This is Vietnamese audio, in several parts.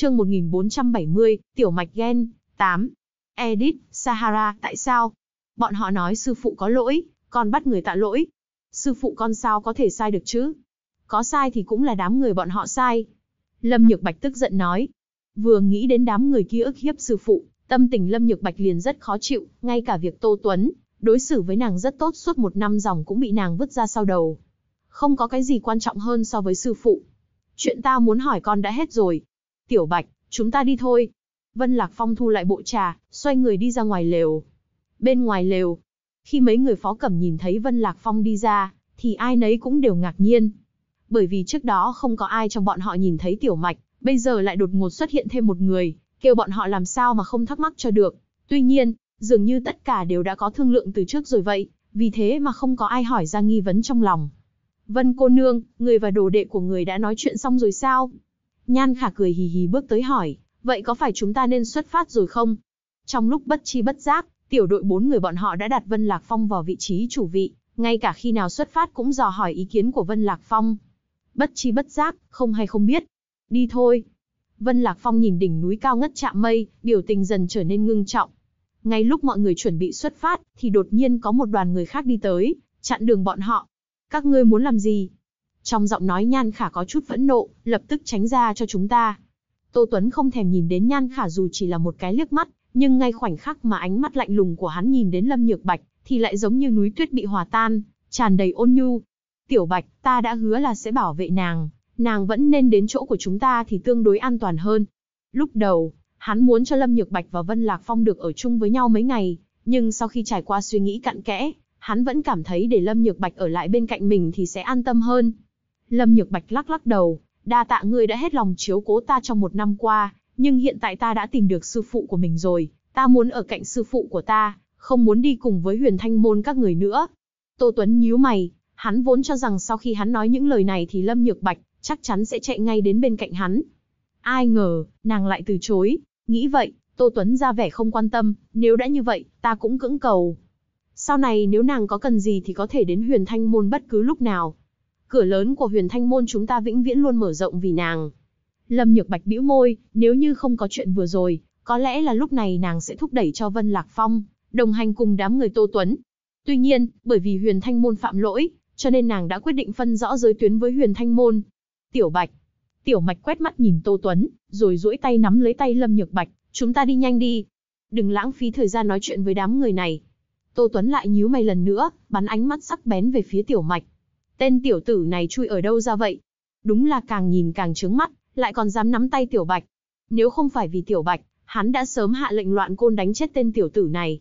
chương 1470, tiểu mạch gen, 8. Edit Sahara, tại sao? Bọn họ nói sư phụ có lỗi, còn bắt người tạ lỗi. Sư phụ con sao có thể sai được chứ? Có sai thì cũng là đám người bọn họ sai. Lâm Nhược Bạch tức giận nói. Vừa nghĩ đến đám người kia ức hiếp sư phụ, tâm tình Lâm Nhược Bạch liền rất khó chịu, ngay cả việc Tô Tuấn, đối xử với nàng rất tốt suốt một năm dòng cũng bị nàng vứt ra sau đầu. Không có cái gì quan trọng hơn so với sư phụ. Chuyện ta muốn hỏi con đã hết rồi, Tiểu Bạch, chúng ta đi thôi. Vân Lạc Phong thu lại bộ trà, xoay người đi ra ngoài lều. Bên ngoài lều, khi mấy người phó cẩm nhìn thấy Vân Lạc Phong đi ra, thì ai nấy cũng đều ngạc nhiên. Bởi vì trước đó không có ai trong bọn họ nhìn thấy Tiểu Mạch, bây giờ lại đột ngột xuất hiện thêm một người, kêu bọn họ làm sao mà không thắc mắc cho được. Tuy nhiên, dường như tất cả đều đã có thương lượng từ trước rồi vậy, vì thế mà không có ai hỏi ra nghi vấn trong lòng. Vân cô nương, người và đồ đệ của người đã nói chuyện xong rồi sao? Nhan khả cười hì hì bước tới hỏi, vậy có phải chúng ta nên xuất phát rồi không? Trong lúc bất chi bất giác, tiểu đội bốn người bọn họ đã đặt Vân Lạc Phong vào vị trí chủ vị, ngay cả khi nào xuất phát cũng dò hỏi ý kiến của Vân Lạc Phong. Bất chi bất giác, không hay không biết. Đi thôi. Vân Lạc Phong nhìn đỉnh núi cao ngất chạm mây, biểu tình dần trở nên ngưng trọng. Ngay lúc mọi người chuẩn bị xuất phát, thì đột nhiên có một đoàn người khác đi tới, chặn đường bọn họ. Các ngươi muốn làm gì? Trong giọng nói Nhan Khả có chút phẫn nộ, lập tức tránh ra cho chúng ta. Tô Tuấn không thèm nhìn đến Nhan Khả dù chỉ là một cái liếc mắt, nhưng ngay khoảnh khắc mà ánh mắt lạnh lùng của hắn nhìn đến Lâm Nhược Bạch, thì lại giống như núi tuyết bị hòa tan, tràn đầy ôn nhu. Tiểu Bạch, ta đã hứa là sẽ bảo vệ nàng, nàng vẫn nên đến chỗ của chúng ta thì tương đối an toàn hơn. Lúc đầu, hắn muốn cho Lâm Nhược Bạch và Vân Lạc Phong được ở chung với nhau mấy ngày, nhưng sau khi trải qua suy nghĩ cặn kẽ, hắn vẫn cảm thấy để Lâm Nhược Bạch ở lại bên cạnh mình thì sẽ an tâm hơn. Lâm Nhược Bạch lắc lắc đầu, đa tạ ngươi đã hết lòng chiếu cố ta trong một năm qua, nhưng hiện tại ta đã tìm được sư phụ của mình rồi, ta muốn ở cạnh sư phụ của ta, không muốn đi cùng với huyền thanh môn các người nữa. Tô Tuấn nhíu mày, hắn vốn cho rằng sau khi hắn nói những lời này thì Lâm Nhược Bạch chắc chắn sẽ chạy ngay đến bên cạnh hắn. Ai ngờ, nàng lại từ chối, nghĩ vậy, Tô Tuấn ra vẻ không quan tâm, nếu đã như vậy, ta cũng cưỡng cầu. Sau này nếu nàng có cần gì thì có thể đến huyền thanh môn bất cứ lúc nào, cửa lớn của huyền thanh môn chúng ta vĩnh viễn luôn mở rộng vì nàng. Lâm Nhược Bạch bĩu môi, nếu như không có chuyện vừa rồi, có lẽ là lúc này nàng sẽ thúc đẩy cho Vân Lạc Phong, đồng hành cùng đám người Tô Tuấn. Tuy nhiên, bởi vì huyền thanh môn phạm lỗi, cho nên nàng đã quyết định phân rõ giới tuyến với huyền thanh môn. Tiểu Bạch. Tiểu Mạch quét mắt nhìn Tô Tuấn, rồi duỗi tay nắm lấy tay Lâm Nhược Bạch, chúng ta đi nhanh đi. Đừng lãng phí thời gian nói chuyện với đám người này. Tô Tuấn lại nhíu mày lần nữa, bắn ánh mắt sắc bén về phía Tiểu Mạch. Tên tiểu tử này chui ở đâu ra vậy? Đúng là càng nhìn càng trướng mắt, lại còn dám nắm tay tiểu bạch. Nếu không phải vì tiểu bạch, hắn đã sớm hạ lệnh loạn côn đánh chết tên tiểu tử này.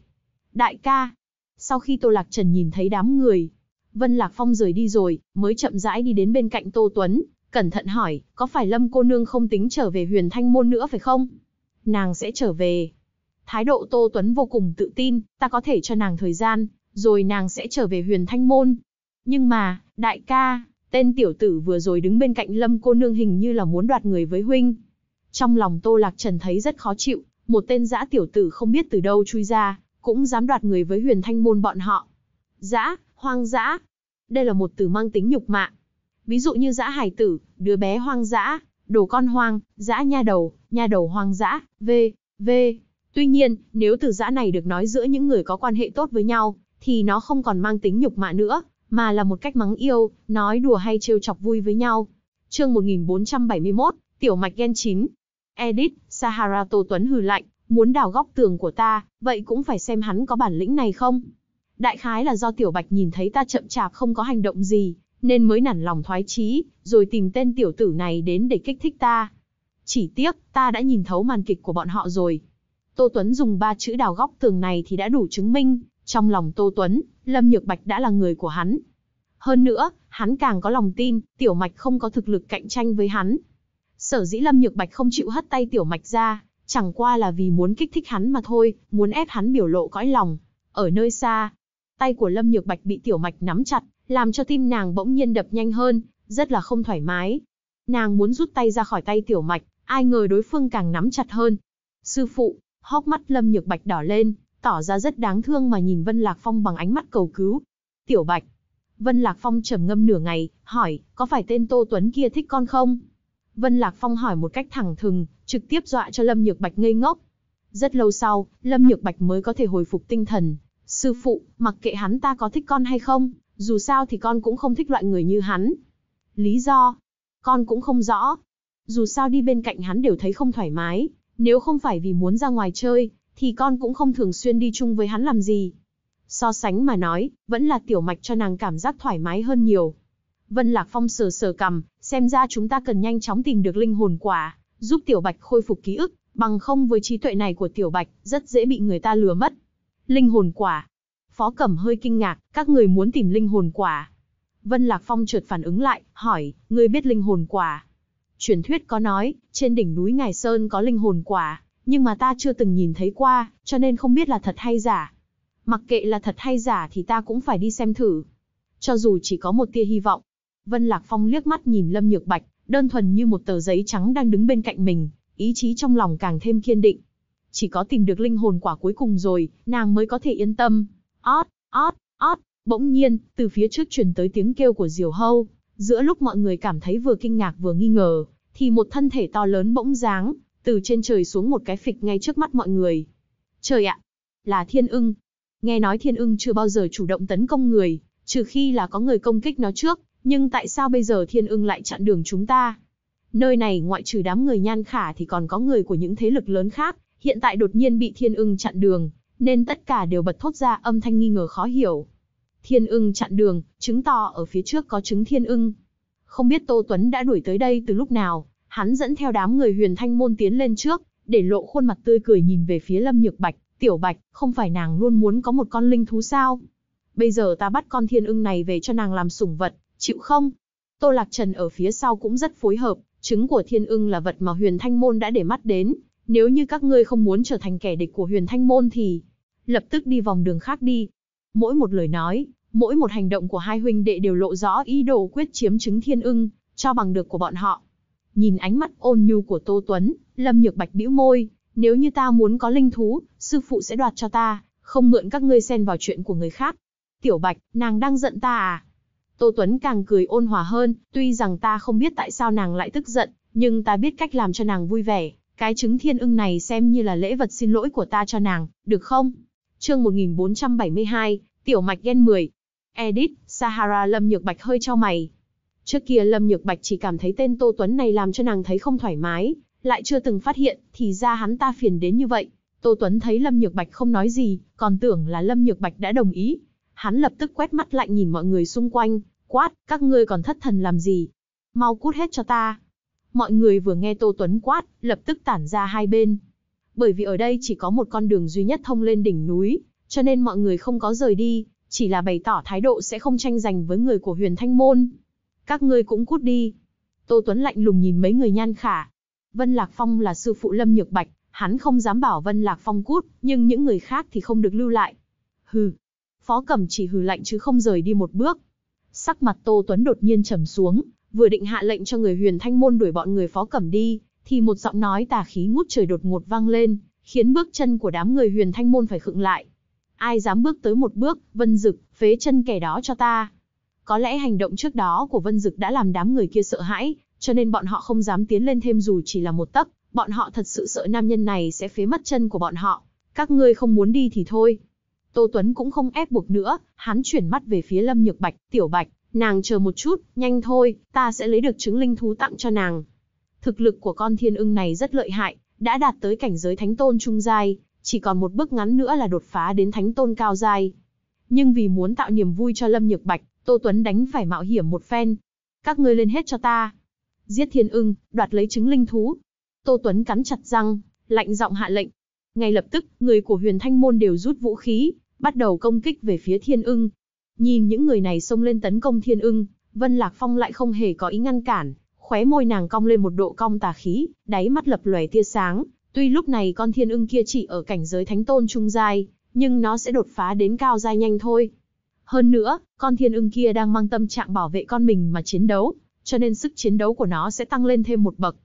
Đại ca! Sau khi Tô Lạc Trần nhìn thấy đám người, Vân Lạc Phong rời đi rồi, mới chậm rãi đi đến bên cạnh Tô Tuấn, cẩn thận hỏi, có phải Lâm cô nương không tính trở về huyền thanh môn nữa phải không? Nàng sẽ trở về. Thái độ Tô Tuấn vô cùng tự tin, ta có thể cho nàng thời gian, rồi nàng sẽ trở về huyền thanh môn. Nhưng mà, Đại ca, tên tiểu tử vừa rồi đứng bên cạnh lâm cô nương hình như là muốn đoạt người với huynh. Trong lòng Tô Lạc Trần thấy rất khó chịu, một tên dã tiểu tử không biết từ đâu chui ra, cũng dám đoạt người với huyền thanh môn bọn họ. Dã, hoang dã. Đây là một từ mang tính nhục mạ. Ví dụ như dã hải tử, đứa bé hoang dã, đồ con hoang, dã nha đầu, nha đầu hoang dã, v, v. Tuy nhiên, nếu từ dã này được nói giữa những người có quan hệ tốt với nhau, thì nó không còn mang tính nhục mạ nữa, mà là một cách mắng yêu, nói đùa hay trêu chọc vui với nhau. Chương 1471, Tiểu mạch gen 9. Edit, Sahara Tô Tuấn hừ lạnh, muốn đào góc tường của ta, vậy cũng phải xem hắn có bản lĩnh này không. Đại khái là do Tiểu Bạch nhìn thấy ta chậm chạp không có hành động gì, nên mới nản lòng thoái chí, rồi tìm tên tiểu tử này đến để kích thích ta. Chỉ tiếc, ta đã nhìn thấu màn kịch của bọn họ rồi. Tô Tuấn dùng ba chữ đào góc tường này thì đã đủ chứng minh, trong lòng Tô Tuấn, Lâm Nhược Bạch đã là người của hắn. Hơn nữa, hắn càng có lòng tin, Tiểu Mạch không có thực lực cạnh tranh với hắn. Sở dĩ Lâm Nhược Bạch không chịu hất tay Tiểu Mạch ra, chẳng qua là vì muốn kích thích hắn mà thôi, muốn ép hắn biểu lộ cõi lòng. Ở nơi xa, tay của Lâm Nhược Bạch bị Tiểu Mạch nắm chặt, làm cho tim nàng bỗng nhiên đập nhanh hơn, rất là không thoải mái. Nàng muốn rút tay ra khỏi tay Tiểu Mạch, ai ngờ đối phương càng nắm chặt hơn. Sư phụ, hốc mắt Lâm Nhược Bạch đỏ lên, tỏ ra rất đáng thương mà nhìn Vân Lạc Phong bằng ánh mắt cầu cứu. Tiểu Bạch. Vân Lạc Phong trầm ngâm nửa ngày, hỏi, có phải tên Tô Tuấn kia thích con không? Vân Lạc Phong hỏi một cách thẳng thừng, trực tiếp dọa cho Lâm Nhược Bạch ngây ngốc. Rất lâu sau, Lâm Nhược Bạch mới có thể hồi phục tinh thần. Sư phụ, mặc kệ hắn ta có thích con hay không, dù sao thì con cũng không thích loại người như hắn. Lý do? Con cũng không rõ. Dù sao đi bên cạnh hắn đều thấy không thoải mái, nếu không phải vì muốn ra ngoài chơi, thì con cũng không thường xuyên đi chung với hắn làm gì. So sánh mà nói, vẫn là tiểu mạch cho nàng cảm giác thoải mái hơn nhiều. Vân Lạc Phong sờ sờ cầm, xem ra chúng ta cần nhanh chóng tìm được linh hồn quả, giúp tiểu bạch khôi phục ký ức, bằng không với trí tuệ này của tiểu bạch, rất dễ bị người ta lừa mất. Linh hồn quả. Phó Cẩm hơi kinh ngạc, các người muốn tìm linh hồn quả. Vân Lạc Phong chợt phản ứng lại, hỏi, người biết linh hồn quả? Truyền thuyết có nói, trên đỉnh núi Ngài Sơn có linh hồn quả nhưng mà ta chưa từng nhìn thấy qua, cho nên không biết là thật hay giả. Mặc kệ là thật hay giả thì ta cũng phải đi xem thử. Cho dù chỉ có một tia hy vọng. Vân Lạc Phong liếc mắt nhìn Lâm Nhược Bạch, đơn thuần như một tờ giấy trắng đang đứng bên cạnh mình, ý chí trong lòng càng thêm kiên định. Chỉ có tìm được linh hồn quả cuối cùng rồi, nàng mới có thể yên tâm. Ót, ót, ót, bỗng nhiên, từ phía trước truyền tới tiếng kêu của Diều Hâu. Giữa lúc mọi người cảm thấy vừa kinh ngạc vừa nghi ngờ, thì một thân thể to lớn bỗng dáng, từ trên trời xuống một cái phịch ngay trước mắt mọi người. Trời ạ, là thiên ưng. Nghe nói thiên ưng chưa bao giờ chủ động tấn công người, trừ khi là có người công kích nó trước, nhưng tại sao bây giờ thiên ưng lại chặn đường chúng ta? Nơi này ngoại trừ đám người nhan khả thì còn có người của những thế lực lớn khác, hiện tại đột nhiên bị thiên ưng chặn đường, nên tất cả đều bật thốt ra âm thanh nghi ngờ khó hiểu. Thiên ưng chặn đường, chứng to ở phía trước có trứng thiên ưng. Không biết Tô Tuấn đã đuổi tới đây từ lúc nào, Hắn dẫn theo đám người huyền thanh môn tiến lên trước, để lộ khuôn mặt tươi cười nhìn về phía Lâm Nhược Bạch, "Tiểu Bạch, không phải nàng luôn muốn có một con linh thú sao? Bây giờ ta bắt con thiên ưng này về cho nàng làm sủng vật, chịu không?" Tô Lạc Trần ở phía sau cũng rất phối hợp, trứng của thiên ưng là vật mà huyền thanh môn đã để mắt đến, nếu như các ngươi không muốn trở thành kẻ địch của huyền thanh môn thì lập tức đi vòng đường khác đi. Mỗi một lời nói, mỗi một hành động của hai huynh đệ đều lộ rõ ý đồ quyết chiếm trứng thiên ưng, cho bằng được của bọn họ. Nhìn ánh mắt ôn nhu của Tô Tuấn, Lâm Nhược Bạch bĩu môi, nếu như ta muốn có linh thú, sư phụ sẽ đoạt cho ta, không mượn các ngươi xen vào chuyện của người khác. Tiểu Bạch, nàng đang giận ta à? Tô Tuấn càng cười ôn hòa hơn, tuy rằng ta không biết tại sao nàng lại tức giận, nhưng ta biết cách làm cho nàng vui vẻ. Cái trứng thiên ưng này xem như là lễ vật xin lỗi của ta cho nàng, được không? Chương 1472, Tiểu Mạch Gen 10. Edit, Sahara Lâm Nhược Bạch hơi cho mày, Trước kia Lâm Nhược Bạch chỉ cảm thấy tên Tô Tuấn này làm cho nàng thấy không thoải mái, lại chưa từng phát hiện, thì ra hắn ta phiền đến như vậy. Tô Tuấn thấy Lâm Nhược Bạch không nói gì, còn tưởng là Lâm Nhược Bạch đã đồng ý. Hắn lập tức quét mắt lại nhìn mọi người xung quanh, quát, các ngươi còn thất thần làm gì? Mau cút hết cho ta. Mọi người vừa nghe Tô Tuấn quát, lập tức tản ra hai bên. Bởi vì ở đây chỉ có một con đường duy nhất thông lên đỉnh núi, cho nên mọi người không có rời đi, chỉ là bày tỏ thái độ sẽ không tranh giành với người của huyền thanh môn. Các ngươi cũng cút đi. Tô Tuấn lạnh lùng nhìn mấy người nhan khả. Vân Lạc Phong là sư phụ Lâm Nhược Bạch, hắn không dám bảo Vân Lạc Phong cút, nhưng những người khác thì không được lưu lại. Hừ. Phó Cẩm chỉ hừ lạnh chứ không rời đi một bước. Sắc mặt Tô Tuấn đột nhiên trầm xuống, vừa định hạ lệnh cho người Huyền Thanh môn đuổi bọn người Phó Cẩm đi, thì một giọng nói tà khí ngút trời đột ngột vang lên, khiến bước chân của đám người Huyền Thanh môn phải khựng lại. Ai dám bước tới một bước, Vân Dực, phế chân kẻ đó cho ta. Có lẽ hành động trước đó của Vân Dực đã làm đám người kia sợ hãi, cho nên bọn họ không dám tiến lên thêm dù chỉ là một tấc, bọn họ thật sự sợ nam nhân này sẽ phế mất chân của bọn họ. Các ngươi không muốn đi thì thôi. Tô Tuấn cũng không ép buộc nữa, hắn chuyển mắt về phía Lâm Nhược Bạch, Tiểu Bạch, nàng chờ một chút, nhanh thôi, ta sẽ lấy được chứng linh thú tặng cho nàng. Thực lực của con thiên ưng này rất lợi hại, đã đạt tới cảnh giới thánh tôn trung giai, chỉ còn một bước ngắn nữa là đột phá đến thánh tôn cao giai. Nhưng vì muốn tạo niềm vui cho Lâm Nhược Bạch, Tô Tuấn đánh phải mạo hiểm một phen. Các ngươi lên hết cho ta. Giết thiên ưng, đoạt lấy trứng linh thú. Tô Tuấn cắn chặt răng, lạnh giọng hạ lệnh. Ngay lập tức, người của huyền thanh môn đều rút vũ khí, bắt đầu công kích về phía thiên ưng. Nhìn những người này xông lên tấn công thiên ưng, Vân Lạc Phong lại không hề có ý ngăn cản, khóe môi nàng cong lên một độ cong tà khí, đáy mắt lập lòe tia sáng. Tuy lúc này con thiên ưng kia chỉ ở cảnh giới thánh tôn trung giai, nhưng nó sẽ đột phá đến cao giai nhanh thôi. Hơn nữa, con thiên ưng kia đang mang tâm trạng bảo vệ con mình mà chiến đấu, cho nên sức chiến đấu của nó sẽ tăng lên thêm một bậc.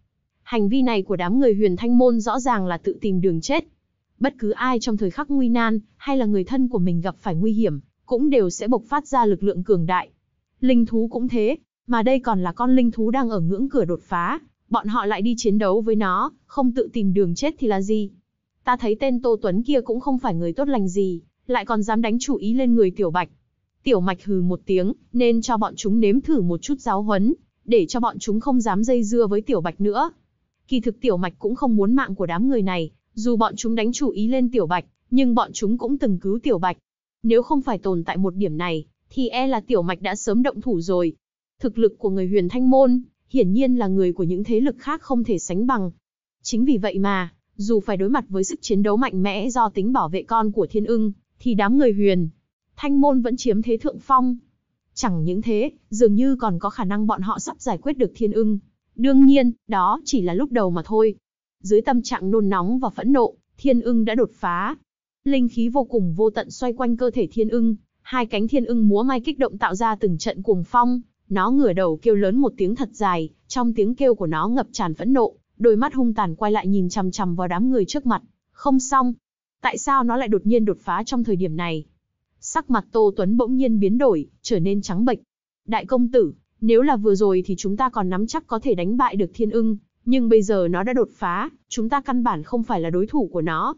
Hành vi này của đám người huyền thanh môn rõ ràng là tự tìm đường chết. Bất cứ ai trong thời khắc nguy nan, hay là người thân của mình gặp phải nguy hiểm, cũng đều sẽ bộc phát ra lực lượng cường đại. Linh thú cũng thế, mà đây còn là con linh thú đang ở ngưỡng cửa đột phá, bọn họ lại đi chiến đấu với nó, không tự tìm đường chết thì là gì? Ta thấy tên Tô Tuấn kia cũng không phải người tốt lành gì, lại còn dám đánh chủ ý lên người Tiểu Bạch. Tiểu Mạch hừ một tiếng, nên cho bọn chúng nếm thử một chút giáo huấn, để cho bọn chúng không dám dây dưa với Tiểu Bạch nữa. Kỳ thực Tiểu Mạch cũng không muốn mạng của đám người này, dù bọn chúng đánh chủ ý lên Tiểu Bạch, nhưng bọn chúng cũng từng cứu Tiểu Bạch. Nếu không phải tồn tại một điểm này, thì e là Tiểu Mạch đã sớm động thủ rồi. Thực lực của người huyền thanh môn, hiển nhiên là người của những thế lực khác không thể sánh bằng. Chính vì vậy mà, dù phải đối mặt với sức chiến đấu mạnh mẽ do tính bảo vệ con của thiên ưng, thì đám người huyền, Thanh môn vẫn chiếm thế thượng phong. Chẳng những thế, dường như còn có khả năng bọn họ sắp giải quyết được thiên ưng. Đương nhiên, đó chỉ là lúc đầu mà thôi. Dưới tâm trạng nôn nóng và phẫn nộ, thiên ưng đã đột phá. Linh khí vô cùng vô tận xoay quanh cơ thể thiên ưng, hai cánh thiên ưng múa may kích động tạo ra từng trận cuồng phong. Nó ngửa đầu kêu lớn một tiếng thật dài, trong tiếng kêu của nó ngập tràn phẫn nộ, đôi mắt hung tàn quay lại nhìn chằm chằm vào đám người trước mặt. Không xong. Tại sao nó lại đột nhiên đột phá trong thời điểm này? Sắc mặt Tô Tuấn bỗng nhiên biến đổi, trở nên trắng bệch. Đại công tử, nếu là vừa rồi thì chúng ta còn nắm chắc có thể đánh bại được thiên ưng, nhưng bây giờ nó đã đột phá, chúng ta căn bản không phải là đối thủ của nó.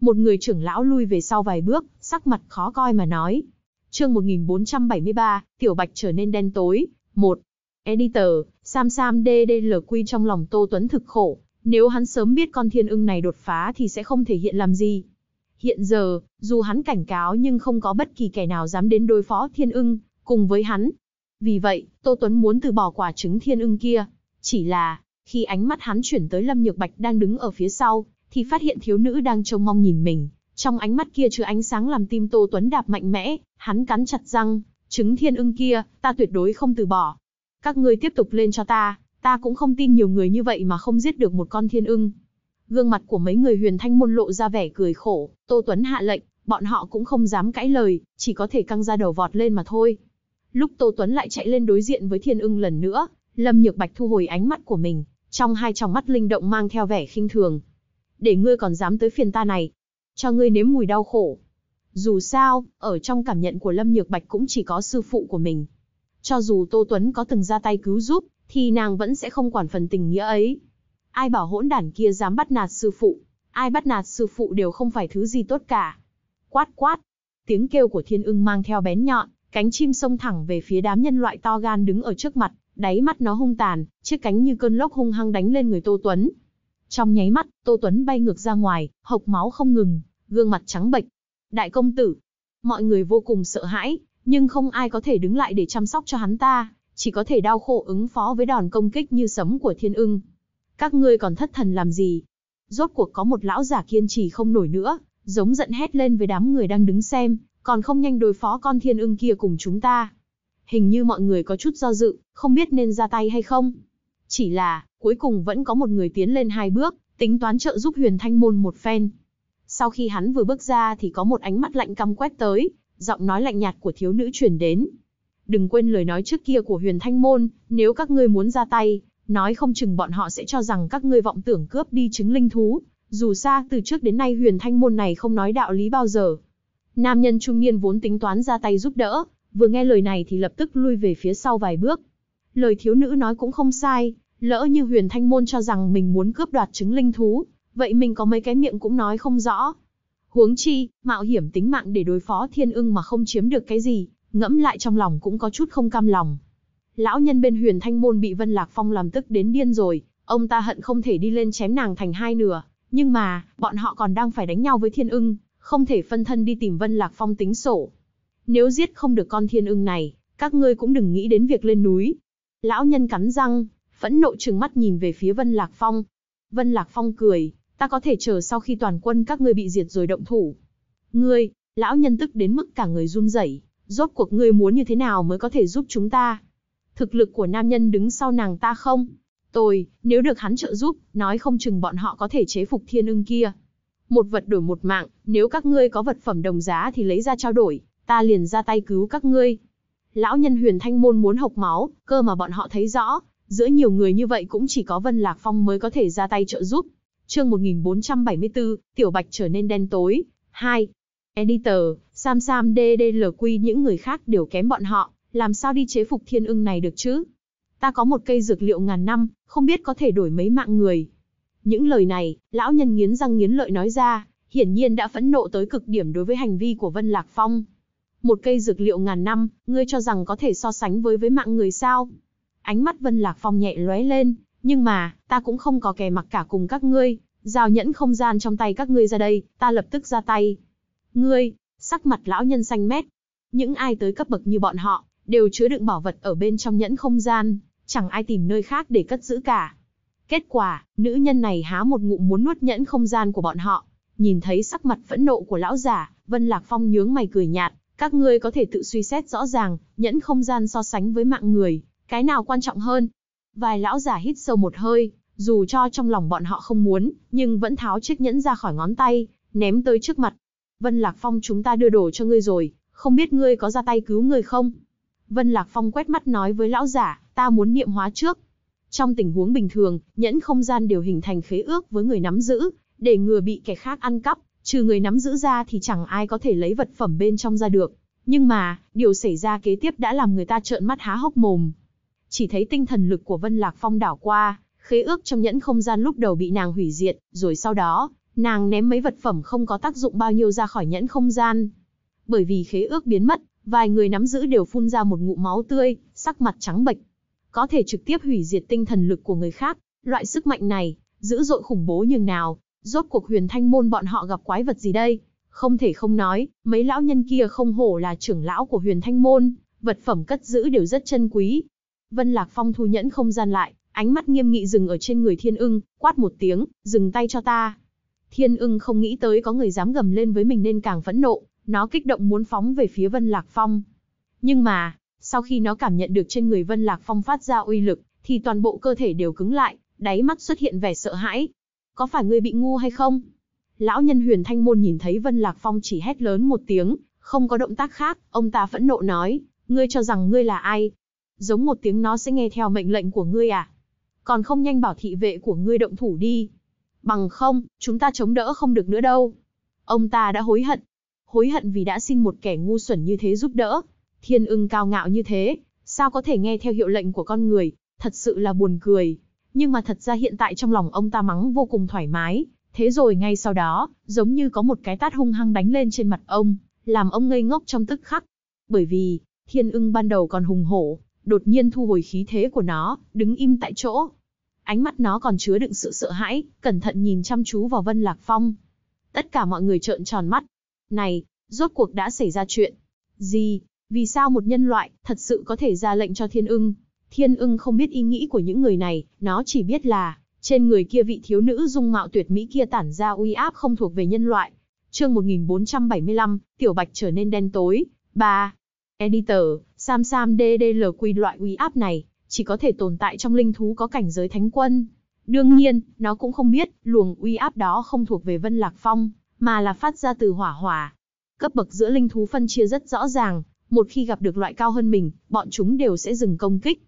Một người trưởng lão lui về sau vài bước, sắc mặt khó coi mà nói. chương 1473, Tiểu Bạch trở nên đen tối. 1. Editor, Sam Sam DDLQ trong lòng Tô Tuấn thực khổ. Nếu hắn sớm biết con thiên ưng này đột phá thì sẽ không thể hiện làm gì. Hiện giờ, dù hắn cảnh cáo nhưng không có bất kỳ kẻ nào dám đến đối phó thiên ưng, cùng với hắn. Vì vậy, Tô Tuấn muốn từ bỏ quả trứng thiên ưng kia. Chỉ là, khi ánh mắt hắn chuyển tới Lâm Nhược Bạch đang đứng ở phía sau, thì phát hiện thiếu nữ đang trông mong nhìn mình. Trong ánh mắt kia chứa ánh sáng làm tim Tô Tuấn đạp mạnh mẽ, hắn cắn chặt răng, trứng thiên ưng kia, ta tuyệt đối không từ bỏ. Các ngươi tiếp tục lên cho ta, ta cũng không tin nhiều người như vậy mà không giết được một con thiên ưng. Gương mặt của mấy người huyền thanh môn lộ ra vẻ cười khổ, Tô Tuấn hạ lệnh, bọn họ cũng không dám cãi lời, chỉ có thể căng ra đầu vọt lên mà thôi. Lúc Tô Tuấn lại chạy lên đối diện với thiên ưng lần nữa, Lâm Nhược Bạch thu hồi ánh mắt của mình, trong hai tròng mắt linh động mang theo vẻ khinh thường. Để ngươi còn dám tới phiền ta này, cho ngươi nếm mùi đau khổ. Dù sao, ở trong cảm nhận của Lâm Nhược Bạch cũng chỉ có sư phụ của mình. Cho dù Tô Tuấn có từng ra tay cứu giúp, thì nàng vẫn sẽ không quản phần tình nghĩa ấy. Ai bảo hỗn đản kia dám bắt nạt sư phụ, ai bắt nạt sư phụ đều không phải thứ gì tốt cả. Quát quát, tiếng kêu của thiên ưng mang theo bén nhọn, cánh chim xông thẳng về phía đám nhân loại to gan đứng ở trước mặt, đáy mắt nó hung tàn, chiếc cánh như cơn lốc hung hăng đánh lên người Tô Tuấn. Trong nháy mắt, Tô Tuấn bay ngược ra ngoài, hộc máu không ngừng, gương mặt trắng bệch. Đại công tử, mọi người vô cùng sợ hãi, nhưng không ai có thể đứng lại để chăm sóc cho hắn ta, chỉ có thể đau khổ ứng phó với đòn công kích như sấm của thiên ưng. Các ngươi còn thất thần làm gì? Rốt cuộc có một lão giả kiên trì không nổi nữa, giống giận hét lên với đám người đang đứng xem, còn không nhanh đối phó con thiên ưng kia cùng chúng ta. Hình như mọi người có chút do dự, không biết nên ra tay hay không. Chỉ là, cuối cùng vẫn có một người tiến lên hai bước, tính toán trợ giúp huyền thanh môn một phen. Sau khi hắn vừa bước ra thì có một ánh mắt lạnh căm quét tới, giọng nói lạnh nhạt của thiếu nữ truyền đến. Đừng quên lời nói trước kia của huyền thanh môn, nếu các ngươi muốn ra tay, Nói không chừng bọn họ sẽ cho rằng các ngươi vọng tưởng cướp đi chứng linh thú, dù xa từ trước đến nay huyền thanh môn này không nói đạo lý bao giờ. Nam nhân trung niên vốn tính toán ra tay giúp đỡ, vừa nghe lời này thì lập tức lui về phía sau vài bước. Lời thiếu nữ nói cũng không sai, lỡ như huyền thanh môn cho rằng mình muốn cướp đoạt chứng linh thú, vậy mình có mấy cái miệng cũng nói không rõ. Huống chi, mạo hiểm tính mạng để đối phó thiên ưng mà không chiếm được cái gì, ngẫm lại trong lòng cũng có chút không cam lòng lão nhân bên huyền thanh môn bị Vân Lạc Phong làm tức đến điên rồi, ông ta hận không thể đi lên chém nàng thành hai nửa, nhưng mà, bọn họ còn đang phải đánh nhau với thiên ưng, không thể phân thân đi tìm Vân Lạc Phong tính sổ. Nếu giết không được con thiên ưng này, các ngươi cũng đừng nghĩ đến việc lên núi. Lão nhân cắn răng, phẫn nộ trừng mắt nhìn về phía Vân Lạc Phong. Vân Lạc Phong cười, ta có thể chờ sau khi toàn quân các ngươi bị diệt rồi động thủ. Ngươi, lão nhân tức đến mức cả người run rẩy, rốt cuộc ngươi muốn như thế nào mới có thể giúp chúng ta? thực lực của nam nhân đứng sau nàng ta không Tôi, nếu được hắn trợ giúp, nói không chừng bọn họ có thể chế phục thiên ưng kia. Một vật đổi một mạng, nếu các ngươi có vật phẩm đồng giá thì lấy ra trao đổi, ta liền ra tay cứu các ngươi. Lão nhân huyền thanh môn muốn hộc máu, cơ mà bọn họ thấy rõ, giữa nhiều người như vậy cũng chỉ có Vân Lạc Phong mới có thể ra tay trợ giúp. Chương 1474, Tiểu Bạch trở nên đen tối. 2. Editor, Sam Sam DDLQ những người khác đều kém bọn họ, làm sao đi chế phục thiên ưng này được chứ? Ta có một cây dược liệu ngàn năm, không biết có thể đổi mấy mạng người. Những lời này, lão nhân nghiến răng nghiến lợi nói ra, hiển nhiên đã phẫn nộ tới cực điểm đối với hành vi của Vân Lạc Phong. Một cây dược liệu ngàn năm, ngươi cho rằng có thể so sánh với với mạng người sao? Ánh mắt Vân Lạc Phong nhẹ lóe lên, nhưng mà, ta cũng không có kè mặc cả cùng các ngươi, giao nhẫn không gian trong tay các ngươi ra đây, ta lập tức ra tay. Ngươi, sắc mặt lão nhân xanh mét, những ai tới cấp bậc như bọn họ, đều chứa đựng bảo vật ở bên trong nhẫn không gian, chẳng ai tìm nơi khác để cất giữ cả. Kết quả, nữ nhân này há một ngụm muốn nuốt nhẫn không gian của bọn họ. Nhìn thấy sắc mặt phẫn nộ của lão giả, Vân Lạc Phong nhướng mày cười nhạt, các ngươi có thể tự suy xét rõ ràng, nhẫn không gian so sánh với mạng người, cái nào quan trọng hơn? Vài lão giả hít sâu một hơi, dù cho trong lòng bọn họ không muốn, nhưng vẫn tháo chiếc nhẫn ra khỏi ngón tay, ném tới trước mặt. Vân Lạc Phong chúng ta đưa đồ cho ngươi rồi, không biết ngươi có ra tay cứu người không? Vân Lạc Phong quét mắt nói với lão giả, ta muốn niệm hóa trước. Trong tình huống bình thường, nhẫn không gian đều hình thành khế ước với người nắm giữ, để ngừa bị kẻ khác ăn cắp, trừ người nắm giữ ra thì chẳng ai có thể lấy vật phẩm bên trong ra được. Nhưng mà, điều xảy ra kế tiếp đã làm người ta trợn mắt há hốc mồm. Chỉ thấy tinh thần lực của Vân Lạc Phong đảo qua, khế ước trong nhẫn không gian lúc đầu bị nàng hủy diệt, rồi sau đó, nàng ném mấy vật phẩm không có tác dụng bao nhiêu ra khỏi nhẫn không gian. Bởi vì khế ước biến mất, Vài người nắm giữ đều phun ra một ngụm máu tươi, sắc mặt trắng bệch. Có thể trực tiếp hủy diệt tinh thần lực của người khác, loại sức mạnh này, dữ dội khủng bố nhường nào, rốt cuộc huyền thanh môn bọn họ gặp quái vật gì đây? Không thể không nói, mấy lão nhân kia không hổ là trưởng lão của huyền thanh môn, vật phẩm cất giữ đều rất chân quý. Vân Lạc Phong thu nhẫn không gian lại, ánh mắt nghiêm nghị dừng ở trên người thiên ưng, quát một tiếng, dừng tay cho ta. Thiên ưng không nghĩ tới có người dám gầm lên với mình nên càng phẫn nộ, nó kích động muốn phóng về phía Vân Lạc Phong. Nhưng mà, sau khi nó cảm nhận được trên người Vân Lạc Phong phát ra uy lực, thì toàn bộ cơ thể đều cứng lại, đáy mắt xuất hiện vẻ sợ hãi. Có phải ngươi bị ngu hay không? Lão nhân huyền thanh môn nhìn thấy Vân Lạc Phong chỉ hét lớn một tiếng, không có động tác khác, ông ta phẫn nộ nói, ngươi cho rằng ngươi là ai? Giống một tiếng nó sẽ nghe theo mệnh lệnh của ngươi à? Còn không nhanh bảo thị vệ của ngươi động thủ đi. Bằng không, chúng ta chống đỡ không được nữa đâu. Ông ta đã hối hận, hối hận vì đã xin một kẻ ngu xuẩn như thế giúp đỡ. Thiên ưng cao ngạo như thế, sao có thể nghe theo hiệu lệnh của con người, thật sự là buồn cười. Nhưng mà thật ra hiện tại trong lòng ông ta mắng vô cùng thoải mái, thế rồi ngay sau đó, giống như có một cái tát hung hăng đánh lên trên mặt ông, làm ông ngây ngốc trong tức khắc. Bởi vì, thiên ưng ban đầu còn hùng hổ, đột nhiên thu hồi khí thế của nó, đứng im tại chỗ. Ánh mắt nó còn chứa đựng sự sợ hãi, cẩn thận nhìn chăm chú vào Vân Lạc Phong. Tất cả mọi người trợn tròn mắt, này, rốt cuộc đã xảy ra chuyện. Gì, vì sao một nhân loại thật sự có thể ra lệnh cho thiên ưng? Thiên ưng không biết ý nghĩ của những người này, nó chỉ biết là, trên người kia vị thiếu nữ dung mạo tuyệt mỹ kia tản ra uy áp không thuộc về nhân loại. chương 1475, Tiểu Bạch trở nên đen tối. 3. Editor, Sam Sam DDL quy loại uy áp này, chỉ có thể tồn tại trong linh thú có cảnh giới thánh quân. Đương nhiên, nó cũng không biết, luồng uy áp đó không thuộc về Vân Lạc Phong, mà là phát ra từ hỏa hỏa. Cấp bậc giữa linh thú phân chia rất rõ ràng, một khi gặp được loại cao hơn mình, bọn chúng đều sẽ dừng công kích.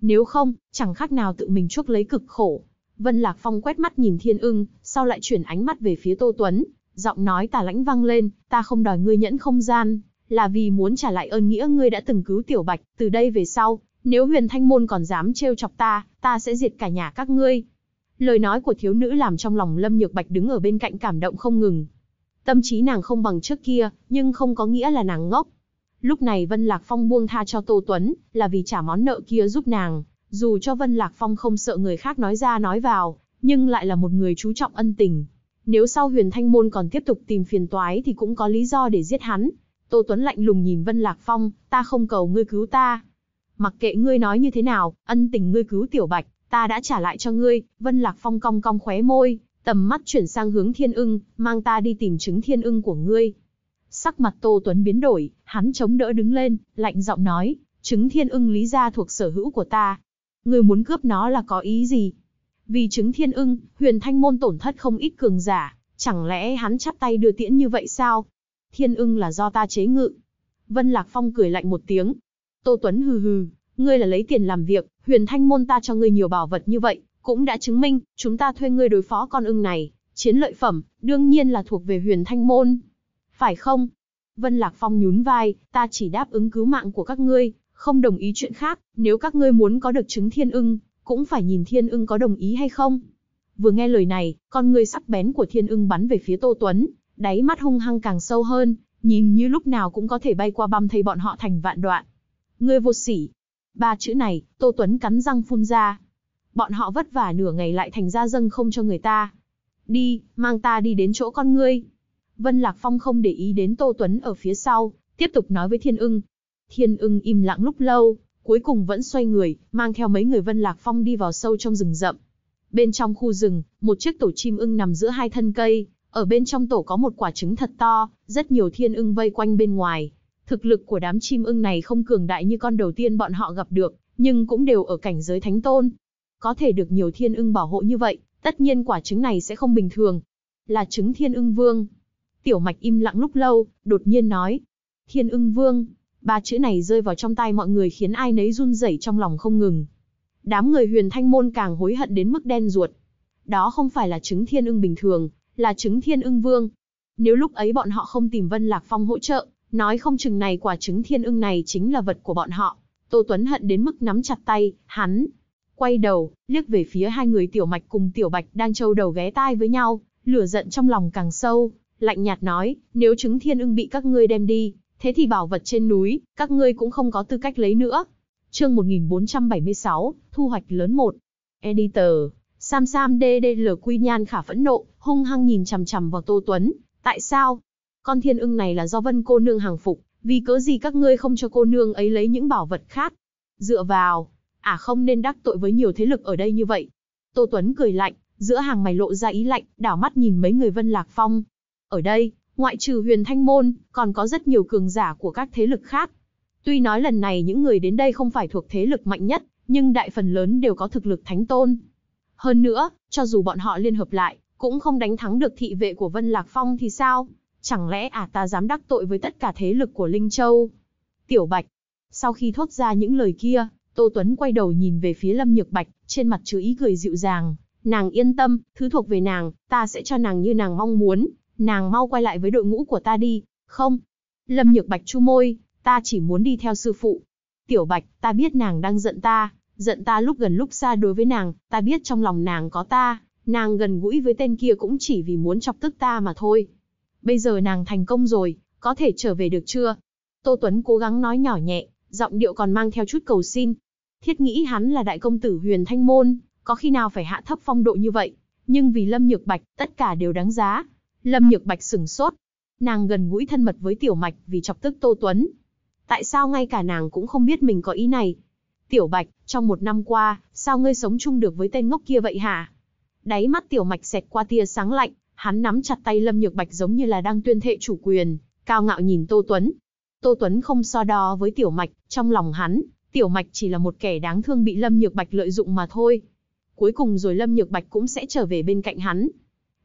Nếu không, chẳng khác nào tự mình chuốc lấy cực khổ. Vân Lạc Phong quét mắt nhìn Thiên Ưng, sau lại chuyển ánh mắt về phía Tô Tuấn, giọng nói tà lãnh vang lên, ta không đòi ngươi nhẫn không gian, là vì muốn trả lại ơn nghĩa ngươi đã từng cứu Tiểu Bạch, từ đây về sau, nếu huyền thanh môn còn dám trêu chọc ta, ta sẽ diệt cả nhà các ngươi. Lời nói của thiếu nữ làm trong lòng Lâm Nhược Bạch đứng ở bên cạnh cảm động không ngừng, Tâm trí nàng không bằng trước kia, nhưng không có nghĩa là nàng ngốc. Lúc này Vân Lạc Phong buông tha cho Tô Tuấn, là vì trả món nợ kia giúp nàng. Dù cho Vân Lạc Phong không sợ người khác nói ra nói vào, nhưng lại là một người chú trọng ân tình. Nếu sau huyền thanh môn còn tiếp tục tìm phiền toái thì cũng có lý do để giết hắn. Tô Tuấn lạnh lùng nhìn Vân Lạc Phong, ta không cầu ngươi cứu ta. Mặc kệ ngươi nói như thế nào, ân tình ngươi cứu Tiểu Bạch, ta đã trả lại cho ngươi, Vân Lạc Phong cong cong khóe môi, Tầm mắt chuyển sang hướng thiên ưng, mang ta đi tìm chứng thiên ưng của ngươi. Sắc mặt Tô Tuấn biến đổi, hắn chống đỡ đứng lên, lạnh giọng nói, chứng thiên ưng lý gia thuộc sở hữu của ta. Ngươi muốn cướp nó là có ý gì? Vì chứng thiên ưng, huyền thanh môn tổn thất không ít cường giả, chẳng lẽ hắn chắp tay đưa tiễn như vậy sao? Thiên ưng là do ta chế ngự. Vân Lạc Phong cười lạnh một tiếng. Tô Tuấn hừ hừ, ngươi là lấy tiền làm việc, huyền thanh môn ta cho ngươi nhiều bảo vật như vậy, cũng đã chứng minh, chúng ta thuê ngươi đối phó con ưng này, chiến lợi phẩm, đương nhiên là thuộc về huyền thanh môn. Phải không? Vân Lạc Phong nhún vai, ta chỉ đáp ứng cứu mạng của các ngươi, không đồng ý chuyện khác, nếu các ngươi muốn có được chứng thiên ưng, cũng phải nhìn thiên ưng có đồng ý hay không. Vừa nghe lời này, con ngươi sắc bén của thiên ưng bắn về phía Tô Tuấn, đáy mắt hung hăng càng sâu hơn, nhìn như lúc nào cũng có thể bay qua băm thây bọn họ thành vạn đoạn. Ngươi vô sỉ. Ba chữ này, Tô Tuấn cắn răng phun ra, bọn họ vất vả nửa ngày lại thành ra dâng không cho người ta. Đi, mang ta đi đến chỗ con ngươi. Vân Lạc Phong không để ý đến Tô Tuấn ở phía sau, tiếp tục nói với Thiên ưng. Thiên ưng im lặng lúc lâu, cuối cùng vẫn xoay người, mang theo mấy người Vân Lạc Phong đi vào sâu trong rừng rậm. Bên trong khu rừng, một chiếc tổ chim ưng nằm giữa hai thân cây, ở bên trong tổ có một quả trứng thật to, rất nhiều thiên ưng vây quanh bên ngoài. Thực lực của đám chim ưng này không cường đại như con đầu tiên bọn họ gặp được, nhưng cũng đều ở cảnh giới thánh tôn, có thể được nhiều thiên ưng bảo hộ như vậy, tất nhiên quả trứng này sẽ không bình thường. Là trứng thiên ưng vương. Tiểu mạch im lặng lúc lâu, đột nhiên nói. Thiên ưng vương, ba chữ này rơi vào trong tay mọi người khiến ai nấy run rẩy trong lòng không ngừng. Đám người huyền thanh môn càng hối hận đến mức đen ruột. Đó không phải là trứng thiên ưng bình thường, là trứng thiên ưng vương. Nếu lúc ấy bọn họ không tìm Vân Lạc Phong hỗ trợ, nói không chừng này quả trứng thiên ưng này chính là vật của bọn họ. Tô Tuấn hận đến mức nắm chặt tay, hắn, Quay đầu, liếc về phía hai người tiểu mạch cùng tiểu bạch đang trâu đầu ghé tai với nhau, lửa giận trong lòng càng sâu, lạnh nhạt nói, nếu trứng thiên ưng bị các ngươi đem đi, thế thì bảo vật trên núi, các ngươi cũng không có tư cách lấy nữa. Chương 1476, thu hoạch lớn một. Editor, Sam Sam DDL Quy Nhan khả phẫn nộ, hung hăng nhìn chằm chằm vào Tô Tuấn, tại sao? Con thiên ưng này là do vân cô nương hàng phục, vì cớ gì các ngươi không cho cô nương ấy lấy những bảo vật khác? Dựa vào, ả à không nên đắc tội với nhiều thế lực ở đây như vậy. Tô Tuấn cười lạnh, giữa hàng mày lộ ra ý lạnh, đảo mắt nhìn mấy người Vân Lạc Phong. Ở đây, ngoại trừ huyền thanh môn, còn có rất nhiều cường giả của các thế lực khác. Tuy nói lần này những người đến đây không phải thuộc thế lực mạnh nhất, nhưng đại phần lớn đều có thực lực thánh tôn. Hơn nữa, cho dù bọn họ liên hợp lại, cũng không đánh thắng được thị vệ của Vân Lạc Phong thì sao? Chẳng lẽ ả à ta dám đắc tội với tất cả thế lực của Linh Châu? Tiểu Bạch, sau khi thốt ra những lời kia, Tô Tuấn quay đầu nhìn về phía Lâm Nhược Bạch, trên mặt chứa ý cười dịu dàng. Nàng yên tâm, thứ thuộc về nàng, ta sẽ cho nàng như nàng mong muốn. Nàng mau quay lại với đội ngũ của ta đi, không. Lâm Nhược Bạch chu môi, ta chỉ muốn đi theo sư phụ. Tiểu Bạch, ta biết nàng đang giận ta, giận ta lúc gần lúc xa đối với nàng, ta biết trong lòng nàng có ta, nàng gần gũi với tên kia cũng chỉ vì muốn chọc tức ta mà thôi. Bây giờ nàng thành công rồi, có thể trở về được chưa? Tô Tuấn cố gắng nói nhỏ nhẹ, giọng điệu còn mang theo chút cầu xin. Thiết nghĩ hắn là đại công tử huyền thanh môn, có khi nào phải hạ thấp phong độ như vậy, nhưng vì Lâm Nhược Bạch, tất cả đều đáng giá. Lâm Nhược Bạch sửng sốt, nàng gần gũi thân mật với Tiểu Mạch vì chọc tức Tô Tuấn. Tại sao ngay cả nàng cũng không biết mình có ý này? Tiểu Bạch, trong một năm qua, sao ngươi sống chung được với tên ngốc kia vậy hả? Đáy mắt Tiểu Mạch xẹt qua tia sáng lạnh, hắn nắm chặt tay Lâm Nhược Bạch giống như là đang tuyên thệ chủ quyền, cao ngạo nhìn Tô Tuấn, Tô Tuấn không so đo với Tiểu Mạch, trong lòng hắn, Tiểu Mạch chỉ là một kẻ đáng thương bị Lâm Nhược Bạch lợi dụng mà thôi. Cuối cùng rồi Lâm Nhược Bạch cũng sẽ trở về bên cạnh hắn.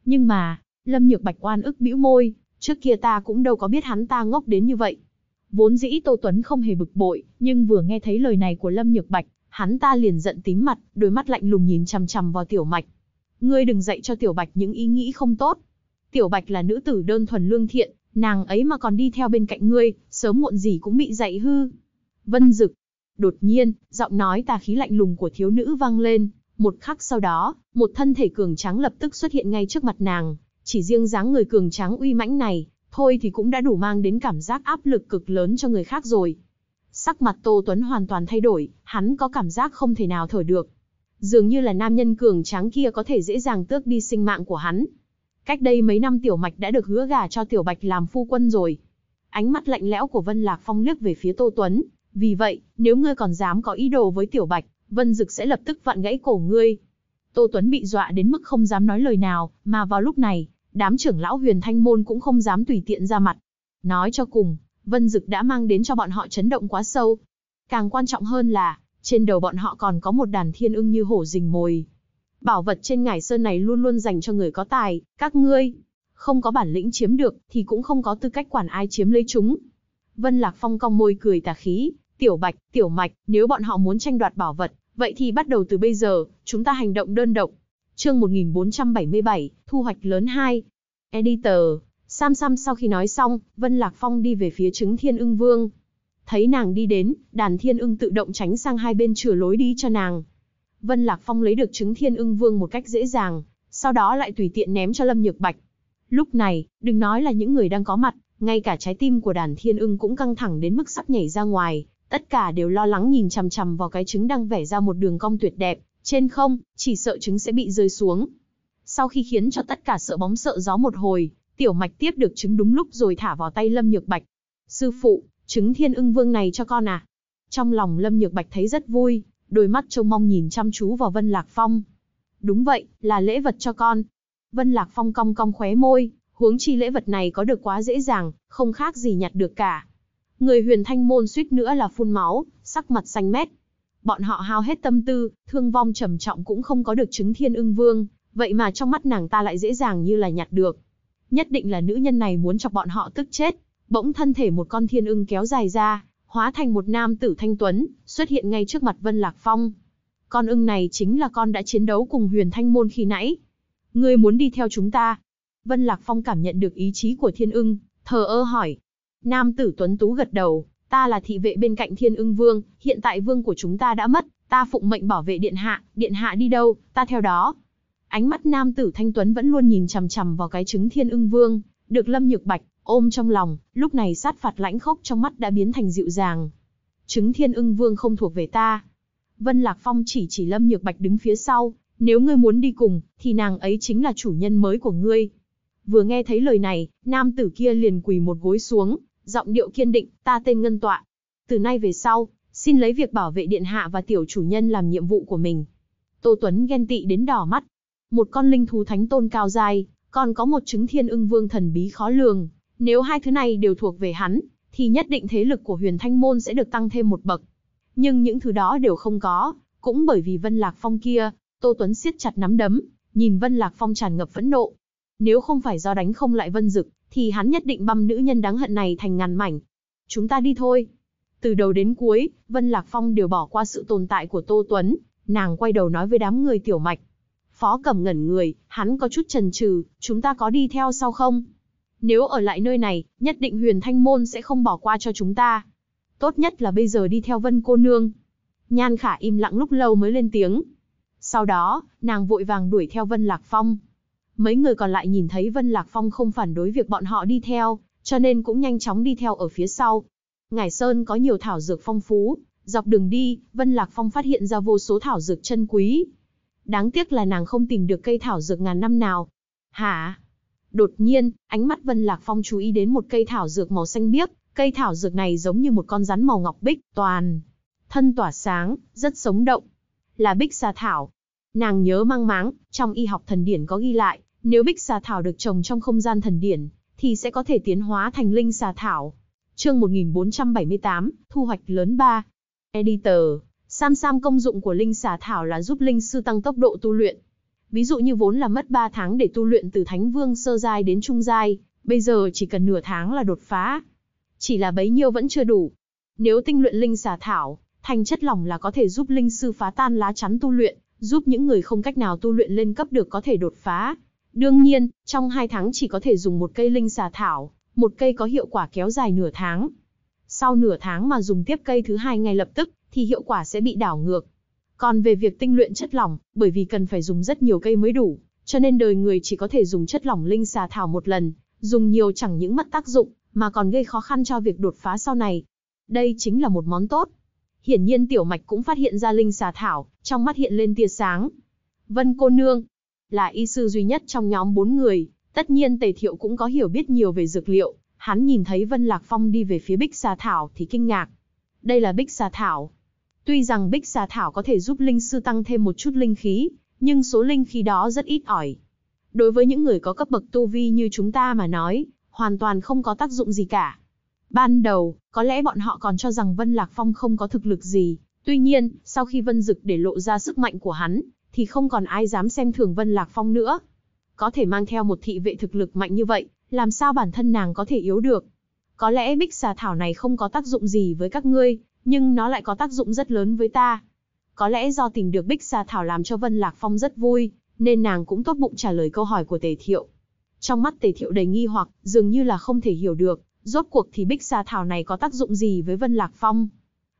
Nhưng mà, Lâm Nhược Bạch oan ức bĩu môi, trước kia ta cũng đâu có biết hắn ta ngốc đến như vậy. Vốn dĩ Tô Tuấn không hề bực bội, nhưng vừa nghe thấy lời này của Lâm Nhược Bạch, hắn ta liền giận tím mặt, đôi mắt lạnh lùng nhìn chằm chằm vào Tiểu Mạch. Ngươi đừng dạy cho Tiểu Bạch những ý nghĩ không tốt. Tiểu Bạch là nữ tử đơn thuần lương thiện, nàng ấy mà còn đi theo bên cạnh ngươi, sớm muộn gì cũng bị dạy hư. Vân Dực. Đột nhiên, giọng nói tà khí lạnh lùng của thiếu nữ vang lên, một khắc sau đó, một thân thể cường trắng lập tức xuất hiện ngay trước mặt nàng, chỉ riêng dáng người cường trắng uy mãnh này, thôi thì cũng đã đủ mang đến cảm giác áp lực cực lớn cho người khác rồi. Sắc mặt Tô Tuấn hoàn toàn thay đổi, hắn có cảm giác không thể nào thở được. Dường như là nam nhân cường trắng kia có thể dễ dàng tước đi sinh mạng của hắn. Cách đây mấy năm Tiểu Mạch đã được hứa gả cho Tiểu Bạch làm phu quân rồi. Ánh mắt lạnh lẽo của Vân Lạc Phong liếc về phía Tô Tuấn. Vì vậy, nếu ngươi còn dám có ý đồ với Tiểu Bạch, Vân Dực sẽ lập tức vặn gãy cổ ngươi. Tô Tuấn bị dọa đến mức không dám nói lời nào, mà vào lúc này, đám trưởng lão huyền thanh môn cũng không dám tùy tiện ra mặt. Nói cho cùng, Vân Dực đã mang đến cho bọn họ chấn động quá sâu. Càng quan trọng hơn là, trên đầu bọn họ còn có một đàn thiên ưng như hổ rình mồi, Bảo vật trên ngải sơn này luôn luôn dành cho người có tài, các ngươi không có bản lĩnh chiếm được thì cũng không có tư cách quản ai chiếm lấy chúng. Vân Lạc Phong cong môi cười tà khí, "Tiểu Bạch, Tiểu Mạch, nếu bọn họ muốn tranh đoạt bảo vật, vậy thì bắt đầu từ bây giờ, chúng ta hành động đơn độc." Chương 1477, thu hoạch lớn 2. Editor, Sam Sam sau khi nói xong, Vân Lạc Phong đi về phía trứng thiên ưng vương. Thấy nàng đi đến, đàn thiên ưng tự động tránh sang hai bên chừa lối đi cho nàng, Vân Lạc Phong lấy được trứng thiên ưng vương một cách dễ dàng, sau đó lại tùy tiện ném cho Lâm Nhược Bạch. Lúc này, đừng nói là những người đang có mặt, ngay cả trái tim của đàn thiên ưng cũng căng thẳng đến mức sắp nhảy ra ngoài, tất cả đều lo lắng nhìn chằm chằm vào cái trứng đang vẽ ra một đường cong tuyệt đẹp, trên không, chỉ sợ trứng sẽ bị rơi xuống. Sau khi khiến cho tất cả sợ bóng sợ gió một hồi, tiểu mạch tiếp được trứng đúng lúc rồi thả vào tay Lâm Nhược Bạch. Sư phụ, trứng thiên ưng vương này cho con à? Trong lòng Lâm Nhược Bạch thấy rất vui, đôi mắt trông mong nhìn chăm chú vào Vân Lạc Phong. Đúng vậy, là lễ vật cho con. Vân Lạc Phong cong cong khóe môi, huống chi lễ vật này có được quá dễ dàng, không khác gì nhặt được cả. Người huyền thanh môn suýt nữa là phun máu, sắc mặt xanh mét. Bọn họ hao hết tâm tư, thương vong trầm trọng cũng không có được chứng thiên ưng vương, vậy mà trong mắt nàng ta lại dễ dàng như là nhặt được. Nhất định là nữ nhân này muốn chọc bọn họ tức chết, bỗng thân thể một con thiên ưng kéo dài ra, hóa thành một nam tử thanh tuấn, xuất hiện ngay trước mặt Vân Lạc Phong. Con ưng này chính là con đã chiến đấu cùng huyền thanh môn khi nãy. Ngươi muốn đi theo chúng ta. Vân Lạc Phong cảm nhận được ý chí của thiên ưng, thờ ơ hỏi. Nam tử tuấn tú gật đầu, ta là thị vệ bên cạnh thiên ưng vương, hiện tại vương của chúng ta đã mất, ta phụng mệnh bảo vệ điện hạ, điện hạ đi đâu, ta theo đó. Ánh mắt nam tử thanh tuấn vẫn luôn nhìn chằm chằm vào cái trứng thiên ưng vương, được Lâm Nhược Bạch, ôm trong lòng, lúc này sát phạt lãnh khốc trong mắt đã biến thành dịu dàng. Chứng thiên ưng vương không thuộc về ta. Vân Lạc Phong chỉ chỉ Lâm Nhược Bạch đứng phía sau, nếu ngươi muốn đi cùng, thì nàng ấy chính là chủ nhân mới của ngươi. Vừa nghe thấy lời này, nam tử kia liền quỳ một gối xuống, giọng điệu kiên định, ta tên Ngân Tọa. Từ nay về sau, xin lấy việc bảo vệ điện hạ và tiểu chủ nhân làm nhiệm vụ của mình. Tô Tuấn ghen tị đến đỏ mắt. Một con linh thú thánh tôn cao dài, còn có một chứng thiên ưng vương thần bí khó lường, nếu hai thứ này đều thuộc về hắn, thì nhất định thế lực của huyền thanh môn sẽ được tăng thêm một bậc. Nhưng những thứ đó đều không có, cũng bởi vì Vân Lạc Phong kia, Tô Tuấn siết chặt nắm đấm, nhìn Vân Lạc Phong tràn ngập phẫn nộ. Nếu không phải do đánh không lại Vân Dực, thì hắn nhất định băm nữ nhân đáng hận này thành ngàn mảnh. Chúng ta đi thôi. Từ đầu đến cuối, Vân Lạc Phong đều bỏ qua sự tồn tại của Tô Tuấn, nàng quay đầu nói với đám người tiểu mạch. Phó cầm ngẩn người, hắn có chút chần chừ, chúng ta có đi theo sau không? Nếu ở lại nơi này, nhất định huyền thanh môn sẽ không bỏ qua cho chúng ta. Tốt nhất là bây giờ đi theo vân cô nương. Nhan khả im lặng lúc lâu mới lên tiếng. Sau đó, nàng vội vàng đuổi theo Vân Lạc Phong. Mấy người còn lại nhìn thấy Vân Lạc Phong không phản đối việc bọn họ đi theo, cho nên cũng nhanh chóng đi theo ở phía sau. Ngải Sơn có nhiều thảo dược phong phú, dọc đường đi, Vân Lạc Phong phát hiện ra vô số thảo dược chân quý. Đáng tiếc là nàng không tìm được cây thảo dược ngàn năm nào. Hả? Đột nhiên, ánh mắt Vân Lạc Phong chú ý đến một cây thảo dược màu xanh biếc, cây thảo dược này giống như một con rắn màu ngọc bích, toàn thân tỏa sáng, rất sống động. Là bích xà thảo. Nàng nhớ mang máng, trong y học thần điển có ghi lại, nếu bích xà thảo được trồng trong không gian thần điển, thì sẽ có thể tiến hóa thành linh xà thảo. Chương 1478, thu hoạch lớn 3. Editor, Sam Sam công dụng của linh xà thảo là giúp linh sư tăng tốc độ tu luyện, Ví dụ như vốn là mất 3 tháng để tu luyện từ Thánh Vương sơ giai đến trung giai, bây giờ chỉ cần nửa tháng là đột phá. Chỉ là bấy nhiêu vẫn chưa đủ. Nếu tinh luyện linh xà thảo, thành chất lỏng là có thể giúp linh sư phá tan lá chắn tu luyện, giúp những người không cách nào tu luyện lên cấp được có thể đột phá. Đương nhiên, trong 2 tháng chỉ có thể dùng một cây linh xà thảo, một cây có hiệu quả kéo dài nửa tháng. Sau nửa tháng mà dùng tiếp cây thứ hai ngay lập tức thì hiệu quả sẽ bị đảo ngược, còn về việc tinh luyện chất lỏng, bởi vì cần phải dùng rất nhiều cây mới đủ, cho nên đời người chỉ có thể dùng chất lỏng linh xà thảo một lần, dùng nhiều chẳng những mất tác dụng, mà còn gây khó khăn cho việc đột phá sau này. Đây chính là một món tốt. Hiển nhiên tiểu mạch cũng phát hiện ra linh xà thảo, trong mắt hiện lên tia sáng. Vân cô nương, là y sư duy nhất trong nhóm bốn người, tất nhiên tề thiệu cũng có hiểu biết nhiều về dược liệu. Hắn nhìn thấy Vân Lạc Phong đi về phía Bích Xà Thảo thì kinh ngạc. Đây là Bích Xà Thảo, Tuy rằng bích xà thảo có thể giúp linh sư tăng thêm một chút linh khí, nhưng số linh khí đó rất ít ỏi. Đối với những người có cấp bậc tu vi như chúng ta mà nói, hoàn toàn không có tác dụng gì cả. Ban đầu, có lẽ bọn họ còn cho rằng Vân Lạc Phong không có thực lực gì, tuy nhiên, sau khi Vân Dực để lộ ra sức mạnh của hắn, thì không còn ai dám xem thường Vân Lạc Phong nữa. Có thể mang theo một thị vệ thực lực mạnh như vậy, làm sao bản thân nàng có thể yếu được? Có lẽ bích xà thảo này không có tác dụng gì với các ngươi, nhưng nó lại có tác dụng rất lớn với ta. Có lẽ do tìm được Bích Sa Thảo làm cho Vân Lạc Phong rất vui, nên nàng cũng tốt bụng trả lời câu hỏi của Tề Thiệu. Trong mắt Tề Thiệu đầy nghi hoặc, dường như là không thể hiểu được, rốt cuộc thì Bích Sa Thảo này có tác dụng gì với Vân Lạc Phong.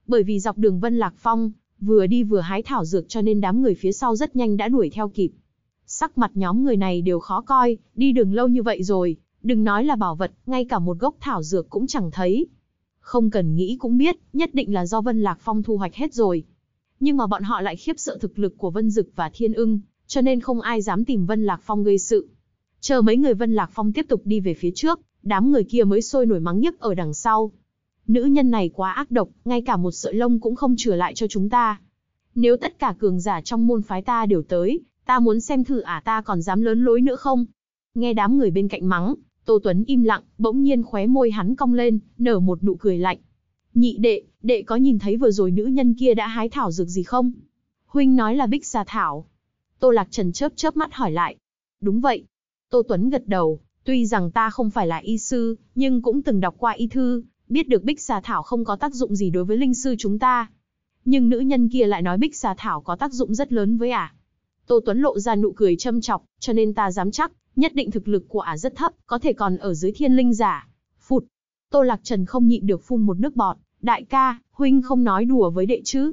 Bởi vì dọc đường Vân Lạc Phong, vừa đi vừa hái thảo dược cho nên đám người phía sau rất nhanh đã đuổi theo kịp. Sắc mặt nhóm người này đều khó coi, đi đường lâu như vậy rồi, đừng nói là bảo vật, ngay cả một gốc thảo dược cũng chẳng thấy. Không cần nghĩ cũng biết, nhất định là do Vân Lạc Phong thu hoạch hết rồi. Nhưng mà bọn họ lại khiếp sợ thực lực của Vân Dực và Thiên Ưng, cho nên không ai dám tìm Vân Lạc Phong gây sự. Chờ mấy người Vân Lạc Phong tiếp tục đi về phía trước, đám người kia mới sôi nổi mắng nhức ở đằng sau. Nữ nhân này quá ác độc, ngay cả một sợi lông cũng không chừa lại cho chúng ta. Nếu tất cả cường giả trong môn phái ta đều tới, ta muốn xem thử ả à ta còn dám lớn lối nữa không? Nghe đám người bên cạnh mắng, Tô Tuấn im lặng, bỗng nhiên khóe môi hắn cong lên, nở một nụ cười lạnh. Nhị đệ, đệ có nhìn thấy vừa rồi nữ nhân kia đã hái thảo dược gì không? Huynh nói là bích xà thảo. Tô Lạc Trần chớp chớp mắt hỏi lại. Đúng vậy. Tô Tuấn gật đầu, tuy rằng ta không phải là y sư, nhưng cũng từng đọc qua y thư, biết được bích xà thảo không có tác dụng gì đối với linh sư chúng ta. Nhưng nữ nhân kia lại nói bích xà thảo có tác dụng rất lớn với ả. À? Tô Tuấn lộ ra nụ cười châm chọc, cho nên ta dám chắc, nhất định thực lực của ả rất thấp, có thể còn ở dưới thiên linh giả. Phụt. Tô Lạc Trần không nhịn được phun một nước bọt, đại ca, huynh không nói đùa với đệ chứ.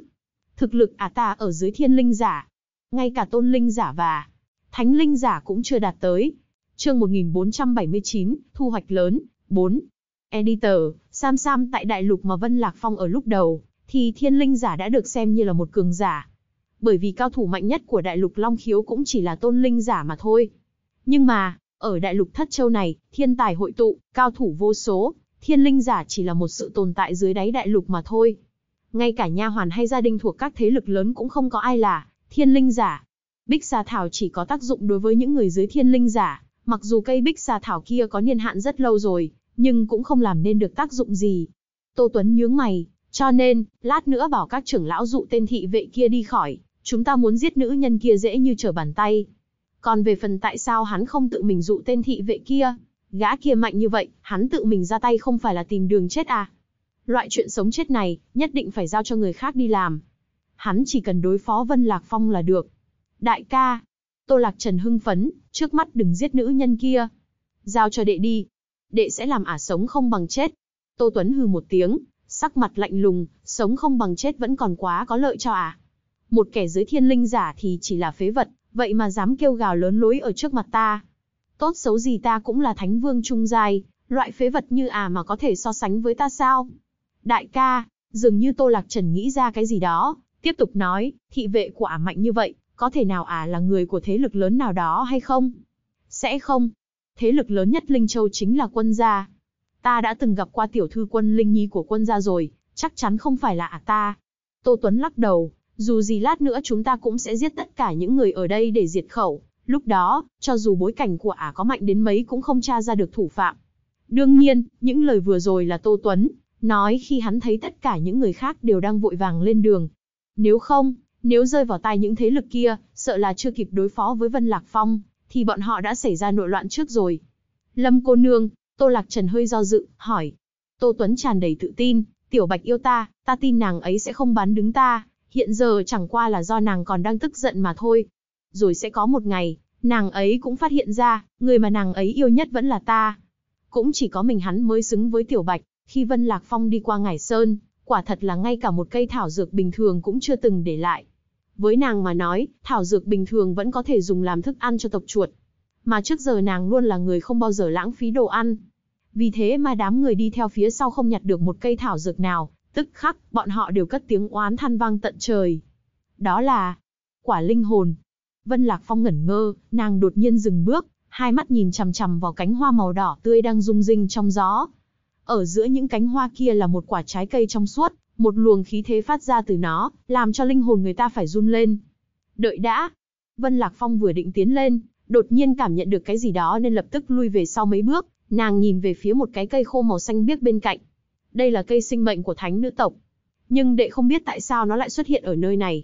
Thực lực ả ta ở dưới thiên linh giả. Ngay cả tôn linh giả và thánh linh giả cũng chưa đạt tới. Chương 1479, thu hoạch lớn, 4. Editor, Sam Sam tại đại lục mà Vân Lạc Phong ở lúc đầu, thì thiên linh giả đã được xem như là một cường giả. Bởi vì cao thủ mạnh nhất của đại lục Long Khiếu cũng chỉ là tôn linh giả mà thôi. Nhưng mà, ở đại lục thất châu này, thiên tài hội tụ, cao thủ vô số, thiên linh giả chỉ là một sự tồn tại dưới đáy đại lục mà thôi. Ngay cả nha hoàn hay gia đình thuộc các thế lực lớn cũng không có ai là thiên linh giả. Bích xà thảo chỉ có tác dụng đối với những người dưới thiên linh giả, mặc dù cây bích xà thảo kia có niên hạn rất lâu rồi, nhưng cũng không làm nên được tác dụng gì. Tô Tuấn nhướng mày, cho nên, lát nữa bảo các trưởng lão dụ tên thị vệ kia đi khỏi, chúng ta muốn giết nữ nhân kia dễ như trở bàn tay. Còn về phần tại sao hắn không tự mình dụ tên thị vệ kia, gã kia mạnh như vậy, hắn tự mình ra tay không phải là tìm đường chết à? Loại chuyện sống chết này, nhất định phải giao cho người khác đi làm. Hắn chỉ cần đối phó Vân Lạc Phong là được. Đại ca, Tô Lạc Trần hưng phấn, trước mắt đừng giết nữ nhân kia. Giao cho đệ đi. Đệ sẽ làm ả sống không bằng chết. Tô Tuấn hừ một tiếng, sắc mặt lạnh lùng, sống không bằng chết vẫn còn quá có lợi cho ả. Một kẻ dưới thiên linh giả thì chỉ là phế vật, vậy mà dám kêu gào lớn lối ở trước mặt ta. Tốt xấu gì ta cũng là thánh vương trung dài loại phế vật như à mà có thể so sánh với ta sao? Đại ca, dường như Tô Lạc Trần nghĩ ra cái gì đó, tiếp tục nói, thị vệ của ả mạnh như vậy, có thể nào ả à là người của thế lực lớn nào đó hay không? Sẽ không. Thế lực lớn nhất Linh Châu chính là quân gia. Ta đã từng gặp qua tiểu thư quân Linh Nhi của quân gia rồi, chắc chắn không phải là ả à ta. Tô Tuấn lắc đầu, dù gì lát nữa chúng ta cũng sẽ giết tất cả những người ở đây để diệt khẩu, lúc đó, cho dù bối cảnh của ả có mạnh đến mấy cũng không tra ra được thủ phạm. Đương nhiên, những lời vừa rồi là Tô Tuấn, nói khi hắn thấy tất cả những người khác đều đang vội vàng lên đường. Nếu không, nếu rơi vào tay những thế lực kia, sợ là chưa kịp đối phó với Vân Lạc Phong, thì bọn họ đã xảy ra nội loạn trước rồi. Lâm cô nương, Tô Lạc Trần hơi do dự, hỏi. Tô Tuấn tràn đầy tự tin, tiểu bạch yêu ta, ta tin nàng ấy sẽ không bán đứng ta, hiện giờ chẳng qua là do nàng còn đang tức giận mà thôi. Rồi sẽ có một ngày, nàng ấy cũng phát hiện ra, người mà nàng ấy yêu nhất vẫn là ta. Cũng chỉ có mình hắn mới xứng với Tiểu Bạch, khi Vân Lạc Phong đi qua Ngải Sơn, quả thật là ngay cả một cây thảo dược bình thường cũng chưa từng để lại. Với nàng mà nói, thảo dược bình thường vẫn có thể dùng làm thức ăn cho tộc chuột. Mà trước giờ nàng luôn là người không bao giờ lãng phí đồ ăn. Vì thế mà đám người đi theo phía sau không nhặt được một cây thảo dược nào, Tức khắc, bọn họ đều cất tiếng oán than vang tận trời. Đó là quả linh hồn. Vân Lạc Phong ngẩn ngơ, nàng đột nhiên dừng bước, hai mắt nhìn chằm chằm vào cánh hoa màu đỏ tươi đang rung rinh trong gió. Ở giữa những cánh hoa kia là một quả trái cây trong suốt, một luồng khí thế phát ra từ nó, làm cho linh hồn người ta phải run lên. Đợi đã! Vân Lạc Phong vừa định tiến lên, đột nhiên cảm nhận được cái gì đó nên lập tức lui về sau mấy bước, nàng nhìn về phía một cái cây khô màu xanh biếc bên cạnh, đây là cây sinh mệnh của thánh nữ tộc. Nhưng đệ không biết tại sao nó lại xuất hiện ở nơi này.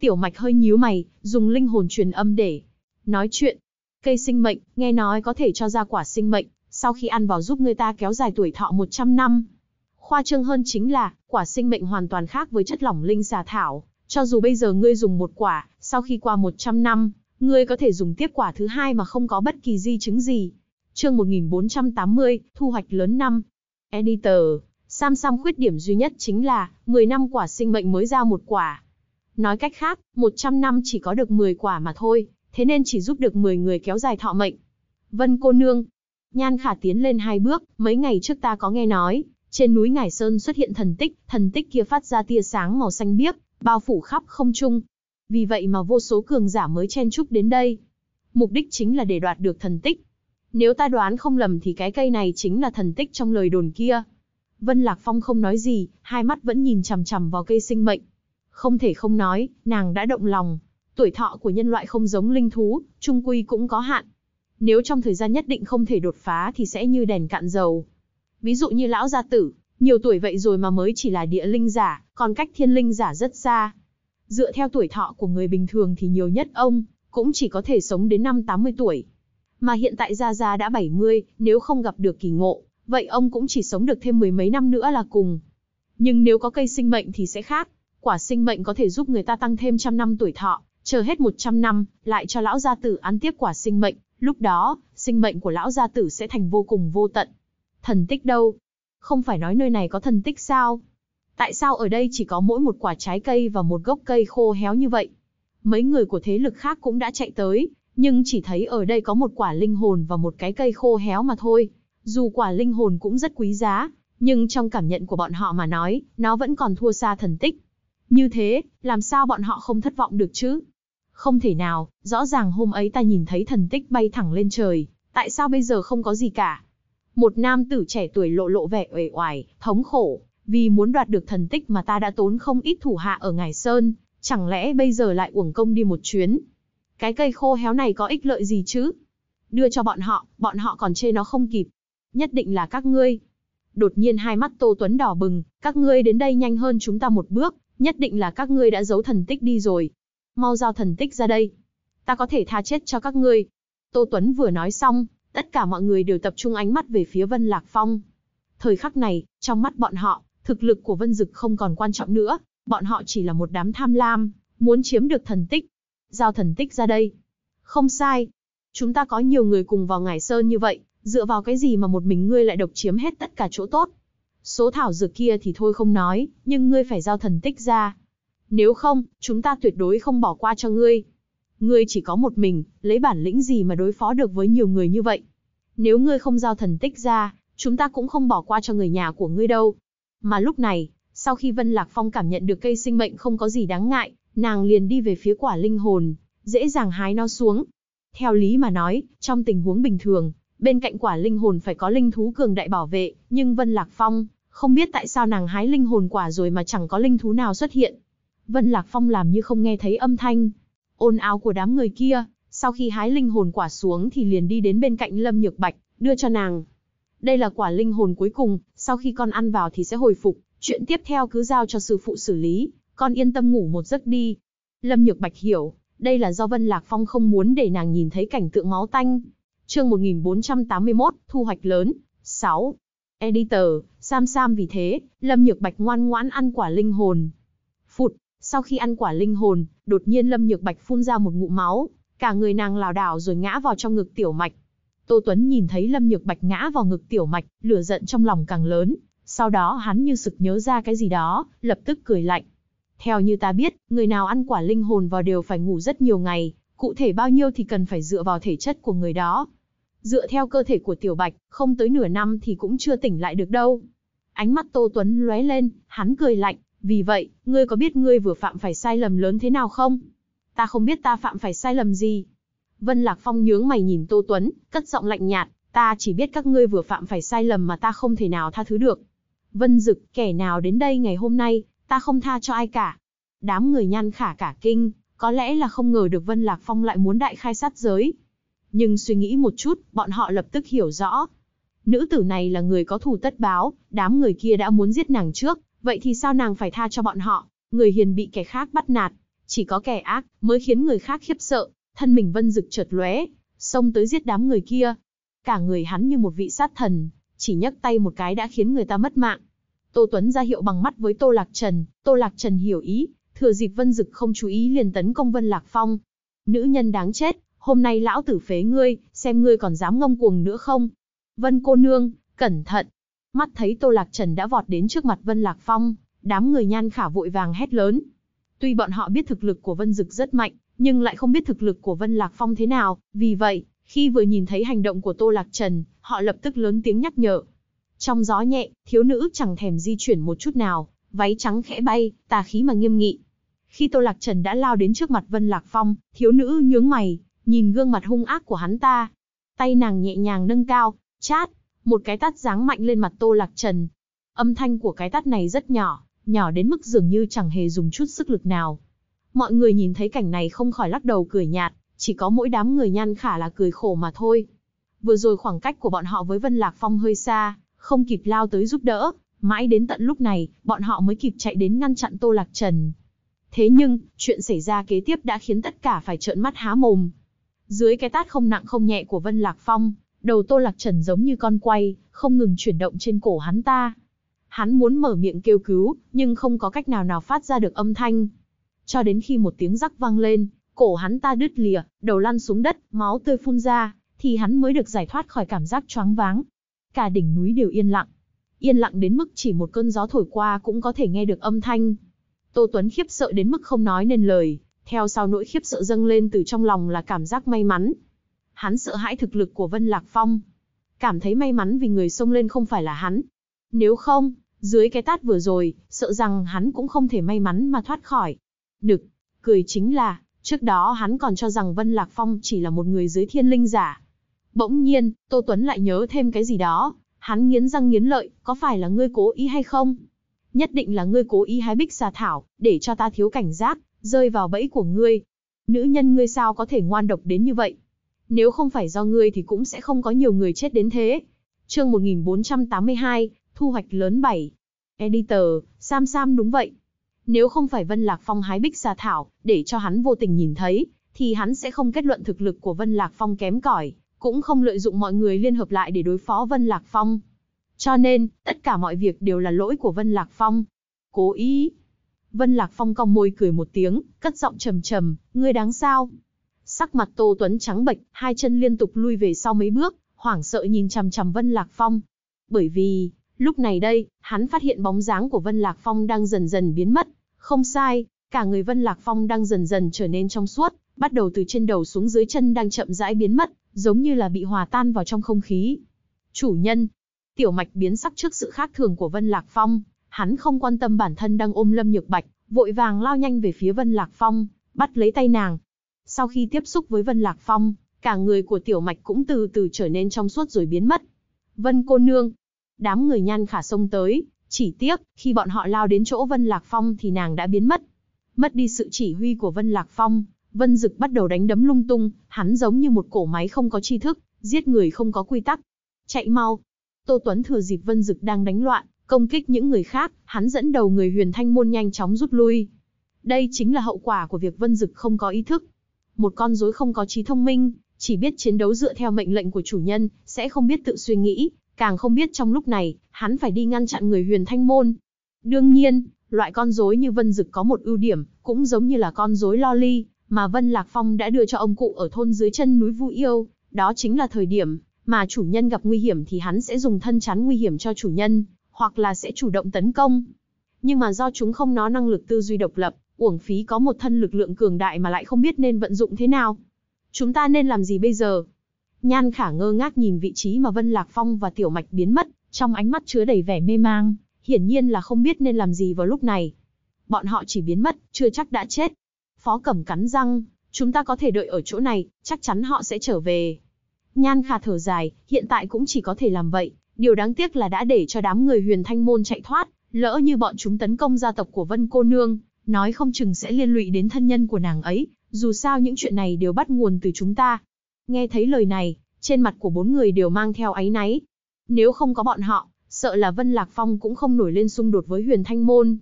Tiểu mạch hơi nhíu mày, dùng linh hồn truyền âm để nói chuyện. Cây sinh mệnh, nghe nói có thể cho ra quả sinh mệnh, sau khi ăn vào giúp người ta kéo dài tuổi thọ 100 năm. Khoa trương hơn chính là, quả sinh mệnh hoàn toàn khác với chất lỏng linh xà thảo. Cho dù bây giờ ngươi dùng một quả, sau khi qua 100 năm, ngươi có thể dùng tiếp quả thứ hai mà không có bất kỳ di chứng gì. Chương 1480, thu hoạch lớn năm. Editor, Samsung khuyết điểm duy nhất chính là 10 năm quả sinh mệnh mới ra một quả. Nói cách khác, 100 năm chỉ có được 10 quả mà thôi, thế nên chỉ giúp được 10 người kéo dài thọ mệnh. Vân cô nương, Nhan Khả tiến lên hai bước, mấy ngày trước ta có nghe nói, trên núi Ngải Sơn xuất hiện thần tích, thần tích kia phát ra tia sáng màu xanh biếc, bao phủ khắp không trung. Vì vậy mà vô số cường giả mới chen chúc đến đây. Mục đích chính là để đoạt được thần tích. Nếu ta đoán không lầm thì cái cây này chính là thần tích trong lời đồn kia, Vân Lạc Phong không nói gì, hai mắt vẫn nhìn chằm chằm vào cây sinh mệnh. Không thể không nói, nàng đã động lòng. Tuổi thọ của nhân loại không giống linh thú, trung quy cũng có hạn. Nếu trong thời gian nhất định không thể đột phá thì sẽ như đèn cạn dầu. Ví dụ như lão gia tử, nhiều tuổi vậy rồi mà mới chỉ là địa linh giả, còn cách thiên linh giả rất xa. Dựa theo tuổi thọ của người bình thường thì nhiều nhất ông, cũng chỉ có thể sống đến năm 80 tuổi. Mà hiện tại Gia Gia đã 70, nếu không gặp được kỳ ngộ, vậy ông cũng chỉ sống được thêm mười mấy năm nữa là cùng. Nhưng nếu có cây sinh mệnh thì sẽ khác, quả sinh mệnh có thể giúp người ta tăng thêm trăm năm tuổi thọ, chờ hết một trăm năm, lại cho lão gia tử ăn tiếp quả sinh mệnh, lúc đó, sinh mệnh của lão gia tử sẽ thành vô cùng vô tận. Thần tích đâu? Không phải nói nơi này có thần tích sao? Tại sao ở đây chỉ có mỗi một quả trái cây và một gốc cây khô héo như vậy? Mấy người của thế lực khác cũng đã chạy tới, nhưng chỉ thấy ở đây có một quả linh hồn và một cái cây khô héo mà thôi. Dù quả linh hồn cũng rất quý giá, nhưng trong cảm nhận của bọn họ mà nói, nó vẫn còn thua xa thần tích. Như thế, làm sao bọn họ không thất vọng được chứ? Không thể nào, rõ ràng hôm ấy ta nhìn thấy thần tích bay thẳng lên trời, tại sao bây giờ không có gì cả? Một nam tử trẻ tuổi lộ lộ vẻ uể oải, thống khổ, vì muốn đoạt được thần tích mà ta đã tốn không ít thủ hạ ở Ngài Sơn, chẳng lẽ bây giờ lại uổng công đi một chuyến? Cái cây khô héo này có ích lợi gì chứ? Đưa cho bọn họ, bọn họ còn chê nó không kịp nhất định là các ngươi. Đột nhiên hai mắt Tô Tuấn đỏ bừng, các ngươi đến đây nhanh hơn chúng ta một bước, nhất định là các ngươi đã giấu thần tích đi rồi. Mau giao thần tích ra đây. Ta có thể tha chết cho các ngươi. Tô Tuấn vừa nói xong, tất cả mọi người đều tập trung ánh mắt về phía Vân Lạc Phong. Thời khắc này, trong mắt bọn họ, thực lực của Vân Dực không còn quan trọng nữa, bọn họ chỉ là một đám tham lam, muốn chiếm được thần tích. Giao thần tích ra đây. Không sai. Chúng ta có nhiều người cùng vào Ngải Sơn như vậy, Dựa vào cái gì mà một mình ngươi lại độc chiếm hết tất cả chỗ tốt? Số thảo dược kia thì thôi không nói, nhưng ngươi phải giao thần tích ra. Nếu không, chúng ta tuyệt đối không bỏ qua cho ngươi. Ngươi chỉ có một mình, lấy bản lĩnh gì mà đối phó được với nhiều người như vậy? Nếu ngươi không giao thần tích ra, chúng ta cũng không bỏ qua cho người nhà của ngươi đâu. Mà lúc này, sau khi Vân Lạc Phong cảm nhận được cây sinh mệnh không có gì đáng ngại, nàng liền đi về phía quả linh hồn, dễ dàng hái nó xuống. Theo lý mà nói, trong tình huống bình thường, bên cạnh quả linh hồn phải có linh thú cường đại bảo vệ, nhưng Vân Lạc Phong, không biết tại sao nàng hái linh hồn quả rồi mà chẳng có linh thú nào xuất hiện. Vân Lạc Phong làm như không nghe thấy âm thanh, ồn ào của đám người kia, sau khi hái linh hồn quả xuống thì liền đi đến bên cạnh Lâm Nhược Bạch, đưa cho nàng. Đây là quả linh hồn cuối cùng, sau khi con ăn vào thì sẽ hồi phục, chuyện tiếp theo cứ giao cho sư phụ xử lý, con yên tâm ngủ một giấc đi. Lâm Nhược Bạch hiểu, đây là do Vân Lạc Phong không muốn để nàng nhìn thấy cảnh tượng máu tanh, chương 1481, thu hoạch lớn. 6. Editor, Sam Sam vì thế, Lâm Nhược Bạch ngoan ngoãn ăn quả linh hồn. Phụt, sau khi ăn quả linh hồn, đột nhiên Lâm Nhược Bạch phun ra một ngụm máu, cả người nàng lảo đảo rồi ngã vào trong ngực tiểu mạch. Tô Tuấn nhìn thấy Lâm Nhược Bạch ngã vào ngực tiểu mạch, lửa giận trong lòng càng lớn, sau đó hắn như sực nhớ ra cái gì đó, lập tức cười lạnh. Theo như ta biết, người nào ăn quả linh hồn vào đều phải ngủ rất nhiều ngày, cụ thể bao nhiêu thì cần phải dựa vào thể chất của người đó, Dựa theo cơ thể của Tiểu Bạch, không tới nửa năm thì cũng chưa tỉnh lại được đâu. Ánh mắt Tô Tuấn lóe lên, hắn cười lạnh, vì vậy, ngươi có biết ngươi vừa phạm phải sai lầm lớn thế nào không? Ta không biết ta phạm phải sai lầm gì. Vân Lạc Phong nhướng mày nhìn Tô Tuấn, cất giọng lạnh nhạt, ta chỉ biết các ngươi vừa phạm phải sai lầm mà ta không thể nào tha thứ được. Vân Dực, kẻ nào đến đây ngày hôm nay, ta không tha cho ai cả. Đám người nhăn khả cả kinh, có lẽ là không ngờ được Vân Lạc Phong lại muốn đại khai sát giới, nhưng suy nghĩ một chút, bọn họ lập tức hiểu rõ. Nữ tử này là người có thù tất báo, đám người kia đã muốn giết nàng trước, vậy thì sao nàng phải tha cho bọn họ? Người hiền bị kẻ khác bắt nạt, chỉ có kẻ ác mới khiến người khác khiếp sợ, thân mình vân dực chợt lóe, xông tới giết đám người kia. Cả người hắn như một vị sát thần, chỉ nhấc tay một cái đã khiến người ta mất mạng. Tô Tuấn ra hiệu bằng mắt với Tô Lạc Trần, Tô Lạc Trần hiểu ý, thừa dịp Vân Dực không chú ý liền tấn công Vân Lạc Phong. Nữ nhân đáng chết, hôm nay lão tử phế ngươi, xem ngươi còn dám ngông cuồng nữa không. Vân cô nương, cẩn thận. Mắt thấy Tô Lạc Trần đã vọt đến trước mặt Vân Lạc Phong, đám người nhan khả vội vàng hét lớn. Tuy bọn họ biết thực lực của Vân Dực rất mạnh, nhưng lại không biết thực lực của Vân Lạc Phong thế nào, vì vậy, khi vừa nhìn thấy hành động của Tô Lạc Trần, họ lập tức lớn tiếng nhắc nhở. Trong gió nhẹ, thiếu nữ chẳng thèm di chuyển một chút nào, váy trắng khẽ bay, tà khí mà nghiêm nghị. Khi Tô Lạc Trần đã lao đến trước mặt Vân Lạc Phong, thiếu nữ nhướng mày, nhìn gương mặt hung ác của hắn ta. Tay nàng nhẹ nhàng nâng cao, chát, một cái tát giáng mạnh lên mặt Tô Lạc Trần. Âm thanh của cái tát này rất nhỏ, nhỏ đến mức dường như chẳng hề dùng chút sức lực nào. Mọi người nhìn thấy cảnh này không khỏi lắc đầu cười nhạt, chỉ có mỗi đám người nhan khả là cười khổ mà thôi. Vừa rồi khoảng cách của bọn họ với Vân Lạc Phong hơi xa, không kịp lao tới giúp đỡ, mãi đến tận lúc này, bọn họ mới kịp chạy đến ngăn chặn Tô Lạc Trần. Thế nhưng, chuyện xảy ra kế tiếp đã khiến tất cả phải trợn mắt há mồm, dưới cái tát không nặng không nhẹ của Vân Lạc Phong, đầu Tô Lạc Trần giống như con quay, không ngừng chuyển động trên cổ hắn ta. Hắn muốn mở miệng kêu cứu, nhưng không có cách nào nào phát ra được âm thanh. Cho đến khi một tiếng rắc vang lên, cổ hắn ta đứt lìa, đầu lăn xuống đất, máu tươi phun ra, thì hắn mới được giải thoát khỏi cảm giác choáng váng. Cả đỉnh núi đều yên lặng. Yên lặng đến mức chỉ một cơn gió thổi qua cũng có thể nghe được âm thanh. Tô Tuấn khiếp sợ đến mức không nói nên lời, theo sau nỗi khiếp sợ dâng lên từ trong lòng là cảm giác may mắn. Hắn sợ hãi thực lực của Vân Lạc Phong. Cảm thấy may mắn vì người xông lên không phải là hắn. Nếu không, dưới cái tát vừa rồi, sợ rằng hắn cũng không thể may mắn mà thoát khỏi. Nực, cười chính là, trước đó hắn còn cho rằng Vân Lạc Phong chỉ là một người dưới thiên linh giả. Bỗng nhiên, Tô Tuấn lại nhớ thêm cái gì đó, hắn nghiến răng nghiến lợi, có phải là ngươi cố ý hay không? Nhất định là ngươi cố ý hái bích xà thảo, để cho ta thiếu cảnh giác, rơi vào bẫy của ngươi. Nữ nhân ngươi sao có thể ngoan độc đến như vậy? Nếu không phải do ngươi thì cũng sẽ không có nhiều người chết đến thế. Chương 1482, thu hoạch lớn 7. Editor, Sam Sam đúng vậy. Nếu không phải Vân Lạc Phong hái bích xà thảo, để cho hắn vô tình nhìn thấy, thì hắn sẽ không kết luận thực lực của Vân Lạc Phong kém cỏi, cũng không lợi dụng mọi người liên hợp lại để đối phó Vân Lạc Phong. Cho nên, tất cả mọi việc đều là lỗi của Vân Lạc Phong. Cố ý, Vân Lạc Phong cong môi cười một tiếng, cất giọng trầm trầm, ngươi đáng sao? Sắc mặt Tô Tuấn trắng bệch, hai chân liên tục lui về sau mấy bước, hoảng sợ nhìn chằm chằm Vân Lạc Phong. Bởi vì, lúc này đây, hắn phát hiện bóng dáng của Vân Lạc Phong đang dần dần biến mất. Không sai, cả người Vân Lạc Phong đang dần dần trở nên trong suốt, bắt đầu từ trên đầu xuống dưới chân đang chậm rãi biến mất, giống như là bị hòa tan vào trong không khí. Chủ nhân, tiểu mạch biến sắc trước sự khác thường của Vân Lạc Phong, Hắn không quan tâm bản thân đang ôm Lâm Nhược Bạch, vội vàng lao nhanh về phía Vân Lạc Phong, bắt lấy tay nàng. Sau khi tiếp xúc với Vân Lạc Phong, cả người của tiểu mạch cũng từ từ trở nên trong suốt rồi biến mất. Vân cô nương, đám người nhan khả sông tới, chỉ tiếc, khi bọn họ lao đến chỗ Vân Lạc Phong thì nàng đã biến mất. Mất đi sự chỉ huy của Vân Lạc Phong, Vân Dực bắt đầu đánh đấm lung tung, hắn giống như một cổ máy không có tri thức, giết người không có quy tắc. Chạy mau. Tô Tuấn thừa dịp Vân Dực đang đánh loạn, Công kích những người khác, hắn dẫn đầu người huyền thanh môn nhanh chóng rút lui. Đây chính là hậu quả của việc vân dực không có ý thức. Một con rối không có trí thông minh, chỉ biết chiến đấu dựa theo mệnh lệnh của chủ nhân, sẽ không biết tự suy nghĩ, càng không biết trong lúc này, hắn phải đi ngăn chặn người huyền thanh môn. Đương nhiên, loại con rối như vân dực có một ưu điểm, cũng giống như là con rối lo ly, mà Vân Lạc Phong đã đưa cho ông cụ ở thôn dưới chân núi Vu Yêu, đó chính là thời điểm mà chủ nhân gặp nguy hiểm thì hắn sẽ dùng thân chắn nguy hiểm cho chủ nhân, hoặc là sẽ chủ động tấn công. Nhưng mà do chúng không nó năng lực tư duy độc lập, uổng phí có một thân lực lượng cường đại mà lại không biết nên vận dụng thế nào. Chúng ta nên làm gì bây giờ? Nhan khả ngơ ngác nhìn vị trí mà Vân Lạc Phong và Tiểu Mạch biến mất, trong ánh mắt chứa đầy vẻ mê mang, hiển nhiên là không biết nên làm gì vào lúc này. Bọn họ chỉ biến mất, chưa chắc đã chết. Phó Cẩm cắn răng, chúng ta có thể đợi ở chỗ này, chắc chắn họ sẽ trở về. Nhan khả thở dài, hiện tại cũng chỉ có thể làm vậy, Điều đáng tiếc là đã để cho đám người huyền thanh môn chạy thoát, lỡ như bọn chúng tấn công gia tộc của Vân Cô Nương, nói không chừng sẽ liên lụy đến thân nhân của nàng ấy, dù sao những chuyện này đều bắt nguồn từ chúng ta. Nghe thấy lời này, trên mặt của bốn người đều mang theo áy náy. Nếu không có bọn họ, sợ là Vân Lạc Phong cũng không nổi lên xung đột với huyền thanh môn.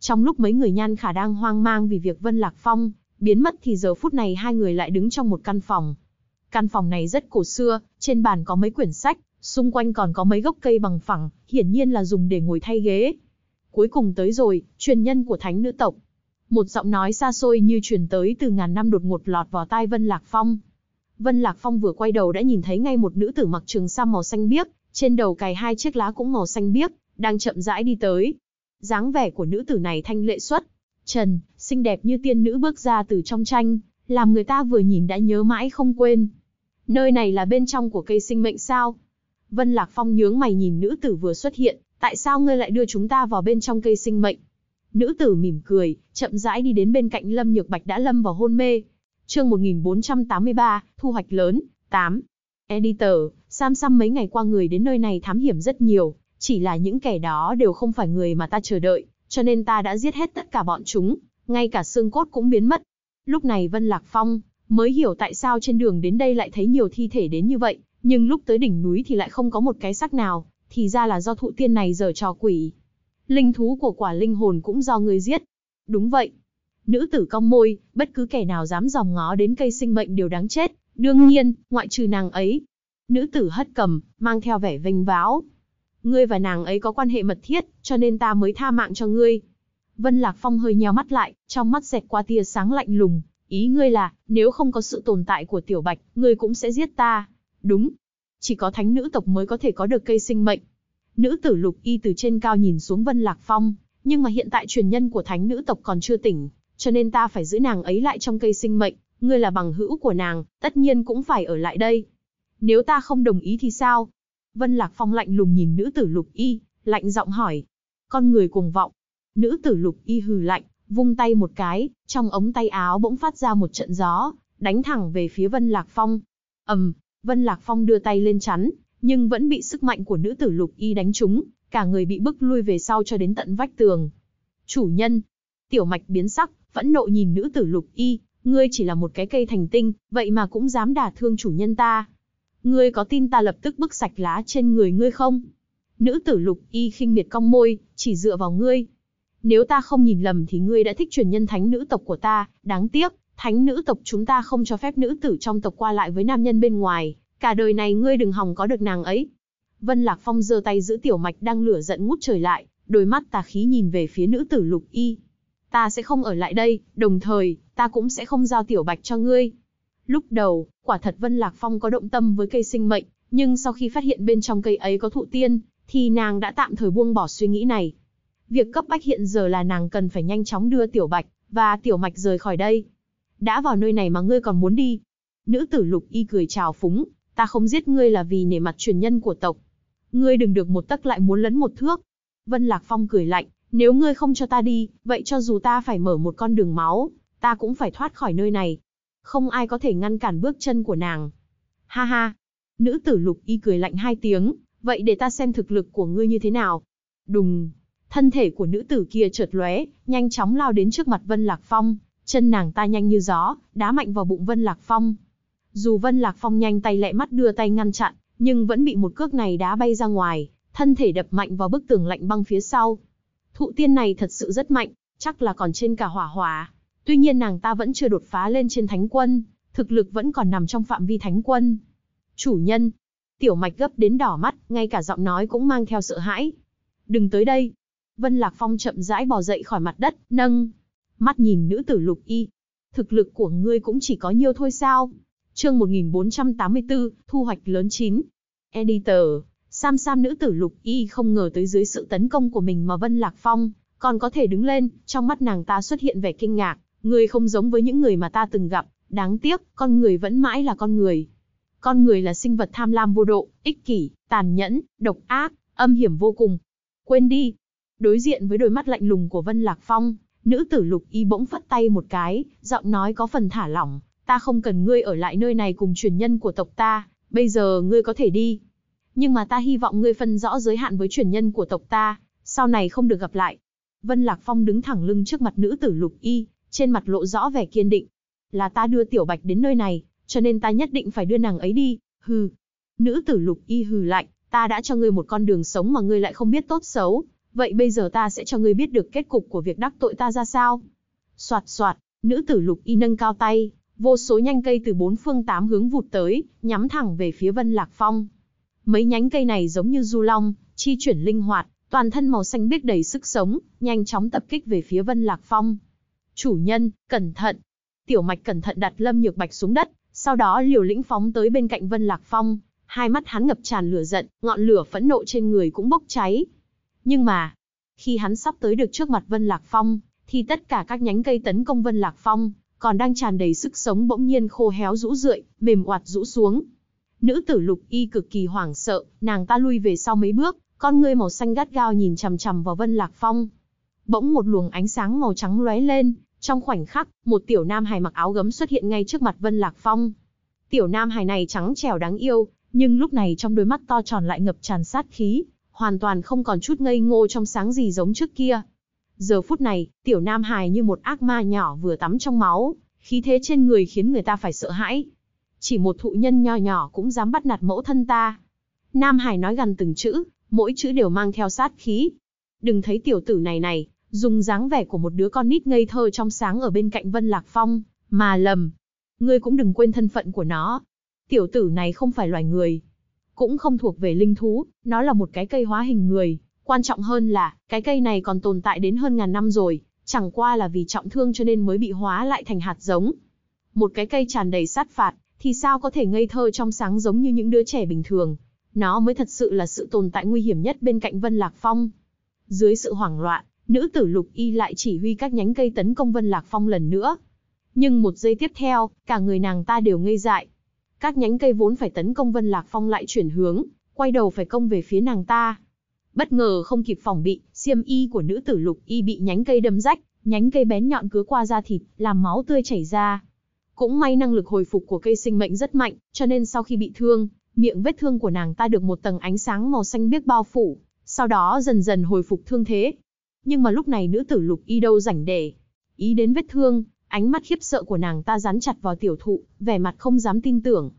Trong lúc mấy người nhan khả đang hoang mang vì việc Vân Lạc Phong biến mất thì giờ phút này hai người lại đứng trong một căn phòng. Căn phòng này rất cổ xưa, trên bàn có mấy quyển sách, Xung quanh còn có mấy gốc cây bằng phẳng, hiển nhiên là dùng để ngồi thay ghế. Cuối cùng tới rồi, truyền nhân của thánh nữ tộc. Một giọng nói xa xôi như truyền tới từ ngàn năm đột ngột lọt vào tai Vân Lạc Phong. Vân Lạc Phong vừa quay đầu đã nhìn thấy ngay một nữ tử mặc trường sam màu xanh biếc, trên đầu cài hai chiếc lá cũng màu xanh biếc, đang chậm rãi đi tới. Dáng vẻ của nữ tử này thanh lệ xuất, trần, xinh đẹp như tiên nữ bước ra từ trong tranh, làm người ta vừa nhìn đã nhớ mãi không quên. Nơi này là bên trong của cây sinh mệnh sao? Vân Lạc Phong nhướng mày nhìn nữ tử vừa xuất hiện, tại sao ngươi lại đưa chúng ta vào bên trong cây sinh mệnh? Nữ tử mỉm cười, chậm rãi đi đến bên cạnh Lâm Nhược Bạch đã lâm vào hôn mê. Chương 1483, thu hoạch lớn, 8. Editor, Sam Sam mấy ngày qua người đến nơi này thám hiểm rất nhiều, chỉ là những kẻ đó đều không phải người mà ta chờ đợi, cho nên ta đã giết hết tất cả bọn chúng, ngay cả xương cốt cũng biến mất. Lúc này Vân Lạc Phong mới hiểu tại sao trên đường đến đây lại thấy nhiều thi thể đến như vậy, nhưng lúc tới đỉnh núi thì lại không có một cái xác nào, thì ra là do thụ tiên này giở trò quỷ. Linh thú của quả linh hồn cũng do người giết. Đúng vậy. Nữ tử cong môi, bất cứ kẻ nào dám dòm ngó đến cây sinh mệnh đều đáng chết, đương nhiên, ngoại trừ nàng ấy. Nữ tử hất cầm, mang theo vẻ vênh váo. Ngươi và nàng ấy có quan hệ mật thiết, cho nên ta mới tha mạng cho ngươi. Vân Lạc Phong hơi nheo mắt lại, trong mắt xẹt qua tia sáng lạnh lùng. Ý ngươi là, nếu không có sự tồn tại của Tiểu Bạch, ngươi cũng sẽ giết ta. Đúng, chỉ có thánh nữ tộc mới có thể có được cây sinh mệnh. Nữ tử lục y từ trên cao nhìn xuống Vân Lạc Phong, nhưng mà hiện tại truyền nhân của thánh nữ tộc còn chưa tỉnh, cho nên ta phải giữ nàng ấy lại trong cây sinh mệnh, ngươi là bằng hữu của nàng, tất nhiên cũng phải ở lại đây. Nếu ta không đồng ý thì sao? Vân Lạc Phong lạnh lùng nhìn nữ tử lục y, lạnh giọng hỏi. Con người cuồng vọng. Nữ tử lục y hừ lạnh, vung tay một cái, trong ống tay áo bỗng phát ra một trận gió, đánh thẳng về phía Vân Lạc Phong. ầm, Vân Lạc Phong đưa tay lên chắn, nhưng vẫn bị sức mạnh của nữ tử lục y đánh trúng, cả người bị bức lui về sau cho đến tận vách tường. Chủ nhân, tiểu mạch biến sắc, vẫn nộ nhìn nữ tử lục y, ngươi chỉ là một cái cây thành tinh, vậy mà cũng dám đả thương chủ nhân ta. Ngươi có tin ta lập tức bức sạch lá trên người ngươi không? Nữ tử lục y khinh miệt cong môi, chỉ dựa vào ngươi. Nếu ta không nhìn lầm thì ngươi đã thích truyền nhân thánh nữ tộc của ta, đáng tiếc, thánh nữ tộc chúng ta không cho phép nữ tử trong tộc qua lại với nam nhân bên ngoài, cả đời này ngươi đừng hòng có được nàng ấy. Vân Lạc Phong giơ tay giữ tiểu mạch đang lửa giận ngút trời lại, đôi mắt tà khí nhìn về phía nữ tử lục y. Ta sẽ không ở lại đây, đồng thời, ta cũng sẽ không giao tiểu bạch cho ngươi. Lúc đầu, quả thật Vân Lạc Phong có động tâm với cây sinh mệnh, nhưng sau khi phát hiện bên trong cây ấy có thụ tiên, thì nàng đã tạm thời buông bỏ suy nghĩ này. Việc cấp bách hiện giờ là nàng cần phải nhanh chóng đưa tiểu bạch và tiểu mạch rời khỏi đây đã vào nơi này mà ngươi còn muốn đi. Nữ tử lục y cười chào phúng, ta không giết ngươi là vì nể mặt truyền nhân của tộc. Ngươi đừng được một tấc lại muốn lấn một thước. Vân Lạc Phong cười lạnh, nếu ngươi không cho ta đi, vậy cho dù ta phải mở một con đường máu, ta cũng phải thoát khỏi nơi này. Không ai có thể ngăn cản bước chân của nàng. Ha ha. Nữ tử lục y cười lạnh hai tiếng, vậy để ta xem thực lực của ngươi như thế nào. Đùng. Thân thể của nữ tử kia chợt lóe, nhanh chóng lao đến trước mặt Vân Lạc Phong, Chân nàng ta nhanh như gió, đá mạnh vào bụng Vân Lạc Phong. Dù Vân Lạc Phong nhanh tay lẹ mắt đưa tay ngăn chặn, nhưng vẫn bị một cước này đá bay ra ngoài, thân thể đập mạnh vào bức tường lạnh băng phía sau. Thụ tiên này thật sự rất mạnh, chắc là còn trên cả hỏa hỏa. Tuy nhiên nàng ta vẫn chưa đột phá lên trên thánh quân, thực lực vẫn còn nằm trong phạm vi thánh quân. Chủ nhân, tiểu mạch gấp đến đỏ mắt, ngay cả giọng nói cũng mang theo sợ hãi. Đừng tới đây. Vân Lạc Phong chậm rãi bò dậy khỏi mặt đất, nâng, mắt nhìn nữ tử lục y. Thực lực của ngươi cũng chỉ có nhiêu thôi sao? chương 1484, thu hoạch lớn 9. Editor, Sam Sam nữ tử lục y không ngờ tới dưới sự tấn công của mình mà Vân Lạc Phong, còn có thể đứng lên, trong mắt nàng ta xuất hiện vẻ kinh ngạc, ngươi không giống với những người mà ta từng gặp, đáng tiếc, con người vẫn mãi là con người. Con người là sinh vật tham lam vô độ, ích kỷ, tàn nhẫn, độc ác, âm hiểm vô cùng. Quên đi. Đối diện với đôi mắt lạnh lùng của Vân Lạc Phong, Nữ tử lục y bỗng phất tay một cái, giọng nói có phần thả lỏng, ta không cần ngươi ở lại nơi này cùng truyền nhân của tộc ta, bây giờ ngươi có thể đi. Nhưng mà ta hy vọng ngươi phân rõ giới hạn với truyền nhân của tộc ta, sau này không được gặp lại. Vân Lạc Phong đứng thẳng lưng trước mặt nữ tử lục y, trên mặt lộ rõ vẻ kiên định. Là ta đưa Tiểu Bạch đến nơi này, cho nên ta nhất định phải đưa nàng ấy đi, hừ. Nữ tử lục y hừ lạnh, ta đã cho ngươi một con đường sống mà ngươi lại không biết tốt xấu, vậy bây giờ ta sẽ cho ngươi biết được kết cục của việc đắc tội ta ra sao. Soạt soạt, nữ tử lục y nâng cao tay, vô số nhanh cây từ bốn phương tám hướng vụt tới, nhắm thẳng về phía Vân Lạc Phong. Mấy nhánh cây này giống như du long, chi chuyển linh hoạt, toàn thân màu xanh biếc đầy sức sống, nhanh chóng tập kích về phía Vân Lạc Phong. Chủ nhân, cẩn thận. Tiểu mạch cẩn thận đặt lâm nhược bạch xuống đất, sau đó liều lĩnh phóng tới bên cạnh Vân Lạc Phong. Hai mắt hắn ngập tràn lửa giận, ngọn lửa phẫn nộ trên người cũng bốc cháy, nhưng mà, khi hắn sắp tới được trước mặt Vân Lạc Phong, thì tất cả các nhánh cây tấn công Vân Lạc Phong, còn đang tràn đầy sức sống bỗng nhiên khô héo rũ rượi, mềm oạt rũ xuống. Nữ tử lục y cực kỳ hoảng sợ, nàng ta lui về sau mấy bước, con ngươi màu xanh gắt gao nhìn chằm chằm vào Vân Lạc Phong. Bỗng một luồng ánh sáng màu trắng lóe lên, trong khoảnh khắc, một tiểu nam hài mặc áo gấm xuất hiện ngay trước mặt Vân Lạc Phong. Tiểu nam hài này trắng trẻo đáng yêu, nhưng lúc này trong đôi mắt to tròn lại ngập tràn sát khí, hoàn toàn không còn chút ngây ngô trong sáng gì giống trước kia. Giờ phút này, tiểu nam hài như một ác ma nhỏ vừa tắm trong máu, khí thế trên người khiến người ta phải sợ hãi. Chỉ một thụ nhân nho nhỏ cũng dám bắt nạt mẫu thân ta. Nam Hải nói gần từng chữ, mỗi chữ đều mang theo sát khí. Đừng thấy tiểu tử này này, dùng dáng vẻ của một đứa con nít ngây thơ trong sáng ở bên cạnh Vân Lạc Phong, mà lầm. Ngươi cũng đừng quên thân phận của nó. Tiểu tử này không phải loài người, cũng không thuộc về linh thú, nó là một cái cây hóa hình người. Quan trọng hơn là, cái cây này còn tồn tại đến hơn ngàn năm rồi, chẳng qua là vì trọng thương cho nên mới bị hóa lại thành hạt giống. Một cái cây tràn đầy sát phạt, thì sao có thể ngây thơ trong sáng giống như những đứa trẻ bình thường. Nó mới thật sự là sự tồn tại nguy hiểm nhất bên cạnh Vân Lạc Phong. Dưới sự hoảng loạn, nữ tử lục y lại chỉ huy các nhánh cây tấn công Vân Lạc Phong lần nữa. Nhưng một giây tiếp theo, cả người nàng ta đều ngây dại, các nhánh cây vốn phải tấn công Vân Lạc Phong lại chuyển hướng, quay đầu phải công về phía nàng ta. Bất ngờ không kịp phòng bị, xiêm y của nữ tử lục y bị nhánh cây đâm rách, nhánh cây bén nhọn cứa qua da thịt, làm máu tươi chảy ra. Cũng may năng lực hồi phục của cây sinh mệnh rất mạnh, cho nên sau khi bị thương, miệng vết thương của nàng ta được một tầng ánh sáng màu xanh biếc bao phủ, sau đó dần dần hồi phục thương thế. Nhưng mà lúc này nữ tử lục y đâu rảnh để ý đến vết thương, Ánh mắt khiếp sợ của nàng ta dán chặt vào tiểu thụ, vẻ mặt không dám tin tưởng.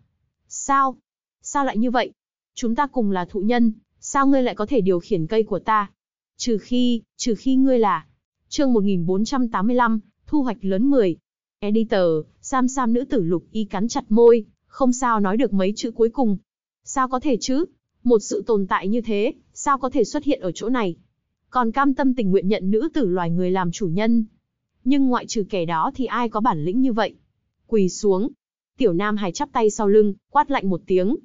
Sao? Sao lại như vậy? Chúng ta cùng là thụ nhân, sao ngươi lại có thể điều khiển cây của ta? Trừ khi, trừ khi ngươi là... chương 1485, thu hoạch lớn 10. Editor, Sam Sam nữ tử lục y cắn chặt môi, không sao nói được mấy chữ cuối cùng. Sao có thể chứ? Một sự tồn tại như thế, sao có thể xuất hiện ở chỗ này? Còn cam tâm tình nguyện nhận nữ tử loài người làm chủ nhân, nhưng ngoại trừ kẻ đó thì ai có bản lĩnh như vậy. Quỳ xuống, tiểu nam hài chắp tay sau lưng, quát lạnh một tiếng.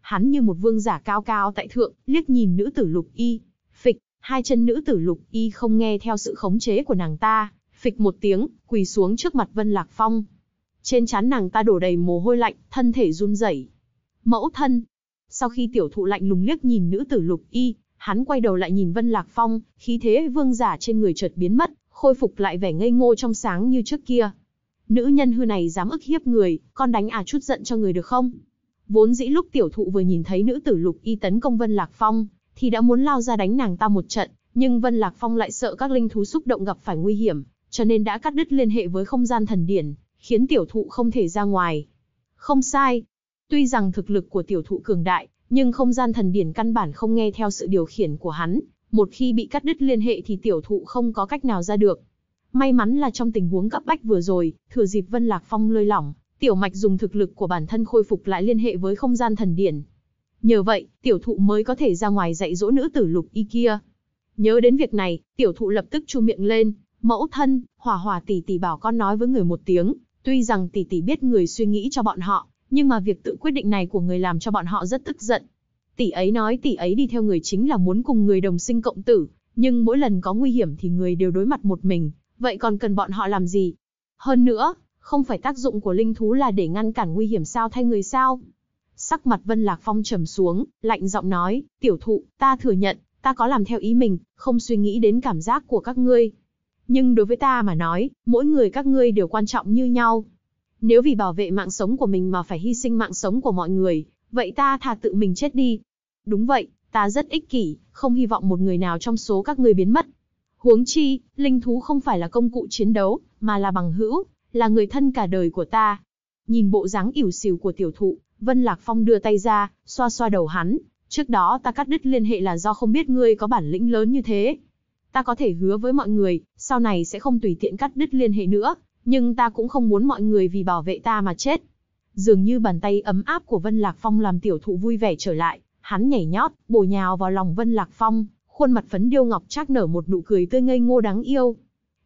Hắn như một vương giả cao cao tại thượng, liếc nhìn nữ tử lục y, phịch, hai chân nữ tử lục y không nghe theo sự khống chế của nàng ta, phịch một tiếng, quỳ xuống trước mặt Vân Lạc Phong. Trên trán nàng ta đổ đầy mồ hôi lạnh, thân thể run rẩy. Mẫu thân. Sau khi tiểu thụ lạnh lùng liếc nhìn nữ tử lục y, hắn quay đầu lại nhìn Vân Lạc Phong, khí thế vương giả trên người chợt biến mất, khôi phục lại vẻ ngây ngô trong sáng như trước kia. Nữ nhân hư này dám ức hiếp người, con đánh à chút giận cho người được không? Vốn dĩ lúc tiểu thụ vừa nhìn thấy nữ tử lục y tấn công Vân Lạc Phong, thì đã muốn lao ra đánh nàng ta một trận, nhưng Vân Lạc Phong lại sợ các linh thú xúc động gặp phải nguy hiểm, cho nên đã cắt đứt liên hệ với không gian thần điển, khiến tiểu thụ không thể ra ngoài. Không sai. Tuy rằng thực lực của tiểu thụ cường đại, nhưng không gian thần điển căn bản không nghe theo sự điều khiển của hắn, một khi bị cắt đứt liên hệ thì tiểu thụ không có cách nào ra được. May mắn là trong tình huống cấp bách vừa rồi, thừa dịp Vân Lạc Phong lơi lỏng, tiểu mạch dùng thực lực của bản thân khôi phục lại liên hệ với không gian thần điển. Nhờ vậy, tiểu thụ mới có thể ra ngoài dạy dỗ nữ tử lục y kia. Nhớ đến việc này, tiểu thụ lập tức chu miệng lên, mẫu thân, hòa hòa tỷ tỷ bảo con nói với người một tiếng, tuy rằng tỷ tỷ biết người suy nghĩ cho bọn họ, nhưng mà việc tự quyết định này của người làm cho bọn họ rất tức giận, tỷ ấy nói tỷ ấy đi theo người chính là muốn cùng người đồng sinh cộng tử, nhưng mỗi lần có nguy hiểm thì người đều đối mặt một mình, vậy còn cần bọn họ làm gì? Hơn nữa, không phải tác dụng của linh thú là để ngăn cản nguy hiểm sao thay người sao? Sắc mặt Vân Lạc Phong trầm xuống, lạnh giọng nói, tiểu thụ, ta thừa nhận, ta có làm theo ý mình, không suy nghĩ đến cảm giác của các ngươi. Nhưng đối với ta mà nói, mỗi người các ngươi đều quan trọng như nhau. Nếu vì bảo vệ mạng sống của mình mà phải hy sinh mạng sống của mọi người, Vậy ta thà tự mình chết đi. Đúng vậy, ta rất ích kỷ, không hy vọng một người nào trong số các người biến mất. Huống chi, linh thú không phải là công cụ chiến đấu, mà là bằng hữu, là người thân cả đời của ta. Nhìn bộ dáng ỉu xìu của tiểu thụ, Vân Lạc Phong đưa tay ra, xoa xoa đầu hắn. Trước đó ta cắt đứt liên hệ là do không biết ngươi có bản lĩnh lớn như thế. Ta có thể hứa với mọi người, sau này sẽ không tùy tiện cắt đứt liên hệ nữa, nhưng ta cũng không muốn mọi người vì bảo vệ ta mà chết. Dường như bàn tay ấm áp của Vân Lạc Phong làm tiểu thụ vui vẻ trở lại, hắn nhảy nhót, bổ nhào vào lòng Vân Lạc Phong, khuôn mặt phấn điêu ngọc trác nở một nụ cười tươi ngây ngô đáng yêu.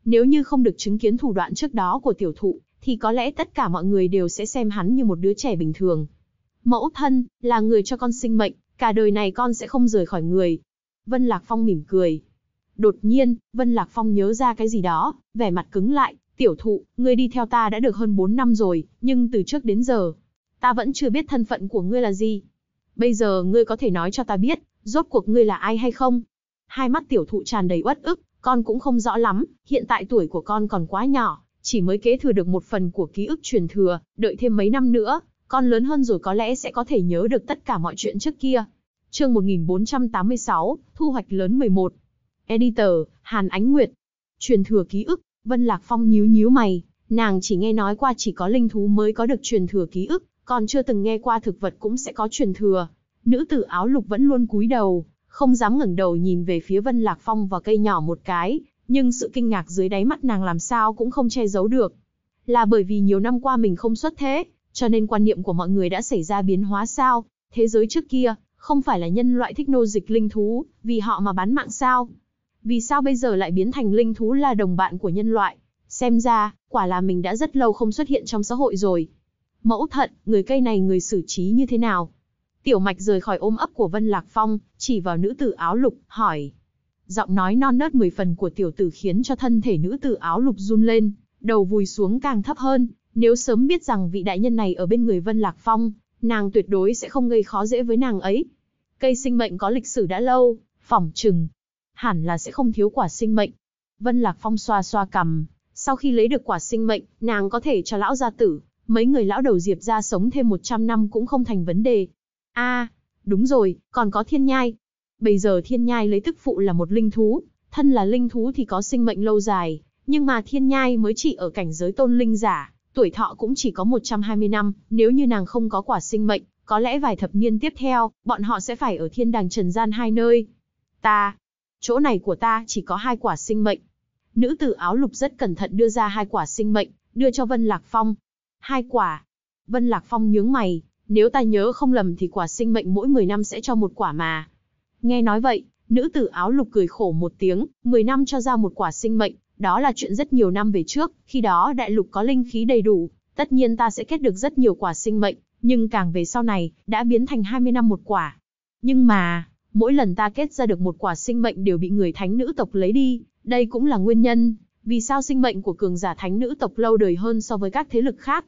Nếu như không được chứng kiến thủ đoạn trước đó của tiểu thụ, thì có lẽ tất cả mọi người đều sẽ xem hắn như một đứa trẻ bình thường. Mẫu thân, là người cho con sinh mệnh, cả đời này con sẽ không rời khỏi người. Vân Lạc Phong mỉm cười. Đột nhiên, Vân Lạc Phong nhớ ra cái gì đó, vẻ mặt cứng lại, Tiểu thụ, ngươi đi theo ta đã được hơn 4 năm rồi, nhưng từ trước đến giờ, ta vẫn chưa biết thân phận của ngươi là gì. Bây giờ ngươi có thể nói cho ta biết, rốt cuộc ngươi là ai hay không? Hai mắt tiểu thụ tràn đầy uất ức, con cũng không rõ lắm, hiện tại tuổi của con còn quá nhỏ, chỉ mới kế thừa được một phần của ký ức truyền thừa, đợi thêm mấy năm nữa, con lớn hơn rồi có lẽ sẽ có thể nhớ được tất cả mọi chuyện trước kia. Chương 1486, thu hoạch lớn 11. Editor, Hàn Ánh Nguyệt. Truyền thừa ký ức, Vân Lạc Phong nhíu nhíu mày, nàng chỉ nghe nói qua chỉ có linh thú mới có được truyền thừa ký ức, còn chưa từng nghe qua thực vật cũng sẽ có truyền thừa. Nữ tử áo lục vẫn luôn cúi đầu, không dám ngẩng đầu nhìn về phía Vân Lạc Phong và cây nhỏ một cái, nhưng sự kinh ngạc dưới đáy mắt nàng làm sao cũng không che giấu được. Là bởi vì nhiều năm qua mình không xuất thế, cho nên quan niệm của mọi người đã xảy ra biến hóa sao? Thế giới trước kia, không phải là nhân loại thích nô dịch linh thú, vì họ mà bán mạng sao? Vì sao bây giờ lại biến thành linh thú là đồng bạn của nhân loại? Xem ra, quả là mình đã rất lâu không xuất hiện trong xã hội rồi. Mẫu thận, người cây này người xử trí như thế nào? Tiểu mạch rời khỏi ôm ấp của Vân Lạc Phong, chỉ vào nữ tử áo lục, hỏi. Giọng nói non nớt mười phần của tiểu tử khiến cho thân thể nữ tử áo lục run lên, đầu vùi xuống càng thấp hơn. Nếu sớm biết rằng vị đại nhân này ở bên người Vân Lạc Phong, nàng tuyệt đối sẽ không gây khó dễ với nàng ấy. Cây sinh mệnh có lịch sử đã lâu, phỏng chừng, hẳn là sẽ không thiếu quả sinh mệnh. Vân Lạc Phong xoa xoa cầm, sau khi lấy được quả sinh mệnh, nàng có thể cho lão gia tử, mấy người lão đầu Diệp ra sống thêm 100 năm cũng không thành vấn đề. a đúng rồi, còn có thiên nhai. Bây giờ thiên nhai lấy thức phụ là một linh thú, thân là linh thú thì có sinh mệnh lâu dài, nhưng mà thiên nhai mới chỉ ở cảnh giới tôn linh giả, tuổi thọ cũng chỉ có 120 năm, nếu như nàng không có quả sinh mệnh, có lẽ vài thập niên tiếp theo, bọn họ sẽ phải ở thiên đàng trần gian hai nơi. Ta, chỗ này của ta chỉ có hai quả sinh mệnh. Nữ tử áo lục rất cẩn thận đưa ra hai quả sinh mệnh, đưa cho Vân Lạc Phong. Hai quả. Vân Lạc Phong nhướng mày, nếu ta nhớ không lầm thì quả sinh mệnh mỗi 10 năm sẽ cho một quả mà. Nghe nói vậy, nữ tử áo lục cười khổ một tiếng, 10 năm cho ra một quả sinh mệnh, đó là chuyện rất nhiều năm về trước, khi đó đại lục có linh khí đầy đủ, tất nhiên ta sẽ kết được rất nhiều quả sinh mệnh, nhưng càng về sau này, đã biến thành 20 năm một quả. Nhưng mà, mỗi lần ta kết ra được một quả sinh mệnh đều bị người thánh nữ tộc lấy đi, đây cũng là nguyên nhân, vì sao sinh mệnh của cường giả thánh nữ tộc lâu đời hơn so với các thế lực khác.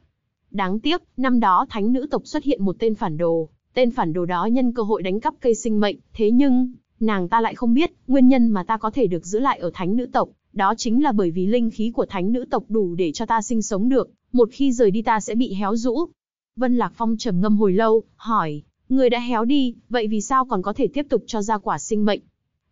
Đáng tiếc, năm đó thánh nữ tộc xuất hiện một tên phản đồ, tên phản đồ đó nhân cơ hội đánh cắp cây sinh mệnh, thế nhưng, nàng ta lại không biết, nguyên nhân mà ta có thể được giữ lại ở thánh nữ tộc, đó chính là bởi vì linh khí của thánh nữ tộc đủ để cho ta sinh sống được, một khi rời đi ta sẽ bị héo rũ. Vân Lạc Phong trầm ngâm hồi lâu, hỏi, Người đã héo đi, vậy vì sao còn có thể tiếp tục cho ra quả sinh mệnh?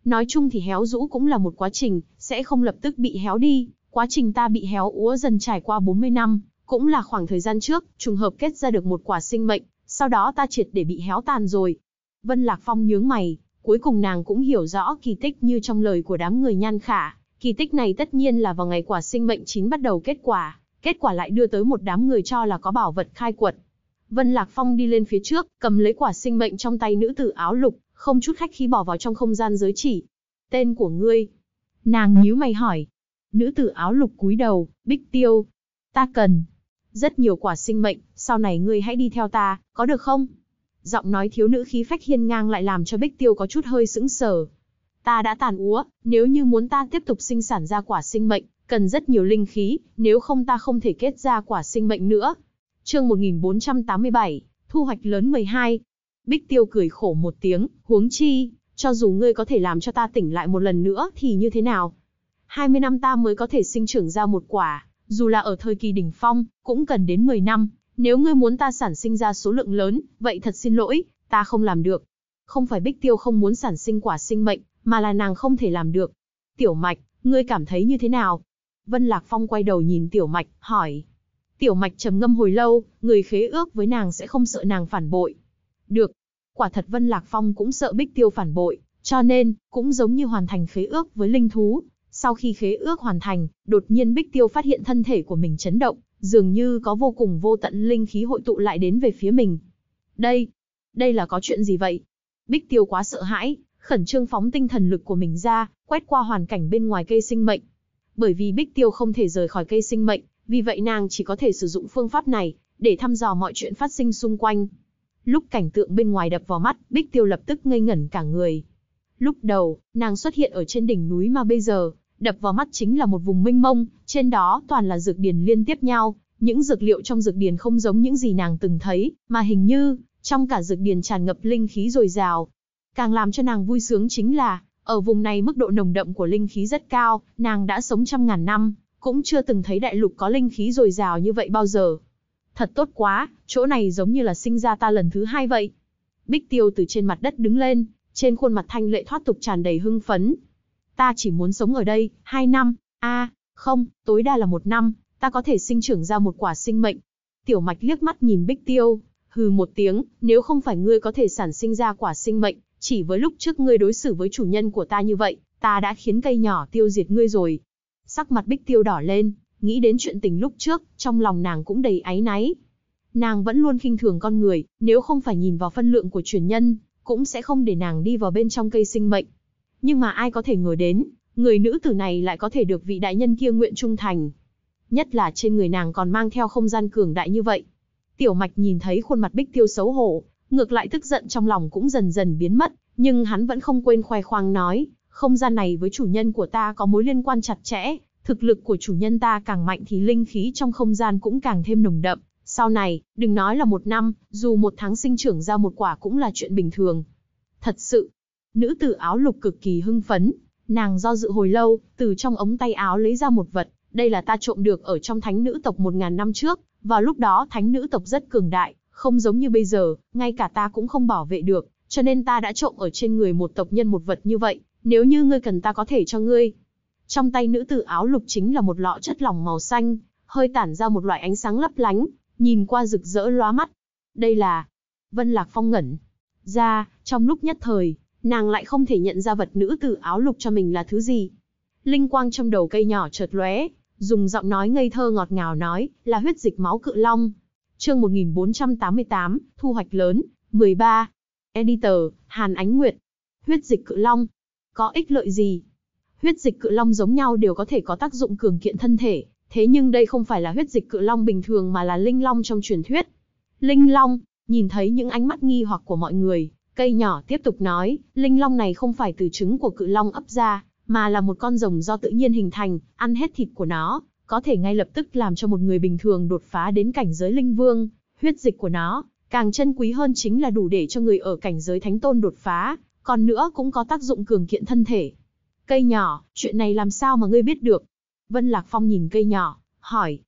Nói chung thì héo rũ cũng là một quá trình, sẽ không lập tức bị héo đi. Quá trình ta bị héo úa dần trải qua 40 năm, cũng là khoảng thời gian trước, trùng hợp kết ra được một quả sinh mệnh, sau đó ta triệt để bị héo tàn rồi. Vân Lạc Phong nhướng mày, cuối cùng nàng cũng hiểu rõ kỳ tích như trong lời của đám người nhan khả. Kỳ tích này tất nhiên là vào ngày quả sinh mệnh chín bắt đầu kết quả, kết quả lại đưa tới một đám người cho là có bảo vật khai quật, Vân Lạc Phong đi lên phía trước, cầm lấy quả sinh mệnh trong tay nữ tử áo lục, không chút khách khí bỏ vào trong không gian giới chỉ. Tên của ngươi? Nàng nhíu mày hỏi. Nữ tử áo lục cúi đầu, Bích Tiêu. Ta cần. Rất nhiều quả sinh mệnh, sau này ngươi hãy đi theo ta, có được không? Giọng nói thiếu nữ khí phách hiên ngang lại làm cho Bích Tiêu có chút hơi sững sờ. Ta đã tàn úa, nếu như muốn ta tiếp tục sinh sản ra quả sinh mệnh, cần rất nhiều linh khí, nếu không ta không thể kết ra quả sinh mệnh nữa. Chương 1487, thu hoạch lớn 12. Bích Tiêu cười khổ một tiếng, huống chi, cho dù ngươi có thể làm cho ta tỉnh lại một lần nữa thì như thế nào? 20 năm ta mới có thể sinh trưởng ra một quả, dù là ở thời kỳ đỉnh phong, cũng cần đến 10 năm. Nếu ngươi muốn ta sản sinh ra số lượng lớn, vậy thật xin lỗi, ta không làm được. Không phải Bích Tiêu không muốn sản sinh quả sinh mệnh, mà là nàng không thể làm được. Tiểu Mạch, ngươi cảm thấy như thế nào? Vân Lạc Phong quay đầu nhìn Tiểu Mạch, hỏi. Tiểu Mạch trầm ngâm hồi lâu, người khế ước với nàng sẽ không sợ nàng phản bội. Được. Quả thật Vân Lạc Phong cũng sợ Bích Tiêu phản bội, cho nên, cũng giống như hoàn thành khế ước với linh thú. Sau khi khế ước hoàn thành, đột nhiên Bích Tiêu phát hiện thân thể của mình chấn động, dường như có vô cùng vô tận linh khí hội tụ lại đến về phía mình. Đây, đây là có chuyện gì vậy? Bích Tiêu quá sợ hãi, khẩn trương phóng tinh thần lực của mình ra, quét qua hoàn cảnh bên ngoài cây sinh mệnh. Bởi vì Bích Tiêu không thể rời khỏi cây sinh mệnh, vì vậy nàng chỉ có thể sử dụng phương pháp này, để thăm dò mọi chuyện phát sinh xung quanh. Lúc cảnh tượng bên ngoài đập vào mắt, Bích Tiêu lập tức ngây ngẩn cả người. Lúc đầu, nàng xuất hiện ở trên đỉnh núi mà bây giờ, đập vào mắt chính là một vùng mênh mông, trên đó toàn là dược điền liên tiếp nhau. Những dược liệu trong dược điền không giống những gì nàng từng thấy, mà hình như, trong cả dược điền tràn ngập linh khí dồi dào. Càng làm cho nàng vui sướng chính là, ở vùng này mức độ nồng đậm của linh khí rất cao, nàng đã sống trăm ngàn năm, cũng chưa từng thấy đại lục có linh khí dồi dào như vậy bao giờ. Thật tốt quá, chỗ này giống như là sinh ra ta lần thứ hai vậy. Bích tiêu từ trên mặt đất đứng lên, trên khuôn mặt thanh lệ thoát tục tràn đầy hưng phấn. Ta chỉ muốn sống ở đây, hai năm, a không, tối đa là một năm, ta có thể sinh trưởng ra một quả sinh mệnh. Tiểu mạch liếc mắt nhìn bích tiêu, hừ một tiếng, nếu không phải ngươi có thể sản sinh ra quả sinh mệnh, chỉ với lúc trước ngươi đối xử với chủ nhân của ta như vậy, ta đã khiến cây nhỏ tiêu diệt ngươi rồi. Sắc mặt bích tiêu đỏ lên, nghĩ đến chuyện tình lúc trước, trong lòng nàng cũng đầy áy náy. Nàng vẫn luôn khinh thường con người, nếu không phải nhìn vào phân lượng của truyền nhân, cũng sẽ không để nàng đi vào bên trong cây sinh mệnh. Nhưng mà ai có thể ngờ đến, người nữ tử này lại có thể được vị đại nhân kia nguyện trung thành. Nhất là trên người nàng còn mang theo không gian cường đại như vậy. Tiểu mạch nhìn thấy khuôn mặt bích tiêu xấu hổ, ngược lại tức giận trong lòng cũng dần dần biến mất, nhưng hắn vẫn không quên khoe khoang nói, không gian này với chủ nhân của ta có mối liên quan chặt chẽ, thực lực của chủ nhân ta càng mạnh thì linh khí trong không gian cũng càng thêm nồng đậm. Sau này, đừng nói là một năm, dù một tháng sinh trưởng ra một quả cũng là chuyện bình thường. Thật sự, nữ tử áo lục cực kỳ hưng phấn, nàng do dự hồi lâu, từ trong ống tay áo lấy ra một vật, đây là ta trộm được ở trong thánh nữ tộc một ngàn năm trước, vào lúc đó thánh nữ tộc rất cường đại, không giống như bây giờ, ngay cả ta cũng không bảo vệ được, cho nên ta đã trộm ở trên người một tộc nhân một vật như vậy, nếu như ngươi cần ta có thể cho ngươi. Trong tay nữ tử áo lục chính là một lọ chất lỏng màu xanh, hơi tản ra một loại ánh sáng lấp lánh, nhìn qua rực rỡ lóa mắt. Đây là... Vân Lạc Phong ngẩn. Ra, trong lúc nhất thời, nàng lại không thể nhận ra vật nữ tử áo lục cho mình là thứ gì. Linh quang trong đầu cây nhỏ chợt lóe, dùng giọng nói ngây thơ ngọt ngào nói, là huyết dịch máu cự long. Chương 1488, thu hoạch lớn, 13. Editor, Hàn Ánh Nguyệt. Huyết dịch cự long, có ích lợi gì? Huyết dịch cự long giống nhau đều có thể có tác dụng cường kiện thân thể, thế nhưng đây không phải là huyết dịch cự long bình thường mà là linh long trong truyền thuyết. Linh long, nhìn thấy những ánh mắt nghi hoặc của mọi người, cây nhỏ tiếp tục nói, linh long này không phải từ trứng của cự long ấp ra, mà là một con rồng do tự nhiên hình thành, ăn hết thịt của nó, có thể ngay lập tức làm cho một người bình thường đột phá đến cảnh giới linh vương, huyết dịch của nó, càng chân quý hơn chính là đủ để cho người ở cảnh giới thánh tôn đột phá, còn nữa cũng có tác dụng cường kiện thân thể. Cây nhỏ, chuyện này làm sao mà ngươi biết được? Vân Lạc Phong nhìn cây nhỏ, hỏi.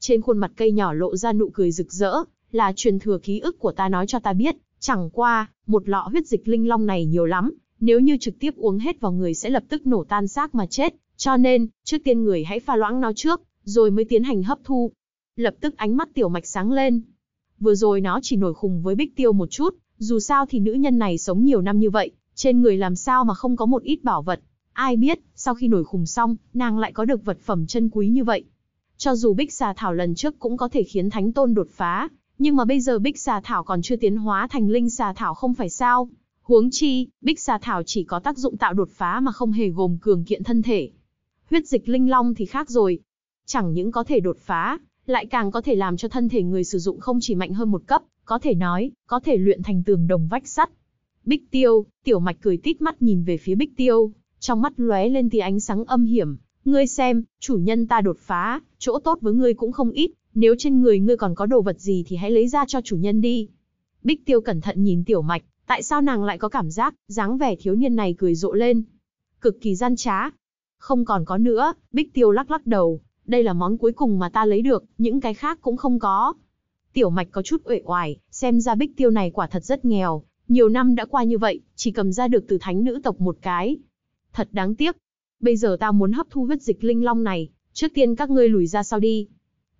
Trên khuôn mặt cây nhỏ lộ ra nụ cười rực rỡ, là truyền thừa ký ức của ta nói cho ta biết. Chẳng qua, một lọ huyết dịch linh long này nhiều lắm, nếu như trực tiếp uống hết vào người sẽ lập tức nổ tan xác mà chết. Cho nên, trước tiên người hãy pha loãng nó trước, rồi mới tiến hành hấp thu. Lập tức ánh mắt tiểu mạch sáng lên. Vừa rồi nó chỉ nổi khùng với bích tiêu một chút, dù sao thì nữ nhân này sống nhiều năm như vậy, trên người làm sao mà không có một ít bảo vật, ai biết, sau khi nổi khùng xong, nàng lại có được vật phẩm chân quý như vậy. Cho dù bích xà thảo lần trước cũng có thể khiến thánh tôn đột phá, nhưng mà bây giờ bích xà thảo còn chưa tiến hóa thành linh xà thảo không phải sao. Huống chi, bích xà thảo chỉ có tác dụng tạo đột phá mà không hề gồm cường kiện thân thể. Huyết dịch linh long thì khác rồi. Chẳng những có thể đột phá, lại càng có thể làm cho thân thể người sử dụng không chỉ mạnh hơn một cấp, có thể nói, có thể luyện thành tường đồng vách sắt. Bích Tiêu, Tiểu Mạch cười tít mắt nhìn về phía Bích Tiêu, trong mắt lóe lên tia ánh sáng âm hiểm. Ngươi xem, chủ nhân ta đột phá, chỗ tốt với ngươi cũng không ít, nếu trên người ngươi còn có đồ vật gì thì hãy lấy ra cho chủ nhân đi. Bích Tiêu cẩn thận nhìn Tiểu Mạch, tại sao nàng lại có cảm giác, dáng vẻ thiếu niên này cười rộ lên. Cực kỳ gian trá. Không còn có nữa, Bích Tiêu lắc lắc đầu, đây là món cuối cùng mà ta lấy được, những cái khác cũng không có. Tiểu Mạch có chút uể oải, xem ra Bích Tiêu này quả thật rất nghèo, nhiều năm đã qua như vậy, chỉ cầm ra được từ thánh nữ tộc một cái. Thật đáng tiếc. Bây giờ ta muốn hấp thu huyết dịch linh long này, trước tiên các ngươi lùi ra sau đi.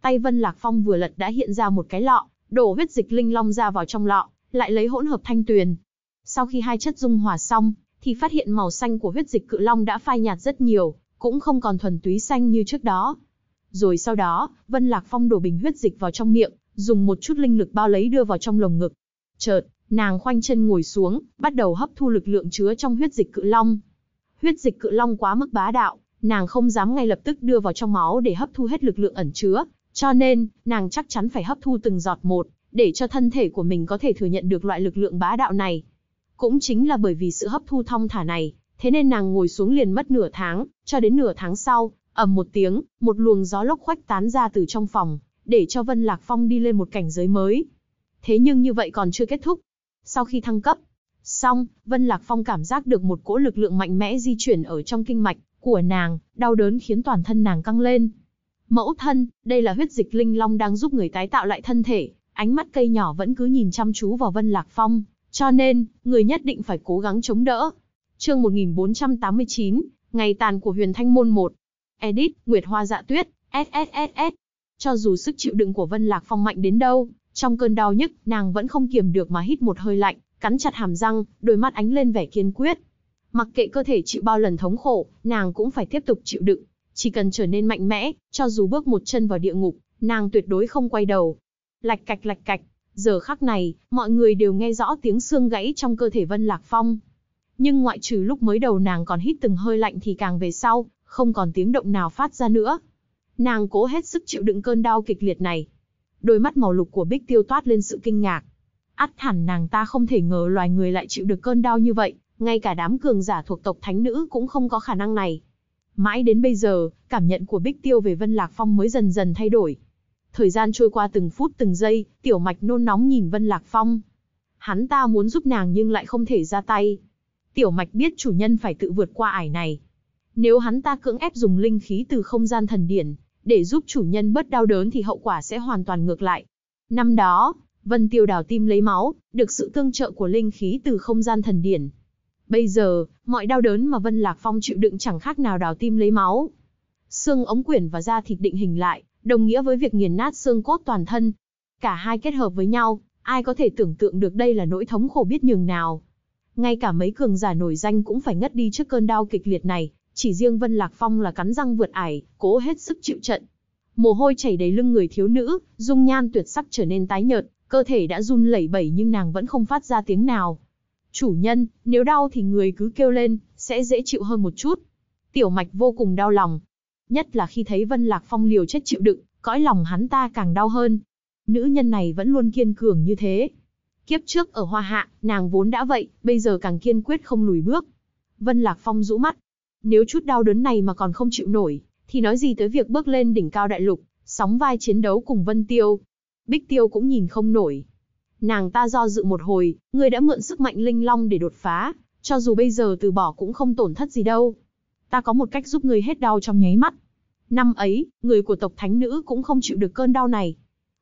Tay Vân Lạc Phong vừa lật đã hiện ra một cái lọ, đổ huyết dịch linh long ra vào trong lọ, lại lấy hỗn hợp thanh tuyền. Sau khi hai chất dung hòa xong, thì phát hiện màu xanh của huyết dịch cự long đã phai nhạt rất nhiều, cũng không còn thuần túy xanh như trước đó. Rồi sau đó, Vân Lạc Phong đổ bình huyết dịch vào trong miệng, dùng một chút linh lực bao lấy đưa vào trong lồng ngực. Chợt, Nàng khoanh chân ngồi xuống, bắt đầu hấp thu lực lượng chứa trong huyết dịch cự long. Huyết dịch cự long quá mức bá đạo, nàng không dám ngay lập tức đưa vào trong máu để hấp thu hết lực lượng ẩn chứa, cho nên, nàng chắc chắn phải hấp thu từng giọt một, để cho thân thể của mình có thể thừa nhận được loại lực lượng bá đạo này. Cũng chính là bởi vì sự hấp thu thong thả này, thế nên nàng ngồi xuống liền mất nửa tháng, cho đến nửa tháng sau, ầm một tiếng, một luồng gió lốc khoách tán ra từ trong phòng, để cho Vân Lạc Phong đi lên một cảnh giới mới. Thế nhưng như vậy còn chưa kết thúc, sau khi thăng cấp, xong, Vân Lạc Phong cảm giác được một cỗ lực lượng mạnh mẽ di chuyển ở trong kinh mạch của nàng, đau đớn khiến toàn thân nàng căng lên. Mẫu thân, đây là huyết dịch linh long đang giúp người tái tạo lại thân thể, ánh mắt cây nhỏ vẫn cứ nhìn chăm chú vào Vân Lạc Phong, cho nên, người nhất định phải cố gắng chống đỡ. Chương 1489, ngày tàn của Huyền Thanh môn 1. Edit, Nguyệt Hoa Dạ Tuyết, sss Cho dù sức chịu đựng của Vân Lạc Phong mạnh đến đâu, trong cơn đau nhức, nàng vẫn không kiềm được mà hít một hơi lạnh, cắn chặt hàm răng, đôi mắt ánh lên vẻ kiên quyết. Mặc kệ cơ thể chịu bao lần thống khổ, nàng cũng phải tiếp tục chịu đựng. Chỉ cần trở nên mạnh mẽ, cho dù bước một chân vào địa ngục, nàng tuyệt đối không quay đầu. Lạch cạch lạch cạch, giờ khắc này, mọi người đều nghe rõ tiếng xương gãy trong cơ thể Vân Lạc Phong. Nhưng ngoại trừ lúc mới đầu nàng còn hít từng hơi lạnh thì càng về sau, không còn tiếng động nào phát ra nữa. Nàng cố hết sức chịu đựng cơn đau kịch liệt này, đôi mắt màu lục của Bích Tiêu toát lên sự kinh ngạc. Át hẳn nàng ta không thể ngờ loài người lại chịu được cơn đau như vậy, ngay cả đám cường giả thuộc tộc thánh nữ cũng không có khả năng này. Mãi đến bây giờ, cảm nhận của Bích Tiêu về Vân Lạc Phong mới dần dần thay đổi. Thời gian trôi qua từng phút từng giây, tiểu mạch nôn nóng nhìn Vân Lạc Phong. Hắn ta muốn giúp nàng nhưng lại không thể ra tay. Tiểu mạch biết chủ nhân phải tự vượt qua ải này. Nếu hắn ta cưỡng ép dùng linh khí từ không gian thần điển, để giúp chủ nhân bớt đau đớn thì hậu quả sẽ hoàn toàn ngược lại. Năm đó, Vân Tiêu đào tim lấy máu, được sự tương trợ của linh khí từ không gian thần điển. Bây giờ, mọi đau đớn mà Vân Lạc Phong chịu đựng chẳng khác nào đào tim lấy máu. Xương ống quyển và da thịt định hình lại, đồng nghĩa với việc nghiền nát xương cốt toàn thân. Cả hai kết hợp với nhau, ai có thể tưởng tượng được đây là nỗi thống khổ biết nhường nào. Ngay cả mấy cường giả nổi danh cũng phải ngất đi trước cơn đau kịch liệt này, chỉ riêng Vân Lạc Phong là cắn răng vượt ải, cố hết sức chịu trận. Mồ hôi chảy đầy lưng người thiếu nữ, dung nhan tuyệt sắc trở nên tái nhợt, cơ thể đã run lẩy bẩy nhưng nàng vẫn không phát ra tiếng nào. Chủ nhân, nếu đau thì người cứ kêu lên, sẽ dễ chịu hơn một chút. Tiểu mạch vô cùng đau lòng. Nhất là khi thấy Vân Lạc Phong liều chết chịu đựng, cõi lòng hắn ta càng đau hơn. Nữ nhân này vẫn luôn kiên cường như thế. Kiếp trước ở Hoa Hạ, nàng vốn đã vậy, bây giờ càng kiên quyết không lùi bước. Vân Lạc Phong rũ mắt, nếu chút đau đớn này mà còn không chịu nổi, thì nói gì tới việc bước lên đỉnh cao đại lục, sóng vai chiến đấu cùng Vân Tiêu. Bích Tiêu cũng nhìn không nổi. Nàng ta do dự một hồi, người đã mượn sức mạnh linh long để đột phá, cho dù bây giờ từ bỏ cũng không tổn thất gì đâu. Ta có một cách giúp người hết đau trong nháy mắt. Năm ấy, người của tộc thánh nữ cũng không chịu được cơn đau này.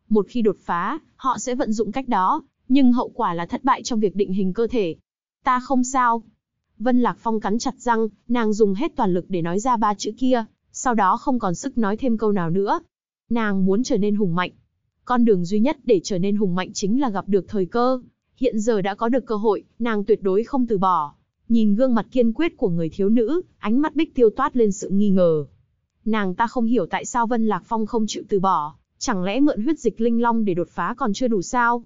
Một khi đột phá, họ sẽ vận dụng cách đó, nhưng hậu quả là thất bại trong việc định hình cơ thể. Ta không sao, Vân Lạc Phong cắn chặt răng, nàng dùng hết toàn lực để nói ra ba chữ kia, sau đó không còn sức nói thêm câu nào nữa. Nàng muốn trở nên hùng mạnh. Con đường duy nhất để trở nên hùng mạnh chính là gặp được thời cơ. Hiện giờ đã có được cơ hội, nàng tuyệt đối không từ bỏ. Nhìn gương mặt kiên quyết của người thiếu nữ, ánh mắt bích tiêu toát lên sự nghi ngờ. Nàng ta không hiểu tại sao Vân Lạc Phong không chịu từ bỏ, chẳng lẽ mượn huyết dịch linh long để đột phá còn chưa đủ sao?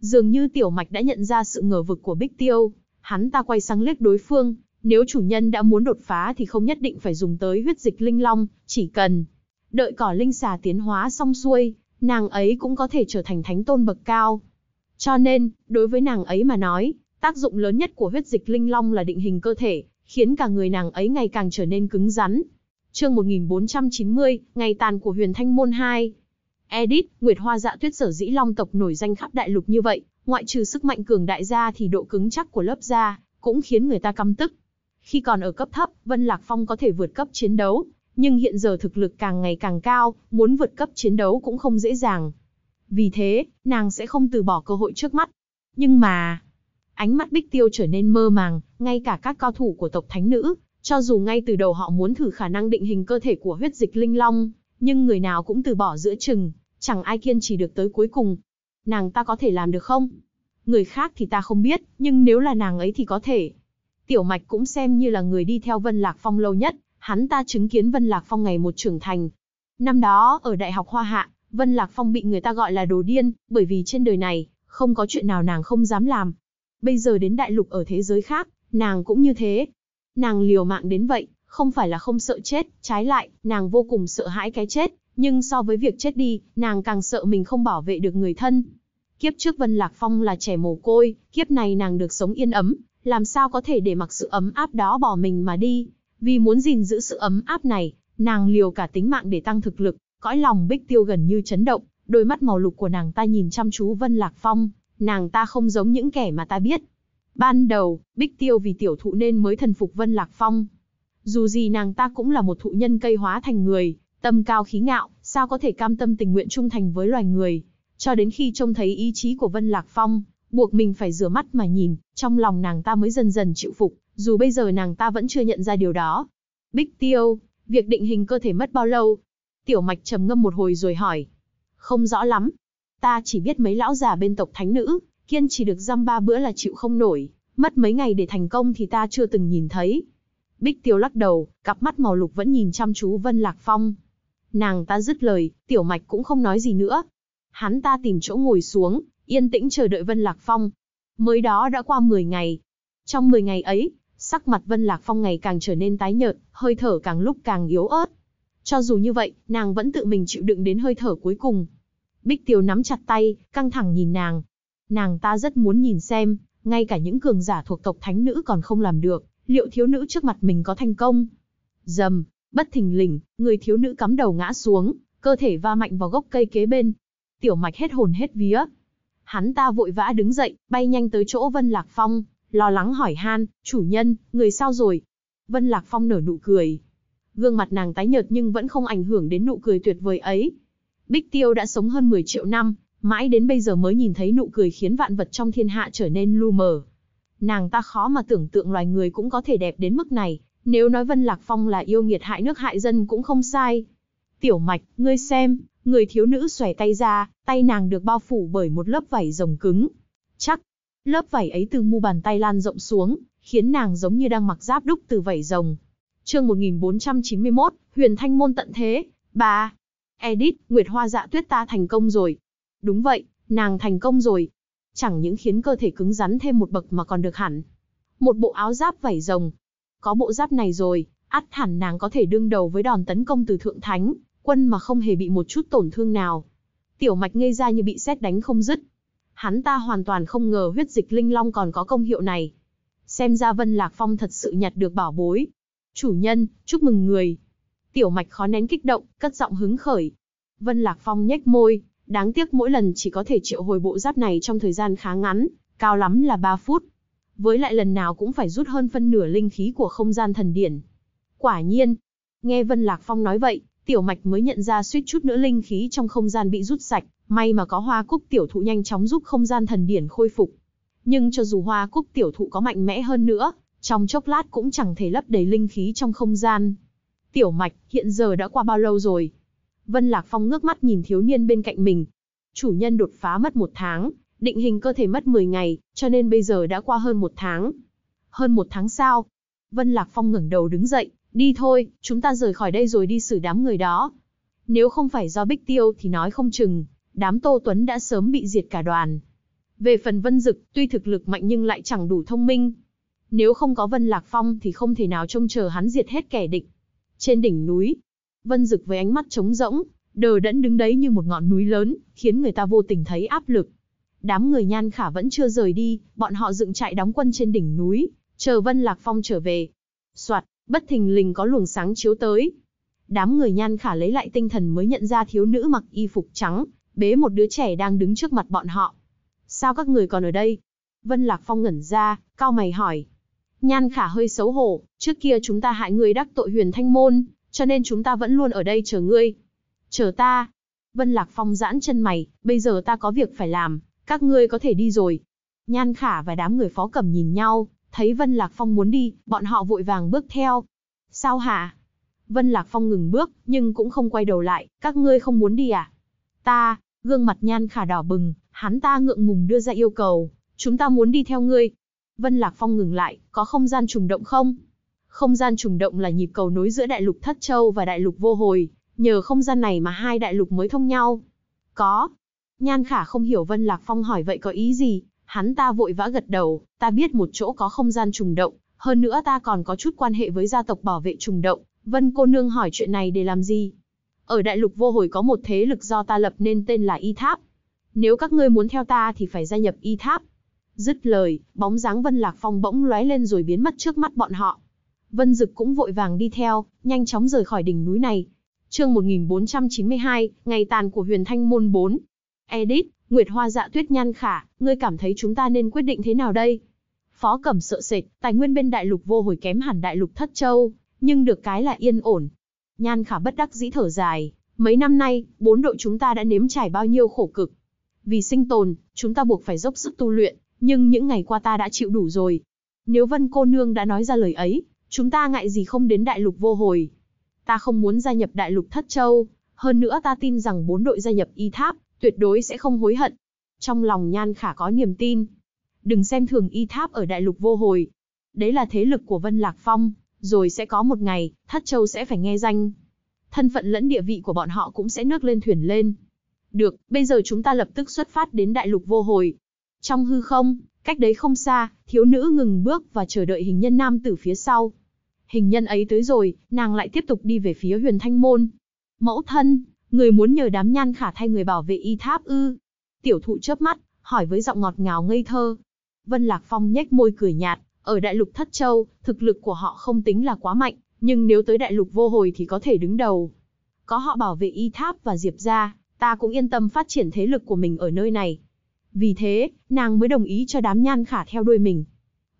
Dường như tiểu mạch đã nhận ra sự ngờ vực của bích tiêu, Hắn ta quay sang liếc đối phương, nếu chủ nhân đã muốn đột phá thì không nhất định phải dùng tới huyết dịch linh long, chỉ cần đợi cỏ linh xà tiến hóa xong xuôi, nàng ấy cũng có thể trở thành thánh tôn bậc cao. Cho nên, đối với nàng ấy mà nói, tác dụng lớn nhất của huyết dịch linh long là định hình cơ thể, khiến cả người nàng ấy ngày càng trở nên cứng rắn. Chương 1490, ngày tàn của Huyền Thanh môn 2. Edit Nguyệt Hoa Dạ Tuyết sở dĩ long tộc nổi danh khắp đại lục như vậy, Ngoại trừ sức mạnh cường đại ra thì độ cứng chắc của lớp da cũng khiến người ta căm tức. Khi còn ở cấp thấp, Vân Lạc Phong có thể vượt cấp chiến đấu, nhưng hiện giờ thực lực càng ngày càng cao, muốn vượt cấp chiến đấu cũng không dễ dàng. Vì thế, nàng sẽ không từ bỏ cơ hội trước mắt. Nhưng mà, ánh mắt Bích Tiêu trở nên mơ màng, ngay cả các cao thủ của tộc thánh nữ, cho dù ngay từ đầu họ muốn thử khả năng định hình cơ thể của huyết dịch linh long, nhưng người nào cũng từ bỏ giữa chừng, chẳng ai kiên trì được tới cuối cùng nàng ta có thể làm được không? Người khác thì ta không biết, nhưng nếu là nàng ấy thì có thể. Tiểu Mạch cũng xem như là người đi theo Vân Lạc Phong lâu nhất, hắn ta chứng kiến Vân Lạc Phong ngày một trưởng thành. Năm đó, ở Đại học Hoa Hạ, Vân Lạc Phong bị người ta gọi là đồ điên, bởi vì trên đời này, không có chuyện nào nàng không dám làm. Bây giờ đến đại lục ở thế giới khác, nàng cũng như thế. Nàng liều mạng đến vậy, không phải là không sợ chết, trái lại, nàng vô cùng sợ hãi cái chết, nhưng so với việc chết đi, nàng càng sợ mình không bảo vệ được người thân. Kiếp trước Vân Lạc Phong là trẻ mồ côi, kiếp này nàng được sống yên ấm, làm sao có thể để mặc sự ấm áp đó bỏ mình mà đi. Vì muốn gìn giữ sự ấm áp này, nàng liều cả tính mạng để tăng thực lực, cõi lòng bích tiêu gần như chấn động, đôi mắt màu lục của nàng ta nhìn chăm chú Vân Lạc Phong, nàng ta không giống những kẻ mà ta biết. Ban đầu, bích tiêu vì tiểu thụ nên mới thần phục Vân Lạc Phong. Dù gì nàng ta cũng là một thụ nhân cây hóa thành người, Tâm cao khí ngạo, sao có thể cam tâm tình nguyện trung thành với loài người. Cho đến khi trông thấy ý chí của Vân Lạc Phong, buộc mình phải rửa mắt mà nhìn, trong lòng nàng ta mới dần dần chịu phục, dù bây giờ nàng ta vẫn chưa nhận ra điều đó. Bích tiêu, việc định hình cơ thể mất bao lâu? Tiểu mạch trầm ngâm một hồi rồi hỏi. Không rõ lắm. Ta chỉ biết mấy lão già bên tộc thánh nữ, kiên chỉ được dăm ba bữa là chịu không nổi, mất mấy ngày để thành công thì ta chưa từng nhìn thấy. Bích tiêu lắc đầu, cặp mắt màu lục vẫn nhìn chăm chú Vân Lạc Phong, Nàng ta dứt lời, tiểu mạch cũng không nói gì nữa. Hắn ta tìm chỗ ngồi xuống, yên tĩnh chờ đợi Vân Lạc Phong. Mới đó đã qua 10 ngày. Trong 10 ngày ấy, sắc mặt Vân Lạc Phong ngày càng trở nên tái nhợt, hơi thở càng lúc càng yếu ớt. Cho dù như vậy, nàng vẫn tự mình chịu đựng đến hơi thở cuối cùng. Bích Tiêu nắm chặt tay, căng thẳng nhìn nàng. Nàng ta rất muốn nhìn xem, ngay cả những cường giả thuộc tộc thánh nữ còn không làm được, liệu thiếu nữ trước mặt mình có thành công? Dầm, Bất thình lình, người thiếu nữ cắm đầu ngã xuống, cơ thể va mạnh vào gốc cây kế bên. Tiểu Mạch hết hồn hết vía. Hắn ta vội vã đứng dậy, bay nhanh tới chỗ Vân Lạc Phong, lo lắng hỏi han, chủ nhân, người sao rồi? Vân Lạc Phong nở nụ cười. Gương mặt nàng tái nhợt nhưng vẫn không ảnh hưởng đến nụ cười tuyệt vời ấy. Bích Tiêu đã sống hơn 10 triệu năm, mãi đến bây giờ mới nhìn thấy nụ cười khiến vạn vật trong thiên hạ trở nên lu mờ. Nàng ta khó mà tưởng tượng loài người cũng có thể đẹp đến mức này, nếu nói Vân Lạc Phong là yêu nghiệt hại nước hại dân cũng không sai. Tiểu Mạch, ngươi xem, người thiếu nữ xòe tay ra, tay nàng được bao phủ bởi một lớp vảy rồng cứng. Chắc, lớp vảy ấy từ mu bàn tay lan rộng xuống, khiến nàng giống như đang mặc giáp đúc từ vảy rồng. Chương 1491, Huyền Thanh môn tận thế, bà Edith, Nguyệt Hoa Dạ Tuyết ta thành công rồi. Đúng vậy, nàng thành công rồi. Chẳng những khiến cơ thể cứng rắn thêm một bậc mà còn được hẳn. Một bộ áo giáp vảy rồng, có bộ giáp này rồi, át hẳn nàng có thể đương đầu với đòn tấn công từ thượng thánh, quân mà không hề bị một chút tổn thương nào. Tiểu mạch ngây ra như bị sét đánh không dứt. Hắn ta hoàn toàn không ngờ huyết dịch linh long còn có công hiệu này. Xem ra Vân Lạc Phong thật sự nhặt được bảo bối. Chủ nhân, chúc mừng người. Tiểu mạch khó nén kích động, cất giọng hứng khởi. Vân Lạc Phong nhếch môi, đáng tiếc mỗi lần chỉ có thể triệu hồi bộ giáp này trong thời gian khá ngắn, cao lắm là 3 phút, với lại lần nào cũng phải rút hơn phân nửa linh khí của không gian thần điển. Quả nhiên, nghe Vân Lạc Phong nói vậy, tiểu mạch mới nhận ra suýt chút nữa linh khí trong không gian bị rút sạch, may mà có hoa cúc tiểu thụ nhanh chóng giúp không gian thần điển khôi phục. Nhưng cho dù hoa cúc tiểu thụ có mạnh mẽ hơn nữa, trong chốc lát cũng chẳng thể lấp đầy linh khí trong không gian. Tiểu mạch, hiện giờ đã qua bao lâu rồi? Vân Lạc Phong ngước mắt nhìn thiếu niên bên cạnh mình. Chủ nhân đột phá mất một tháng, Định hình cơ thể mất 10 ngày, cho nên bây giờ đã qua hơn một tháng. Hơn một tháng sau, Vân Lạc Phong ngẩng đầu đứng dậy, đi thôi, chúng ta rời khỏi đây rồi đi xử đám người đó. Nếu không phải do Bích Tiêu thì nói không chừng, đám Tô Tuấn đã sớm bị diệt cả đoàn. Về phần Vân Dực, tuy thực lực mạnh nhưng lại chẳng đủ thông minh. Nếu không có Vân Lạc Phong thì không thể nào trông chờ hắn diệt hết kẻ địch. Trên đỉnh núi, Vân Dực với ánh mắt trống rỗng, đờ đẫn đứng đấy như một ngọn núi lớn, khiến người ta vô tình thấy áp lực. Đám người nhan khả vẫn chưa rời đi, bọn họ dựng trại đóng quân trên đỉnh núi, chờ Vân Lạc Phong trở về. Soạt, bất thình lình có luồng sáng chiếu tới. Đám người nhan khả lấy lại tinh thần mới nhận ra thiếu nữ mặc y phục trắng, bế một đứa trẻ đang đứng trước mặt bọn họ. Sao các người còn ở đây? Vân Lạc Phong ngẩn ra, cao mày hỏi. Nhan khả hơi xấu hổ, trước kia chúng ta hại người đắc tội huyền thanh môn, cho nên chúng ta vẫn luôn ở đây chờ ngươi. Chờ ta. Vân Lạc Phong giãn chân mày, bây giờ ta có việc phải làm, các ngươi có thể đi rồi. Nhan Khả và đám người phó cẩm nhìn nhau, thấy Vân Lạc Phong muốn đi, bọn họ vội vàng bước theo. Sao hả? Vân Lạc Phong ngừng bước, nhưng cũng không quay đầu lại, các ngươi không muốn đi à? Ta, gương mặt Nhan Khả đỏ bừng, hắn ta ngượng ngùng đưa ra yêu cầu, chúng ta muốn đi theo ngươi. Vân Lạc Phong ngừng lại, có không gian trùng động không? Không gian trùng động là nhịp cầu nối giữa đại lục Thất Châu và đại lục Vô Hồi, nhờ không gian này mà hai đại lục mới thông nhau. Có, Nhan khả không hiểu Vân Lạc Phong hỏi vậy có ý gì, hắn ta vội vã gật đầu, ta biết một chỗ có không gian trùng động, hơn nữa ta còn có chút quan hệ với gia tộc bảo vệ trùng động, Vân cô nương hỏi chuyện này để làm gì? Ở đại lục vô hồi có một thế lực do ta lập nên tên là Y Tháp. Nếu các ngươi muốn theo ta thì phải gia nhập Y Tháp. Dứt lời, bóng dáng Vân Lạc Phong bỗng lóe lên rồi biến mất trước mắt bọn họ. Vân Dực cũng vội vàng đi theo, nhanh chóng rời khỏi đỉnh núi này. Chương 1492, ngày tàn của Huyền Thanh môn 4, Edith, Nguyệt Hoa Dạ Tuyết Nhan Khả, ngươi cảm thấy chúng ta nên quyết định thế nào đây? Phó Cẩm sợ sệt, tài nguyên bên đại lục vô hồi kém hẳn đại lục Thất Châu, nhưng được cái là yên ổn. Nhan Khả bất đắc dĩ thở dài, mấy năm nay, bốn đội chúng ta đã nếm trải bao nhiêu khổ cực. Vì sinh tồn, chúng ta buộc phải dốc sức tu luyện, nhưng những ngày qua ta đã chịu đủ rồi. Nếu Vân cô nương đã nói ra lời ấy, chúng ta ngại gì không đến đại lục vô hồi. Ta không muốn gia nhập đại lục Thất Châu, hơn nữa ta tin rằng bốn đội gia nhập y tháp, tuyệt đối sẽ không hối hận. Trong lòng Nhan Khả có niềm tin. Đừng xem thường y tháp ở đại lục vô hồi. Đấy là thế lực của Vân Lạc Phong, rồi sẽ có một ngày, Thất Châu sẽ phải nghe danh. Thân phận lẫn địa vị của bọn họ cũng sẽ nước lên thuyền lên. Được, bây giờ chúng ta lập tức xuất phát đến đại lục vô hồi. Trong hư không, cách đấy không xa, thiếu nữ ngừng bước và chờ đợi hình nhân nam từ phía sau. Hình nhân ấy tới rồi, nàng lại tiếp tục đi về phía huyền thanh môn. Mẫu thân, Người muốn nhờ đám nhan khả thay người bảo vệ y tháp ư. Tiểu thụ chớp mắt, hỏi với giọng ngọt ngào ngây thơ. Vân Lạc Phong nhếch môi cười nhạt, ở đại lục Thất Châu, thực lực của họ không tính là quá mạnh, nhưng nếu tới đại lục vô hồi thì có thể đứng đầu. Có họ bảo vệ y tháp và diệp ra, ta cũng yên tâm phát triển thế lực của mình ở nơi này. Vì thế, nàng mới đồng ý cho đám nhan khả theo đuôi mình.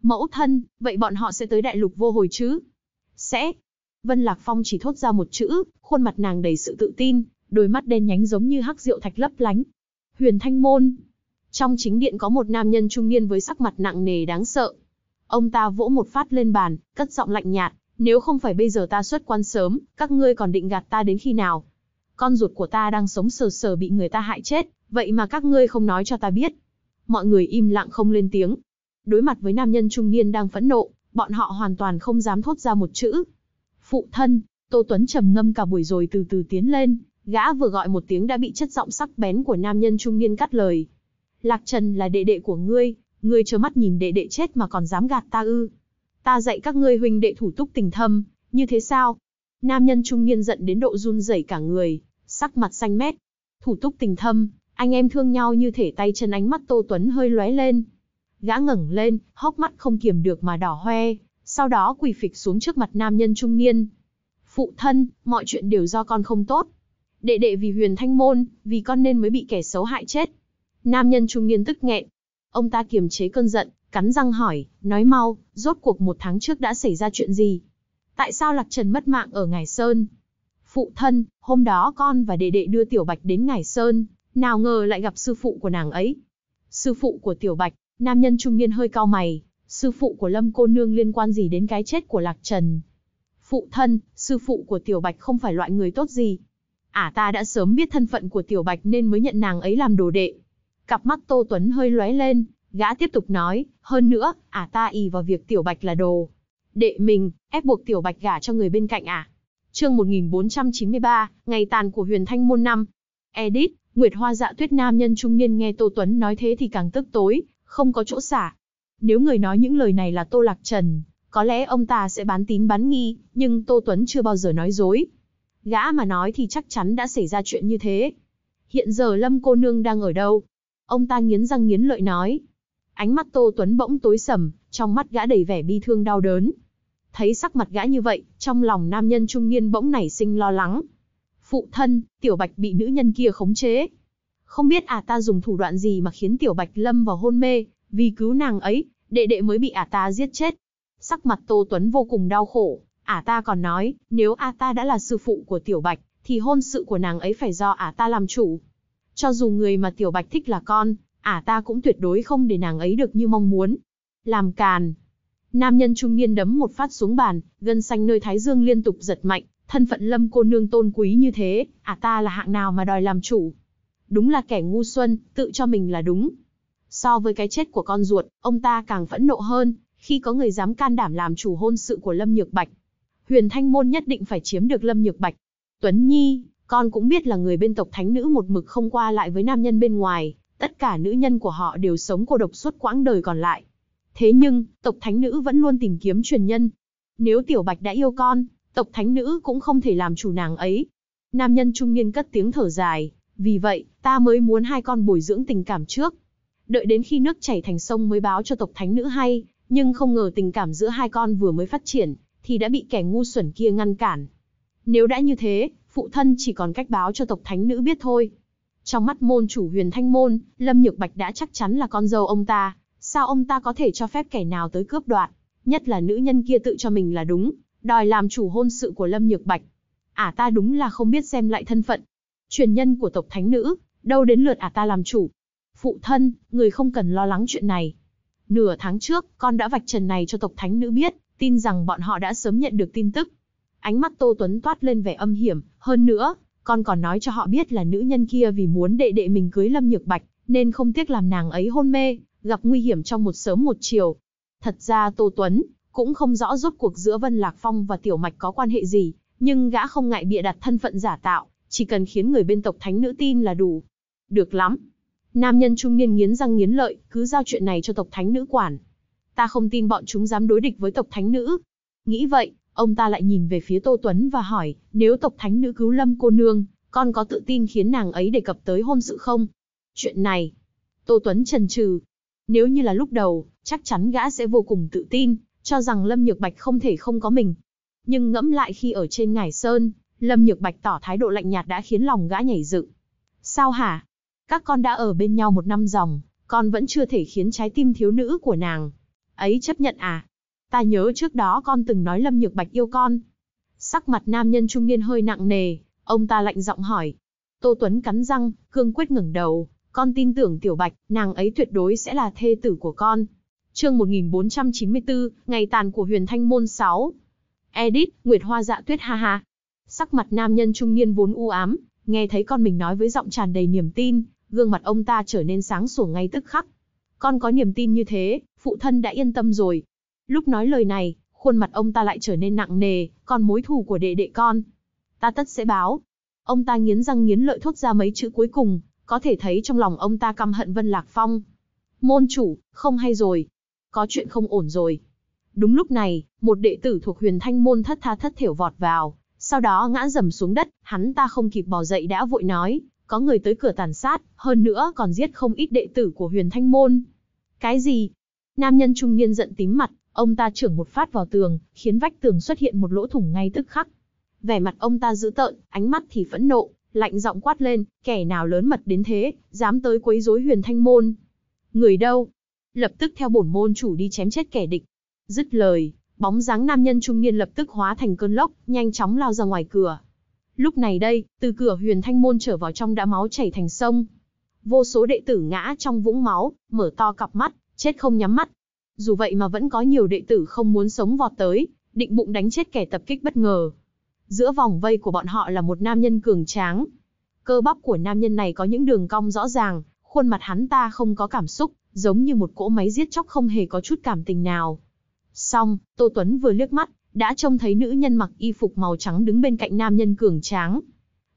Mẫu thân, vậy bọn họ sẽ tới đại lục vô hồi chứ? Sẽ. Vân Lạc Phong chỉ thốt ra một chữ, khuôn mặt nàng đầy sự tự tin, đôi mắt đen nhánh giống như hắc rượu thạch lấp lánh. Huyền Thanh Môn. Trong chính điện có một nam nhân trung niên với sắc mặt nặng nề đáng sợ. Ông ta vỗ một phát lên bàn, cất giọng lạnh nhạt, nếu không phải bây giờ ta xuất quan sớm, các ngươi còn định gạt ta đến khi nào? Con ruột của ta đang sống sờ sờ bị người ta hại chết, vậy mà các ngươi không nói cho ta biết. Mọi người im lặng không lên tiếng. Đối mặt với nam nhân trung niên đang phẫn nộ, bọn họ hoàn toàn không dám thốt ra một chữ. Phụ thân, Tô Tuấn trầm ngâm cả buổi rồi từ từ tiến lên, Gã vừa gọi một tiếng đã bị chất giọng sắc bén của nam nhân trung niên cắt lời. Lạc Trần là đệ đệ của ngươi, ngươi trơ mắt nhìn đệ đệ chết mà còn dám gạt ta ư. Ta dạy các ngươi huynh đệ thủ túc tình thâm, như thế sao? Nam nhân trung niên giận đến độ run rẩy cả người, sắc mặt xanh mét. Thủ túc tình thâm, anh em thương nhau như thể tay chân ánh mắt Tô Tuấn hơi lóe lên. Gã ngẩng lên, hốc mắt không kiềm được mà đỏ hoe, sau đó quỳ phịch xuống trước mặt nam nhân trung niên. Phụ thân, mọi chuyện đều do con không tốt, Đệ đệ vì huyền thanh môn, vì con nên mới bị kẻ xấu hại chết. Nam nhân trung niên tức nghẹn. Ông ta kiềm chế cơn giận, cắn răng hỏi, nói mau, rốt cuộc một tháng trước đã xảy ra chuyện gì? Tại sao Lạc Trần mất mạng ở Ngải Sơn? Phụ thân, hôm đó con và đệ đệ đưa Tiểu Bạch đến Ngải Sơn, nào ngờ lại gặp sư phụ của nàng ấy. Sư phụ của Tiểu Bạch, nam nhân trung niên hơi cao mày, sư phụ của Lâm cô nương liên quan gì đến cái chết của Lạc Trần? Phụ thân, sư phụ của Tiểu Bạch không phải loại người tốt gì. Ả à ta đã sớm biết thân phận của Tiểu Bạch nên mới nhận nàng ấy làm đồ đệ. Cặp mắt Tô Tuấn hơi lóe lên, gã tiếp tục nói, hơn nữa, Ả à ta ý vào việc Tiểu Bạch là đồ. Đệ mình, ép buộc Tiểu Bạch gả cho người bên cạnh Ả. À. Chương 1493, ngày tàn của huyền thanh môn năm. Edit, Nguyệt Hoa dạ tuyết nam nhân trung niên nghe Tô Tuấn nói thế thì càng tức tối, không có chỗ xả. Nếu người nói những lời này là Tô Lạc Trần, có lẽ ông ta sẽ bán tín bán nghi, nhưng Tô Tuấn chưa bao giờ nói dối. Gã mà nói thì chắc chắn đã xảy ra chuyện như thế. Hiện giờ Lâm cô nương đang ở đâu? Ông ta nghiến răng nghiến lợi nói. Ánh mắt Tô Tuấn bỗng tối sầm, trong mắt gã đầy vẻ bi thương đau đớn. Thấy sắc mặt gã như vậy, trong lòng nam nhân trung niên bỗng nảy sinh lo lắng. Phụ thân, Tiểu Bạch bị nữ nhân kia khống chế. Không biết ả à ta dùng thủ đoạn gì mà khiến Tiểu Bạch lâm vào hôn mê, vì cứu nàng ấy, đệ đệ mới bị ả à ta giết chết. Sắc mặt Tô Tuấn vô cùng đau khổ, Ả à ta còn nói, nếu A ta đã là sư phụ của Tiểu Bạch, thì hôn sự của nàng ấy phải do Ả ta làm chủ. Cho dù người mà Tiểu Bạch thích là con, Ả ta cũng tuyệt đối không để nàng ấy được như mong muốn. Làm càn. Nam nhân trung niên đấm một phát xuống bàn, gân xanh nơi thái dương liên tục giật mạnh, thân phận lâm cô nương tôn quý như thế, Ả ta là hạng nào mà đòi làm chủ. Đúng là kẻ ngu xuân, tự cho mình là đúng. So với cái chết của con ruột, ông ta càng phẫn nộ hơn, khi có người dám can đảm làm chủ hôn sự của Lâm Nhược Bạch. Huyền Thanh Môn nhất định phải chiếm được Lâm Nhược Bạch. Tuấn Nhi, con cũng biết là người bên tộc thánh nữ một mực không qua lại với nam nhân bên ngoài, tất cả nữ nhân của họ đều sống cô độc suốt quãng đời còn lại. Thế nhưng, tộc thánh nữ vẫn luôn tìm kiếm truyền nhân. Nếu Tiểu Bạch đã yêu con, tộc thánh nữ cũng không thể làm chủ nàng ấy. Nam nhân trung niên cất tiếng thở dài, vì vậy, ta mới muốn hai con bồi dưỡng tình cảm trước. Đợi đến khi nước chảy thành sông mới báo cho tộc thánh nữ hay, nhưng không ngờ tình cảm giữa hai con vừa mới phát triển, thì đã bị kẻ ngu xuẩn kia ngăn cản. Nếu đã như thế, phụ thân chỉ còn cách báo cho tộc thánh nữ biết thôi. Trong mắt môn chủ huyền thanh môn, Lâm Nhược Bạch đã chắc chắn là con dâu ông ta, sao ông ta có thể cho phép kẻ nào tới cướp đoạt, nhất là nữ nhân kia tự cho mình là đúng, đòi làm chủ hôn sự của Lâm Nhược Bạch. Ả à ta đúng là không biết xem lại thân phận. Truyền nhân của tộc thánh nữ, đâu đến lượt Ả à ta làm chủ. Phụ thân, người không cần lo lắng chuyện này. Nửa tháng trước, con đã vạch trần này cho tộc thánh nữ biết, tin rằng bọn họ đã sớm nhận được tin tức. Ánh mắt Tô Tuấn toát lên vẻ âm hiểm, hơn nữa, con còn nói cho họ biết là nữ nhân kia vì muốn đệ đệ mình cưới Lâm Nhược Bạch, nên không tiếc làm nàng ấy hôn mê, gặp nguy hiểm trong một sớm một chiều. Thật ra Tô Tuấn cũng không rõ rốt cuộc giữa Vân Lạc Phong và Tiểu Mạch có quan hệ gì, nhưng gã không ngại bịa đặt thân phận giả tạo, chỉ cần khiến người bên tộc thánh nữ tin là đủ. Được lắm. Nam nhân trung niên nghiến răng nghiến lợi, cứ giao chuyện này cho tộc thánh nữ quản. Ta không tin bọn chúng dám đối địch với tộc thánh nữ. Nghĩ vậy, ông ta lại nhìn về phía Tô Tuấn và hỏi, nếu tộc thánh nữ cứu lâm cô nương, con có tự tin khiến nàng ấy đề cập tới hôn sự không? Chuyện này, Tô Tuấn trần trừ. Nếu như là lúc đầu, chắc chắn gã sẽ vô cùng tự tin, cho rằng Lâm Nhược Bạch không thể không có mình. Nhưng ngẫm lại khi ở trên ngải sơn, Lâm Nhược Bạch tỏ thái độ lạnh nhạt đã khiến lòng gã nhảy dựng. Sao hả? Các con đã ở bên nhau một năm dòng, con vẫn chưa thể khiến trái tim thiếu nữ của nàng Ấy chấp nhận à? Ta nhớ trước đó con từng nói Lâm Nhược Bạch yêu con. Sắc mặt nam nhân trung niên hơi nặng nề, ông ta lạnh giọng hỏi. Tô Tuấn cắn răng, cương quyết ngẩng đầu. Con tin tưởng Tiểu Bạch, nàng ấy tuyệt đối sẽ là thê tử của con. Chương 1494, ngày tàn của huyền thanh môn 6. Edit, Nguyệt Hoa dạ tuyết ha ha. Sắc mặt nam nhân trung niên vốn u ám, nghe thấy con mình nói với giọng tràn đầy niềm tin, gương mặt ông ta trở nên sáng sủa ngay tức khắc. Con có niềm tin như thế, phụ thân đã yên tâm rồi. Lúc nói lời này, khuôn mặt ông ta lại trở nên nặng nề, con mối thù của đệ đệ con. Ta tất sẽ báo. Ông ta nghiến răng nghiến lợi thốt ra mấy chữ cuối cùng, có thể thấy trong lòng ông ta căm hận Vân Lạc Phong. Môn chủ, không hay rồi. Có chuyện không ổn rồi. Đúng lúc này, một đệ tử thuộc huyền thanh môn thất tha thất thiểu vọt vào, sau đó ngã dầm xuống đất, hắn ta không kịp bỏ dậy đã vội nói, có người tới cửa tàn sát, hơn nữa còn giết không ít đệ tử của huyền thanh môn. Cái gì? Nam nhân trung niên giận tím mặt, ông ta trưởng một phát vào tường, khiến vách tường xuất hiện một lỗ thủng ngay tức khắc. Vẻ mặt ông ta dữ tợn, ánh mắt thì phẫn nộ, lạnh giọng quát lên, kẻ nào lớn mật đến thế, dám tới quấy rối huyền thanh môn. Người đâu? Lập tức theo bổn môn chủ đi chém chết kẻ địch. Dứt lời, bóng dáng nam nhân trung niên lập tức hóa thành cơn lốc, nhanh chóng lao ra ngoài cửa. Lúc này đây, từ cửa huyền thanh môn trở vào trong đã máu chảy thành sông, Vô số đệ tử ngã trong vũng máu, mở to cặp mắt, chết không nhắm mắt. Dù vậy mà vẫn có nhiều đệ tử không muốn sống vọt tới, định bụng đánh chết kẻ tập kích bất ngờ. Giữa vòng vây của bọn họ là một nam nhân cường tráng. Cơ bắp của nam nhân này có những đường cong rõ ràng, khuôn mặt hắn ta không có cảm xúc, giống như một cỗ máy giết chóc không hề có chút cảm tình nào. Xong, Tô Tuấn vừa liếc mắt, đã trông thấy nữ nhân mặc y phục màu trắng đứng bên cạnh nam nhân cường tráng.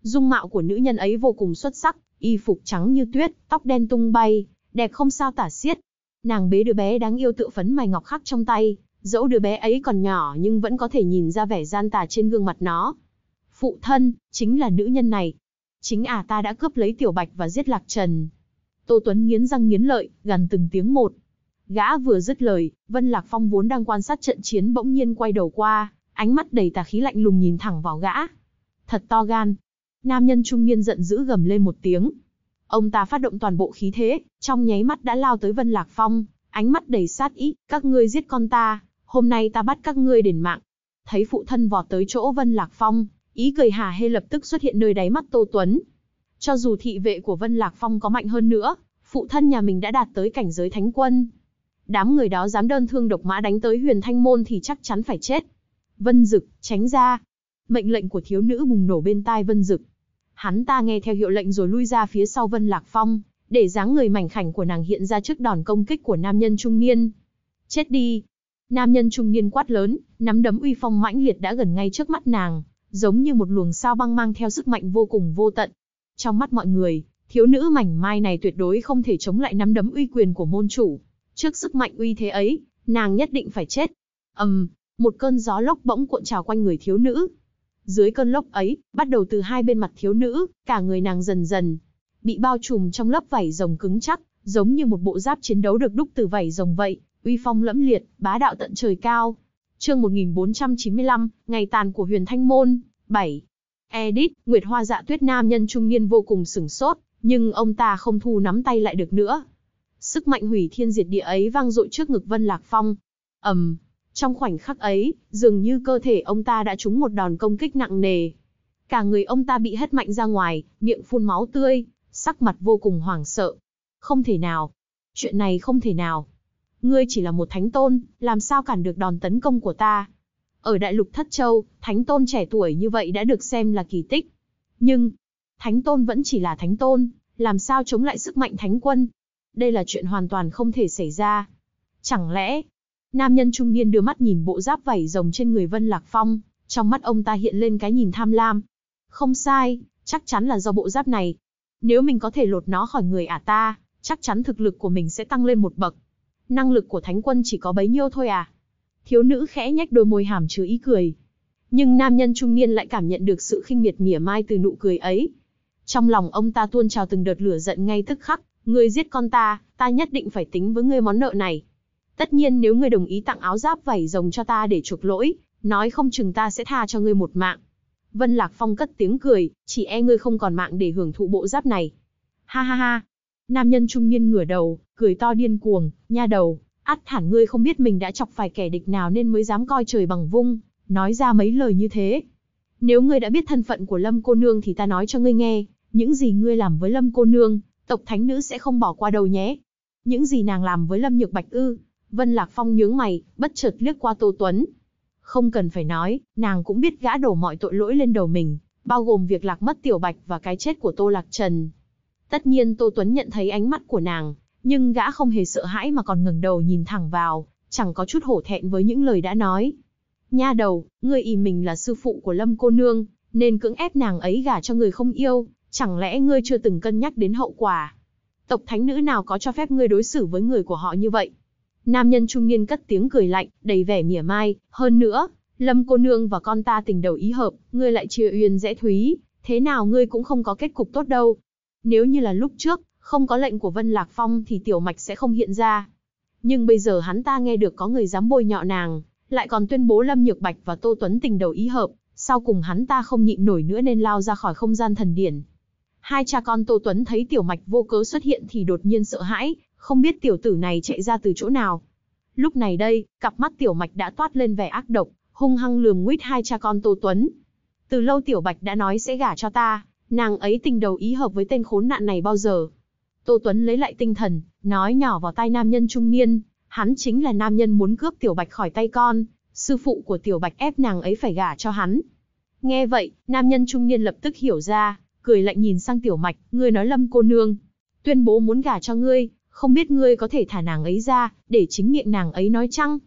Dung mạo của nữ nhân ấy vô cùng xuất sắc, y phục trắng như tuyết, tóc đen tung bay, đẹp không sao tả xiết. Nàng bế đứa bé đáng yêu tựa phấn mày ngọc khắc trong tay, dẫu đứa bé ấy còn nhỏ nhưng vẫn có thể nhìn ra vẻ gian tà trên gương mặt nó. Phụ thân, chính là nữ nhân này. Chính à ta đã cướp lấy Tiểu Bạch và giết Lạc Trần. Tô Tuấn nghiến răng nghiến lợi, gần từng tiếng một. Gã vừa dứt lời, Vân Lạc Phong vốn đang quan sát trận chiến bỗng nhiên quay đầu qua, ánh mắt đầy tà khí lạnh lùng nhìn thẳng vào gã. Thật to gan, Nam nhân trung niên giận dữ gầm lên một tiếng. Ông ta phát động toàn bộ khí thế, trong nháy mắt đã lao tới Vân Lạc Phong, ánh mắt đầy sát ý, các ngươi giết con ta, hôm nay ta bắt các ngươi đền mạng. Thấy phụ thân vọt tới chỗ Vân Lạc Phong, ý cười hà hê lập tức xuất hiện nơi đáy mắt Tô Tuấn. Cho dù thị vệ của Vân Lạc Phong có mạnh hơn nữa, phụ thân nhà mình đã đạt tới cảnh giới thánh quân. Đám người đó dám đơn thương độc mã đánh tới huyền thanh môn thì chắc chắn phải chết. Vân Dực, tránh ra. Mệnh lệnh của thiếu nữ bùng nổ bên tai Vân Dực. Hắn ta nghe theo hiệu lệnh rồi lui ra phía sau Vân Lạc Phong, để dáng người mảnh khảnh của nàng hiện ra trước đòn công kích của nam nhân trung niên. Chết đi! Nam nhân trung niên quát lớn, nắm đấm uy phong mãnh liệt đã gần ngay trước mắt nàng, giống như một luồng sao băng mang theo sức mạnh vô cùng vô tận. Trong mắt mọi người, thiếu nữ mảnh mai này tuyệt đối không thể chống lại nắm đấm uy quyền của môn chủ. Trước sức mạnh uy thế ấy, nàng nhất định phải chết. ầm, um, một cơn gió lốc bỗng cuộn trào quanh người thiếu nữ, dưới cơn lốc ấy, bắt đầu từ hai bên mặt thiếu nữ, cả người nàng dần dần bị bao trùm trong lớp vảy rồng cứng chắc, giống như một bộ giáp chiến đấu được đúc từ vảy rồng vậy, uy phong lẫm liệt, bá đạo tận trời cao. Chương 1495, ngày tàn của Huyền Thanh môn, 7. Edit, Nguyệt Hoa Dạ Tuyết nam nhân trung niên vô cùng sửng sốt, nhưng ông ta không thu nắm tay lại được nữa. Sức mạnh hủy thiên diệt địa ấy vang dội trước ngực Vân Lạc Phong. Ầm, um, trong khoảnh khắc ấy, dường như cơ thể ông ta đã trúng một đòn công kích nặng nề. Cả người ông ta bị hất mạnh ra ngoài, miệng phun máu tươi, sắc mặt vô cùng hoảng sợ. Không thể nào. Chuyện này không thể nào. Ngươi chỉ là một thánh tôn, làm sao cản được đòn tấn công của ta? Ở đại lục Thất Châu, thánh tôn trẻ tuổi như vậy đã được xem là kỳ tích. Nhưng, thánh tôn vẫn chỉ là thánh tôn, làm sao chống lại sức mạnh thánh quân? Đây là chuyện hoàn toàn không thể xảy ra. Chẳng lẽ, Nam nhân trung niên đưa mắt nhìn bộ giáp vảy rồng trên người Vân Lạc Phong, trong mắt ông ta hiện lên cái nhìn tham lam. Không sai, chắc chắn là do bộ giáp này. Nếu mình có thể lột nó khỏi người ả ta, chắc chắn thực lực của mình sẽ tăng lên một bậc. Năng lực của thánh quân chỉ có bấy nhiêu thôi à? Thiếu nữ khẽ nhách đôi môi hàm chứa ý cười. Nhưng nam nhân trung niên lại cảm nhận được sự khinh miệt mỉa mai từ nụ cười ấy. Trong lòng ông ta tuôn trào từng đợt lửa giận ngay tức khắc, ngươi giết con ta, ta nhất định phải tính với ngươi món nợ này. Tất nhiên nếu ngươi đồng ý tặng áo giáp vảy rồng cho ta để chuộc lỗi, nói không chừng ta sẽ tha cho ngươi một mạng. Vân Lạc Phong cất tiếng cười, chỉ e ngươi không còn mạng để hưởng thụ bộ giáp này. Ha ha ha. Nam nhân trung niên ngửa đầu, cười to điên cuồng, nha đầu, át hẳn ngươi không biết mình đã chọc phải kẻ địch nào nên mới dám coi trời bằng vung, nói ra mấy lời như thế. Nếu ngươi đã biết thân phận của Lâm cô nương thì ta nói cho ngươi nghe, những gì ngươi làm với Lâm cô nương, tộc thánh nữ sẽ không bỏ qua đâu nhé. Những gì nàng làm với Lâm Nhược Bạch ư, Vân Lạc Phong nhướng mày, bất chợt liếc qua Tô Tuấn. Không cần phải nói, nàng cũng biết gã đổ mọi tội lỗi lên đầu mình, bao gồm việc lạc mất Tiểu Bạch và cái chết của Tô Lạc Trần. Tất nhiên Tô Tuấn nhận thấy ánh mắt của nàng, nhưng gã không hề sợ hãi mà còn ngừng đầu nhìn thẳng vào, chẳng có chút hổ thẹn với những lời đã nói. Nha đầu, ngươi ý mình là sư phụ của Lâm cô nương, nên cưỡng ép nàng ấy gả cho người không yêu, chẳng lẽ ngươi chưa từng cân nhắc đến hậu quả? Tộc thánh nữ nào có cho phép ngươi đối xử với người của họ như vậy? Nam nhân trung niên cất tiếng cười lạnh, đầy vẻ mỉa mai, hơn nữa, Lâm cô nương và con ta tình đầu ý hợp, ngươi lại chia uyên dễ thúy, thế nào ngươi cũng không có kết cục tốt đâu. Nếu như là lúc trước, không có lệnh của Vân Lạc Phong thì tiểu mạch sẽ không hiện ra. Nhưng bây giờ hắn ta nghe được có người dám bôi nhọ nàng, lại còn tuyên bố Lâm Nhược Bạch và Tô Tuấn tình đầu ý hợp, sau cùng hắn ta không nhịn nổi nữa nên lao ra khỏi không gian thần điển. Hai cha con Tô Tuấn thấy tiểu mạch vô cớ xuất hiện thì đột nhiên sợ hãi, không biết tiểu tử này chạy ra từ chỗ nào. Lúc này đây, cặp mắt tiểu mạch đã toát lên vẻ ác độc, hung hăng lườm nguyết hai cha con Tô Tuấn. Từ lâu tiểu bạch đã nói sẽ gả cho ta, nàng ấy tình đầu ý hợp với tên khốn nạn này bao giờ. Tô Tuấn lấy lại tinh thần, nói nhỏ vào tai nam nhân trung niên, hắn chính là nam nhân muốn cướp tiểu bạch khỏi tay con, sư phụ của tiểu bạch ép nàng ấy phải gả cho hắn. Nghe vậy, nam nhân trung niên lập tức hiểu ra, cười lạnh nhìn sang tiểu mạch, ngươi nói lâm cô nương, tuyên bố muốn gả cho ngươi, không biết ngươi có thể thả nàng ấy ra, để chính miệng nàng ấy nói chăng?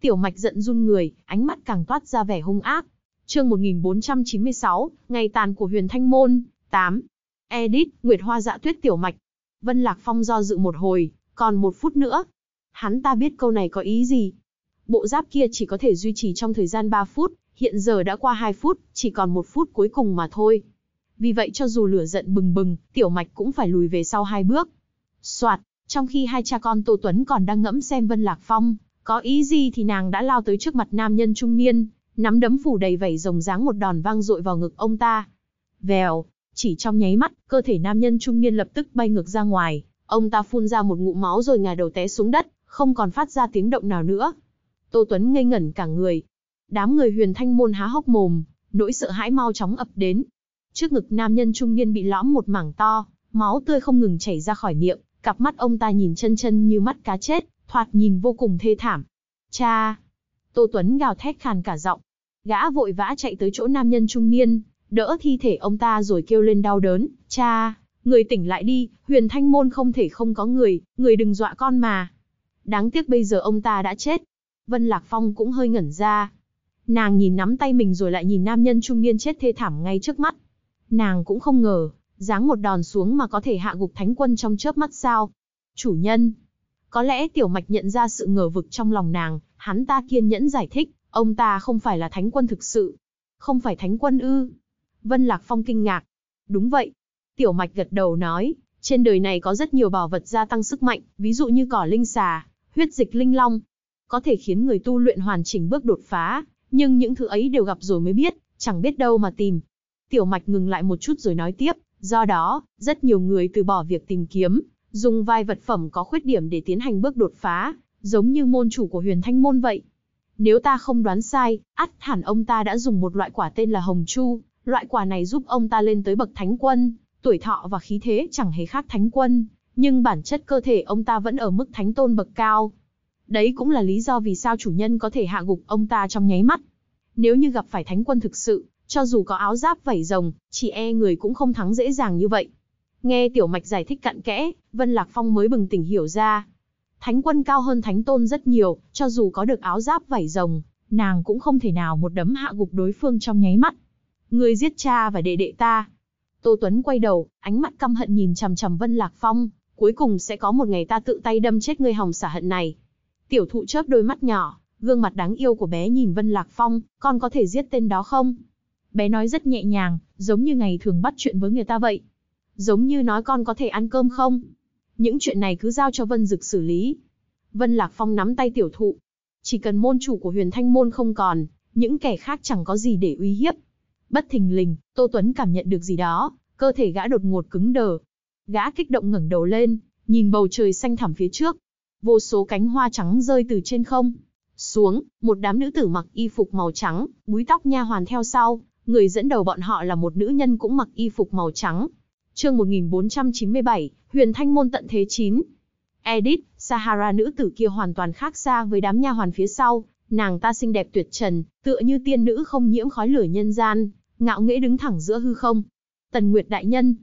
Tiểu Mạch giận run người, ánh mắt càng toát ra vẻ hung ác. Chương 1496, ngày tàn của Huyền Thanh môn, 8. Edit, Nguyệt Hoa Dạ Tuyết Tiểu Mạch. Vân Lạc Phong do dự một hồi, còn một phút nữa. Hắn ta biết câu này có ý gì. Bộ giáp kia chỉ có thể duy trì trong thời gian 3 phút, hiện giờ đã qua 2 phút, chỉ còn một phút cuối cùng mà thôi. Vì vậy cho dù lửa giận bừng bừng, Tiểu Mạch cũng phải lùi về sau hai bước. Soạt, trong khi hai cha con Tô Tuấn còn đang ngẫm xem Vân Lạc Phong, có ý gì thì nàng đã lao tới trước mặt nam nhân trung niên, nắm đấm phủ đầy vảy rồng dáng một đòn vang dội vào ngực ông ta. Vèo, chỉ trong nháy mắt, cơ thể nam nhân trung niên lập tức bay ngược ra ngoài, ông ta phun ra một ngụm máu rồi ngả đầu té xuống đất, không còn phát ra tiếng động nào nữa. Tô Tuấn ngây ngẩn cả người. Đám người huyền thanh môn há hốc mồm, nỗi sợ hãi mau chóng ập đến. Trước ngực nam nhân trung niên bị lõm một mảng to, máu tươi không ngừng chảy ra khỏi miệng, Cặp mắt ông ta nhìn chân chân như mắt cá chết, thoạt nhìn vô cùng thê thảm. Cha! Tô Tuấn gào thét khàn cả giọng. Gã vội vã chạy tới chỗ nam nhân trung niên, đỡ thi thể ông ta rồi kêu lên đau đớn. Cha! Người tỉnh lại đi, huyền thanh môn không thể không có người, người đừng dọa con mà. Đáng tiếc bây giờ ông ta đã chết. Vân Lạc Phong cũng hơi ngẩn ra. Nàng nhìn nắm tay mình rồi lại nhìn nam nhân trung niên chết thê thảm ngay trước mắt. Nàng cũng không ngờ, Giáng một đòn xuống mà có thể hạ gục thánh quân trong chớp mắt sao? Chủ nhân. Có lẽ tiểu mạch nhận ra sự ngờ vực trong lòng nàng, hắn ta kiên nhẫn giải thích, ông ta không phải là thánh quân thực sự. Không phải thánh quân ư. Vân Lạc Phong kinh ngạc. Đúng vậy. Tiểu mạch gật đầu nói, trên đời này có rất nhiều bảo vật gia tăng sức mạnh, ví dụ như cỏ linh xà, huyết dịch linh long. Có thể khiến người tu luyện hoàn chỉnh bước đột phá, nhưng những thứ ấy đều gặp rồi mới biết, chẳng biết đâu mà tìm. Tiểu mạch ngừng lại một chút rồi nói tiếp, Do đó, rất nhiều người từ bỏ việc tìm kiếm, dùng vai vật phẩm có khuyết điểm để tiến hành bước đột phá, giống như môn chủ của huyền thanh môn vậy. Nếu ta không đoán sai, ắt hẳn ông ta đã dùng một loại quả tên là Hồng Chu, loại quả này giúp ông ta lên tới bậc thánh quân, tuổi thọ và khí thế chẳng hề khác thánh quân, nhưng bản chất cơ thể ông ta vẫn ở mức thánh tôn bậc cao. Đấy cũng là lý do vì sao chủ nhân có thể hạ gục ông ta trong nháy mắt. Nếu như gặp phải thánh quân thực sự, cho dù có áo giáp vảy rồng, chỉ e người cũng không thắng dễ dàng như vậy. Nghe Tiểu Mạch giải thích cặn kẽ, Vân Lạc Phong mới bừng tỉnh hiểu ra. Thánh quân cao hơn Thánh Tôn rất nhiều, cho dù có được áo giáp vảy rồng, nàng cũng không thể nào một đấm hạ gục đối phương trong nháy mắt. Người giết cha và đệ đệ ta. Tô Tuấn quay đầu, ánh mắt căm hận nhìn chằm chằm Vân Lạc Phong, cuối cùng sẽ có một ngày ta tự tay đâm chết ngươi hòng xả hận này. Tiểu thụ chớp đôi mắt nhỏ, gương mặt đáng yêu của bé nhìn Vân Lạc Phong, con có thể giết tên đó không? bé nói rất nhẹ nhàng, giống như ngày thường bắt chuyện với người ta vậy. Giống như nói con có thể ăn cơm không? Những chuyện này cứ giao cho Vân Dực xử lý. Vân Lạc Phong nắm tay tiểu thụ. Chỉ cần môn chủ của huyền thanh môn không còn, những kẻ khác chẳng có gì để uy hiếp. Bất thình lình, Tô Tuấn cảm nhận được gì đó, cơ thể gã đột ngột cứng đờ. Gã kích động ngẩng đầu lên, nhìn bầu trời xanh thẳm phía trước. Vô số cánh hoa trắng rơi từ trên không. Xuống, một đám nữ tử mặc y phục màu trắng, búi tóc nha hoàn theo sau, người dẫn đầu bọn họ là một nữ nhân cũng mặc y phục màu trắng. Chương 1497, Huyền Thanh môn tận thế 9. Edit Sahara nữ tử kia hoàn toàn khác xa với đám nha hoàn phía sau, nàng ta xinh đẹp tuyệt trần, tựa như tiên nữ không nhiễm khói lửa nhân gian, ngạo nghễ đứng thẳng giữa hư không. Tần Nguyệt đại nhân.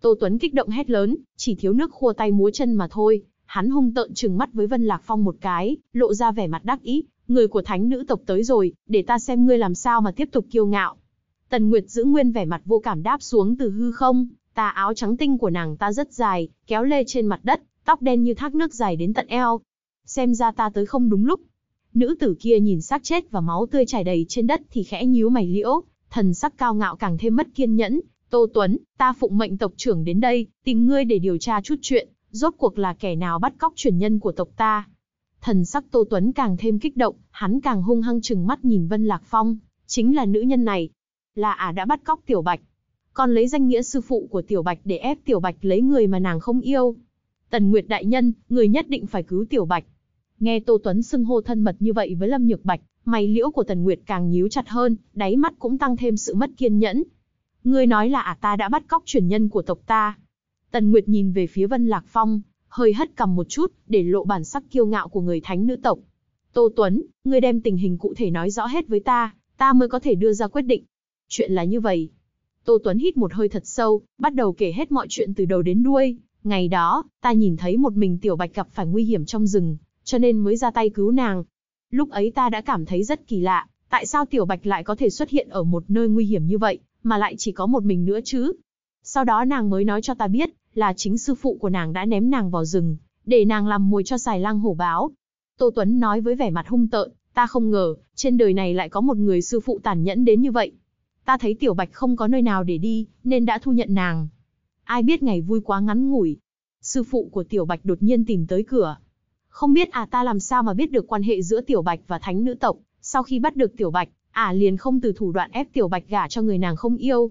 Tô Tuấn kích động hét lớn, chỉ thiếu nước khua tay múa chân mà thôi, hắn hung tợn trừng mắt với Vân Lạc Phong một cái, lộ ra vẻ mặt đắc ý, người của thánh nữ tộc tới rồi, để ta xem ngươi làm sao mà tiếp tục kiêu ngạo. Tần Nguyệt giữ nguyên vẻ mặt vô cảm đáp xuống từ hư không, tà áo trắng tinh của nàng ta rất dài, kéo lê trên mặt đất, tóc đen như thác nước dài đến tận eo. Xem ra ta tới không đúng lúc. Nữ tử kia nhìn xác chết và máu tươi chảy đầy trên đất thì khẽ nhíu mày liễu, thần sắc cao ngạo càng thêm mất kiên nhẫn. Tô Tuấn, ta phụng mệnh tộc trưởng đến đây, tìm ngươi để điều tra chút chuyện, rốt cuộc là kẻ nào bắt cóc truyền nhân của tộc ta. Thần sắc Tô Tuấn càng thêm kích động, hắn càng hung hăng chừng mắt nhìn Vân Lạc Phong, chính là nữ nhân này, là ả à đã bắt cóc Tiểu Bạch. Còn lấy danh nghĩa sư phụ của Tiểu Bạch để ép Tiểu Bạch lấy người mà nàng không yêu. Tần Nguyệt Đại Nhân, người nhất định phải cứu Tiểu Bạch. Nghe Tô Tuấn xưng hô thân mật như vậy với Lâm Nhược Bạch, mày liễu của Tần Nguyệt càng nhíu chặt hơn, đáy mắt cũng tăng thêm sự mất kiên nhẫn. Người nói là ả à ta đã bắt cóc truyền nhân của tộc ta. Tần Nguyệt nhìn về phía Vân Lạc Phong, hơi hất cầm một chút, để lộ bản sắc kiêu ngạo của người thánh nữ tộc. Tô Tuấn, người đem tình hình cụ thể nói rõ hết với ta, ta mới có thể đưa ra quyết định chuyện là như vậy. Tô Tuấn hít một hơi thật sâu, bắt đầu kể hết mọi chuyện từ đầu đến đuôi. Ngày đó, ta nhìn thấy một mình Tiểu Bạch gặp phải nguy hiểm trong rừng, cho nên mới ra tay cứu nàng. Lúc ấy ta đã cảm thấy rất kỳ lạ, tại sao Tiểu Bạch lại có thể xuất hiện ở một nơi nguy hiểm như vậy, mà lại chỉ có một mình nữa chứ? Sau đó nàng mới nói cho ta biết, là chính sư phụ của nàng đã ném nàng vào rừng, để nàng làm mồi cho xài lang hổ báo. Tô Tuấn nói với vẻ mặt hung tợn, ta không ngờ, trên đời này lại có một người sư phụ tàn nhẫn đến như vậy. Ta thấy Tiểu Bạch không có nơi nào để đi, nên đã thu nhận nàng. Ai biết ngày vui quá ngắn ngủi. Sư phụ của Tiểu Bạch đột nhiên tìm tới cửa. Không biết à ta làm sao mà biết được quan hệ giữa Tiểu Bạch và Thánh Nữ Tộc. Sau khi bắt được Tiểu Bạch, à liền không từ thủ đoạn ép Tiểu Bạch gả cho người nàng không yêu.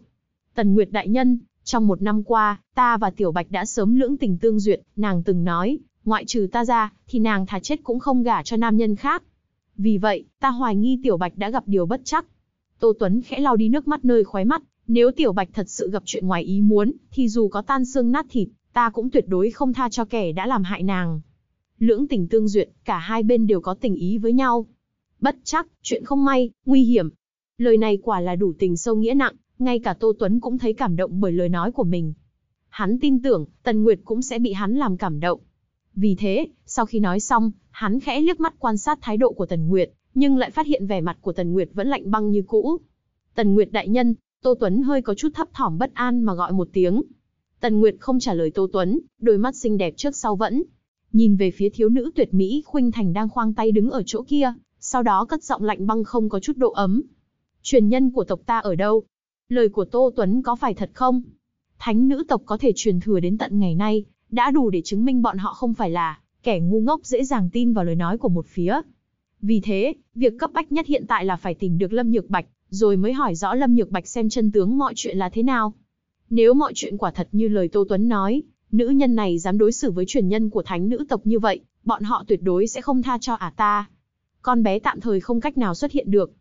Tần Nguyệt Đại Nhân, trong một năm qua, ta và Tiểu Bạch đã sớm lưỡng tình tương duyệt, nàng từng nói, ngoại trừ ta ra, thì nàng thà chết cũng không gả cho nam nhân khác. Vì vậy, ta hoài nghi Tiểu Bạch đã gặp điều bất chắc. Tô Tuấn khẽ lau đi nước mắt nơi khóe mắt, nếu Tiểu Bạch thật sự gặp chuyện ngoài ý muốn, thì dù có tan xương nát thịt, ta cũng tuyệt đối không tha cho kẻ đã làm hại nàng. Lưỡng tình tương duyệt, cả hai bên đều có tình ý với nhau. Bất chắc, chuyện không may, nguy hiểm. Lời này quả là đủ tình sâu nghĩa nặng, ngay cả Tô Tuấn cũng thấy cảm động bởi lời nói của mình. Hắn tin tưởng, Tần Nguyệt cũng sẽ bị hắn làm cảm động. Vì thế, sau khi nói xong, hắn khẽ liếc mắt quan sát thái độ của Tần Nguyệt, nhưng lại phát hiện vẻ mặt của Tần Nguyệt vẫn lạnh băng như cũ. Tần Nguyệt đại nhân, Tô Tuấn hơi có chút thấp thỏm bất an mà gọi một tiếng. Tần Nguyệt không trả lời Tô Tuấn, đôi mắt xinh đẹp trước sau vẫn. Nhìn về phía thiếu nữ tuyệt mỹ Khuynh Thành đang khoang tay đứng ở chỗ kia, sau đó cất giọng lạnh băng không có chút độ ấm. Truyền nhân của tộc ta ở đâu? Lời của Tô Tuấn có phải thật không? Thánh nữ tộc có thể truyền thừa đến tận ngày nay, đã đủ để chứng minh bọn họ không phải là kẻ ngu ngốc dễ dàng tin vào lời nói của một phía. Vì thế, việc cấp bách nhất hiện tại là phải tìm được Lâm Nhược Bạch, rồi mới hỏi rõ Lâm Nhược Bạch xem chân tướng mọi chuyện là thế nào. Nếu mọi chuyện quả thật như lời Tô Tuấn nói, nữ nhân này dám đối xử với truyền nhân của thánh nữ tộc như vậy, bọn họ tuyệt đối sẽ không tha cho ả à ta. Con bé tạm thời không cách nào xuất hiện được.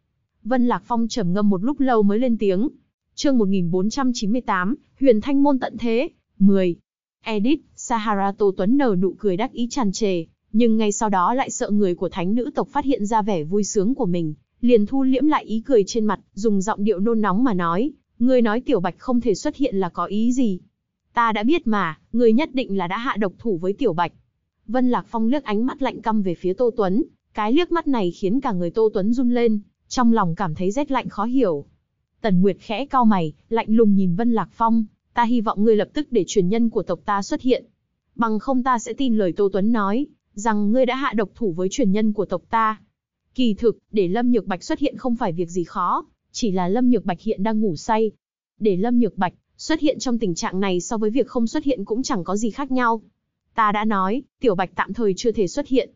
Vân Lạc Phong trầm ngâm một lúc lâu mới lên tiếng. Chương 1498, Huyền Thanh môn tận thế, 10. Edit, Sahara Tô Tuấn nở nụ cười đắc ý tràn trề, nhưng ngay sau đó lại sợ người của thánh nữ tộc phát hiện ra vẻ vui sướng của mình, liền thu liễm lại ý cười trên mặt, dùng giọng điệu nôn nóng mà nói, ngươi nói tiểu bạch không thể xuất hiện là có ý gì. Ta đã biết mà, ngươi nhất định là đã hạ độc thủ với tiểu bạch. Vân Lạc Phong liếc ánh mắt lạnh căm về phía Tô Tuấn, cái liếc mắt này khiến cả người Tô Tuấn run lên, trong lòng cảm thấy rét lạnh khó hiểu. Tần Nguyệt khẽ cau mày, lạnh lùng nhìn Vân Lạc Phong, ta hy vọng ngươi lập tức để truyền nhân của tộc ta xuất hiện. Bằng không ta sẽ tin lời Tô Tuấn nói, rằng ngươi đã hạ độc thủ với truyền nhân của tộc ta. Kỳ thực, để Lâm Nhược Bạch xuất hiện không phải việc gì khó, chỉ là Lâm Nhược Bạch hiện đang ngủ say. Để Lâm Nhược Bạch xuất hiện trong tình trạng này so với việc không xuất hiện cũng chẳng có gì khác nhau. Ta đã nói, Tiểu Bạch tạm thời chưa thể xuất hiện.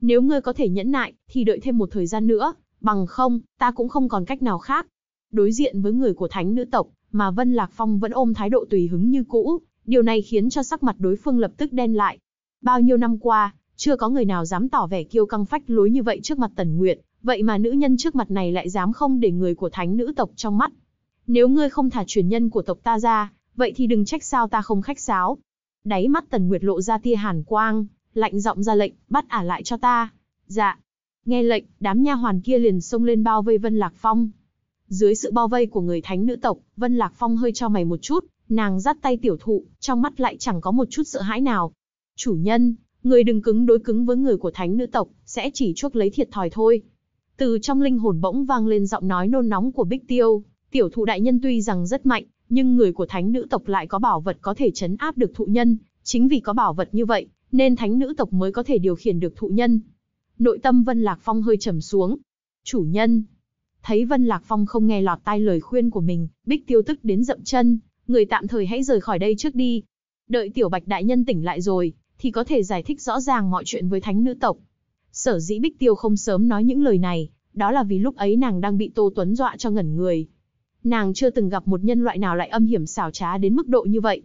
Nếu ngươi có thể nhẫn nại, thì đợi thêm một thời gian nữa, bằng không, ta cũng không còn cách nào khác. Đối diện với người của thánh nữ tộc, mà Vân Lạc Phong vẫn ôm thái độ tùy hứng như cũ, điều này khiến cho sắc mặt đối phương lập tức đen lại. Bao nhiêu năm qua, chưa có người nào dám tỏ vẻ kiêu căng phách lối như vậy trước mặt Tần Nguyệt, vậy mà nữ nhân trước mặt này lại dám không để người của thánh nữ tộc trong mắt. Nếu ngươi không thả truyền nhân của tộc ta ra, vậy thì đừng trách sao ta không khách sáo. Đáy mắt Tần Nguyệt lộ ra tia hàn quang, lạnh giọng ra lệnh, bắt ả lại cho ta. Dạ. Nghe lệnh, đám nha hoàn kia liền xông lên bao vây Vân Lạc Phong. Dưới sự bao vây của người thánh nữ tộc, Vân Lạc Phong hơi cho mày một chút, nàng dắt tay tiểu thụ, trong mắt lại chẳng có một chút sợ hãi nào. Chủ nhân, Người đừng cứng đối cứng với người của thánh nữ tộc, sẽ chỉ chuốc lấy thiệt thòi thôi. Từ trong linh hồn bỗng vang lên giọng nói nôn nóng của Bích Tiêu, tiểu thụ đại nhân tuy rằng rất mạnh, nhưng người của thánh nữ tộc lại có bảo vật có thể chấn áp được thụ nhân, chính vì có bảo vật như vậy, nên thánh nữ tộc mới có thể điều khiển được thụ nhân. Nội tâm Vân Lạc Phong hơi trầm xuống. Chủ nhân. Thấy Vân Lạc Phong không nghe lọt tai lời khuyên của mình, Bích Tiêu tức đến dậm chân, người tạm thời hãy rời khỏi đây trước đi. Đợi tiểu bạch đại nhân tỉnh lại rồi, thì có thể giải thích rõ ràng mọi chuyện với thánh nữ tộc. Sở dĩ Bích Tiêu không sớm nói những lời này, đó là vì lúc ấy nàng đang bị Tô Tuấn dọa cho ngẩn người. Nàng chưa từng gặp một nhân loại nào lại âm hiểm xảo trá đến mức độ như vậy.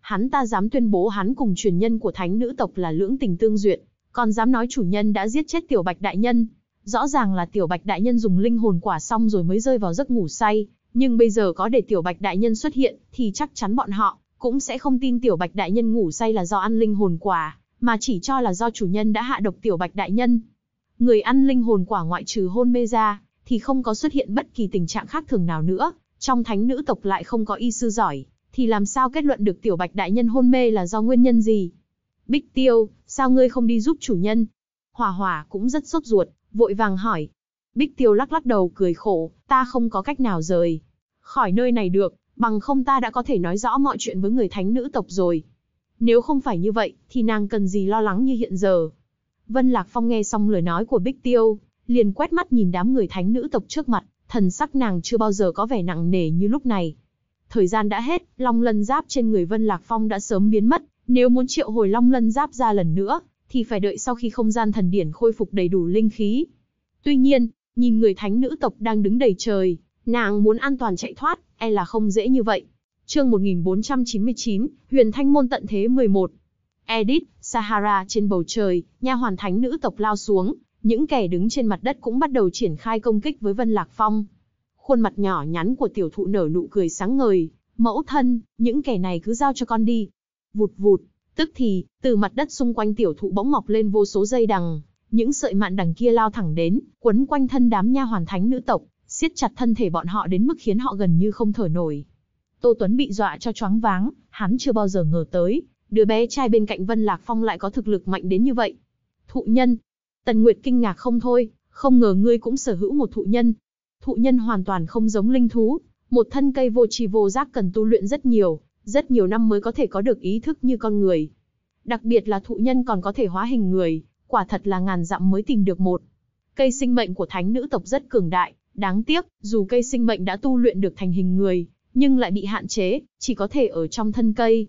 Hắn ta dám tuyên bố hắn cùng truyền nhân của thánh nữ tộc là lưỡng tình tương duyệt, còn dám nói chủ nhân đã giết chết Tiểu Bạch Đại Nhân. Rõ ràng là Tiểu Bạch Đại Nhân dùng linh hồn quả xong rồi mới rơi vào giấc ngủ say, nhưng bây giờ có để Tiểu Bạch Đại Nhân xuất hiện thì chắc chắn bọn họ cũng sẽ không tin tiểu bạch đại nhân ngủ say là do ăn linh hồn quả, mà chỉ cho là do chủ nhân đã hạ độc tiểu bạch đại nhân. Người ăn linh hồn quả ngoại trừ hôn mê ra, thì không có xuất hiện bất kỳ tình trạng khác thường nào nữa, trong thánh nữ tộc lại không có y sư giỏi, thì làm sao kết luận được tiểu bạch đại nhân hôn mê là do nguyên nhân gì? Bích tiêu, sao ngươi không đi giúp chủ nhân? Hòa hòa cũng rất sốt ruột, vội vàng hỏi. Bích tiêu lắc lắc đầu cười khổ, ta không có cách nào rời. Khỏi nơi này được, bằng không ta đã có thể nói rõ mọi chuyện với người thánh nữ tộc rồi. Nếu không phải như vậy, thì nàng cần gì lo lắng như hiện giờ. Vân Lạc Phong nghe xong lời nói của Bích Tiêu, liền quét mắt nhìn đám người thánh nữ tộc trước mặt, thần sắc nàng chưa bao giờ có vẻ nặng nề như lúc này. Thời gian đã hết, long lân giáp trên người Vân Lạc Phong đã sớm biến mất, nếu muốn triệu hồi long lân giáp ra lần nữa, thì phải đợi sau khi không gian thần điển khôi phục đầy đủ linh khí. Tuy nhiên, nhìn người thánh nữ tộc đang đứng đầy trời, nàng muốn an toàn chạy thoát, e là không dễ như vậy. Chương 1499, Huyền Thanh môn tận thế 11. Edit, Sahara trên bầu trời, nha hoàn thánh nữ tộc lao xuống, những kẻ đứng trên mặt đất cũng bắt đầu triển khai công kích với Vân Lạc Phong. Khuôn mặt nhỏ nhắn của tiểu thụ nở nụ cười sáng ngời, mẫu thân, những kẻ này cứ giao cho con đi. Vụt vụt, tức thì, từ mặt đất xung quanh tiểu thụ bỗng mọc lên vô số dây đằng, những sợi mạn đằng kia lao thẳng đến, quấn quanh thân đám nha hoàn thánh nữ tộc siết chặt thân thể bọn họ đến mức khiến họ gần như không thở nổi. Tô Tuấn bị dọa cho choáng váng, hắn chưa bao giờ ngờ tới, đứa bé trai bên cạnh Vân Lạc Phong lại có thực lực mạnh đến như vậy. Thụ nhân. Tần Nguyệt kinh ngạc không thôi, không ngờ ngươi cũng sở hữu một thụ nhân. Thụ nhân hoàn toàn không giống linh thú, một thân cây vô tri vô giác cần tu luyện rất nhiều, rất nhiều năm mới có thể có được ý thức như con người. Đặc biệt là thụ nhân còn có thể hóa hình người, quả thật là ngàn dặm mới tìm được một. Cây sinh mệnh của thánh nữ tộc rất cường đại, Đáng tiếc, dù cây sinh mệnh đã tu luyện được thành hình người, nhưng lại bị hạn chế, chỉ có thể ở trong thân cây.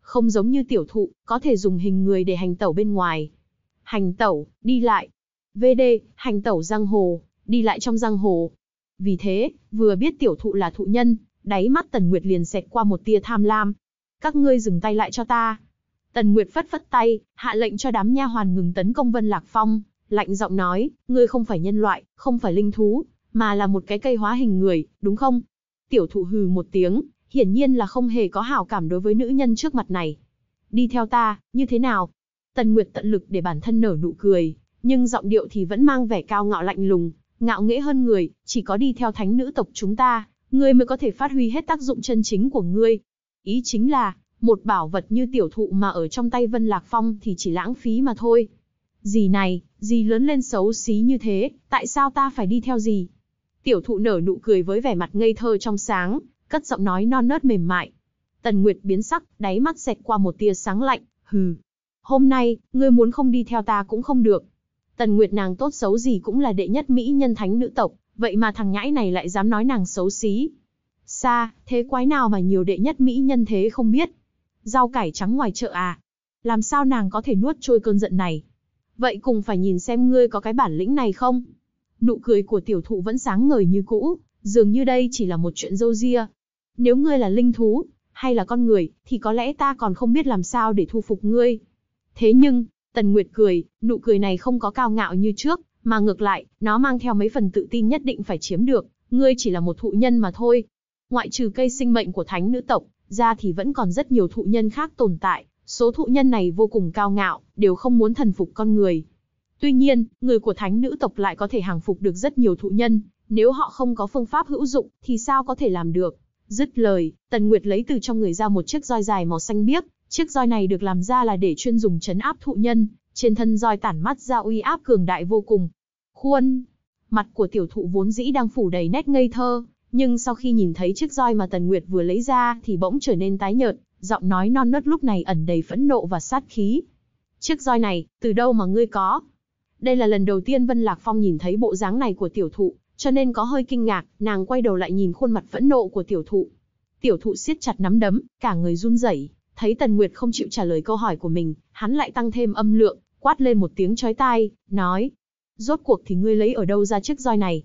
Không giống như tiểu thụ, có thể dùng hình người để hành tẩu bên ngoài. Hành tẩu, đi lại. VD, hành tẩu giang hồ, đi lại trong giang hồ. Vì thế, vừa biết tiểu thụ là thụ nhân, đáy mắt Tần Nguyệt liền xẹt qua một tia tham lam. Các ngươi dừng tay lại cho ta. Tần Nguyệt phất phất tay, hạ lệnh cho đám nha hoàn ngừng tấn công Vân Lạc Phong, lạnh giọng nói, ngươi không phải nhân loại, không phải linh thú, mà là một cái cây hóa hình người, đúng không? Tiểu thụ hừ một tiếng, hiển nhiên là không hề có hảo cảm đối với nữ nhân trước mặt này. Đi theo ta, như thế nào? Tần Nguyệt tận lực để bản thân nở nụ cười, nhưng giọng điệu thì vẫn mang vẻ cao ngạo lạnh lùng, ngạo nghễ hơn người, chỉ có đi theo thánh nữ tộc chúng ta, ngươi mới có thể phát huy hết tác dụng chân chính của ngươi. Ý chính là, một bảo vật như tiểu thụ mà ở trong tay Vân Lạc Phong thì chỉ lãng phí mà thôi. Gì này, gì lớn lên xấu xí như thế, tại sao ta phải đi theo gì? Tiểu thụ nở nụ cười với vẻ mặt ngây thơ trong sáng, cất giọng nói non nớt mềm mại. Tần Nguyệt biến sắc, đáy mắt xẹt qua một tia sáng lạnh, hừ. Hôm nay, ngươi muốn không đi theo ta cũng không được. Tần Nguyệt nàng tốt xấu gì cũng là đệ nhất mỹ nhân thánh nữ tộc, vậy mà thằng nhãi này lại dám nói nàng xấu xí. Xa, thế quái nào mà nhiều đệ nhất mỹ nhân thế không biết. Rau cải trắng ngoài chợ à. Làm sao nàng có thể nuốt trôi cơn giận này. Vậy cùng phải nhìn xem ngươi có cái bản lĩnh này không nụ cười của tiểu thụ vẫn sáng ngời như cũ, dường như đây chỉ là một chuyện dâu ria. Nếu ngươi là linh thú, hay là con người, thì có lẽ ta còn không biết làm sao để thu phục ngươi. Thế nhưng, Tần Nguyệt cười, nụ cười này không có cao ngạo như trước, mà ngược lại, nó mang theo mấy phần tự tin nhất định phải chiếm được, ngươi chỉ là một thụ nhân mà thôi. Ngoại trừ cây sinh mệnh của thánh nữ tộc, ra thì vẫn còn rất nhiều thụ nhân khác tồn tại, số thụ nhân này vô cùng cao ngạo, đều không muốn thần phục con người, Tuy nhiên, người của thánh nữ tộc lại có thể hàng phục được rất nhiều thụ nhân, nếu họ không có phương pháp hữu dụng thì sao có thể làm được. Dứt lời, Tần Nguyệt lấy từ trong người ra một chiếc roi dài màu xanh biếc, chiếc roi này được làm ra là để chuyên dùng chấn áp thụ nhân, trên thân roi tản mắt ra uy áp cường đại vô cùng. Khuôn, mặt của tiểu thụ vốn dĩ đang phủ đầy nét ngây thơ, nhưng sau khi nhìn thấy chiếc roi mà Tần Nguyệt vừa lấy ra thì bỗng trở nên tái nhợt, giọng nói non nớt lúc này ẩn đầy phẫn nộ và sát khí. Chiếc roi này, từ đâu mà ngươi có? Đây là lần đầu tiên Vân Lạc Phong nhìn thấy bộ dáng này của tiểu thụ, cho nên có hơi kinh ngạc, nàng quay đầu lại nhìn khuôn mặt phẫn nộ của tiểu thụ. Tiểu thụ siết chặt nắm đấm, cả người run rẩy, thấy Tần Nguyệt không chịu trả lời câu hỏi của mình, hắn lại tăng thêm âm lượng, quát lên một tiếng chói tai, nói: "Rốt cuộc thì ngươi lấy ở đâu ra chiếc roi này,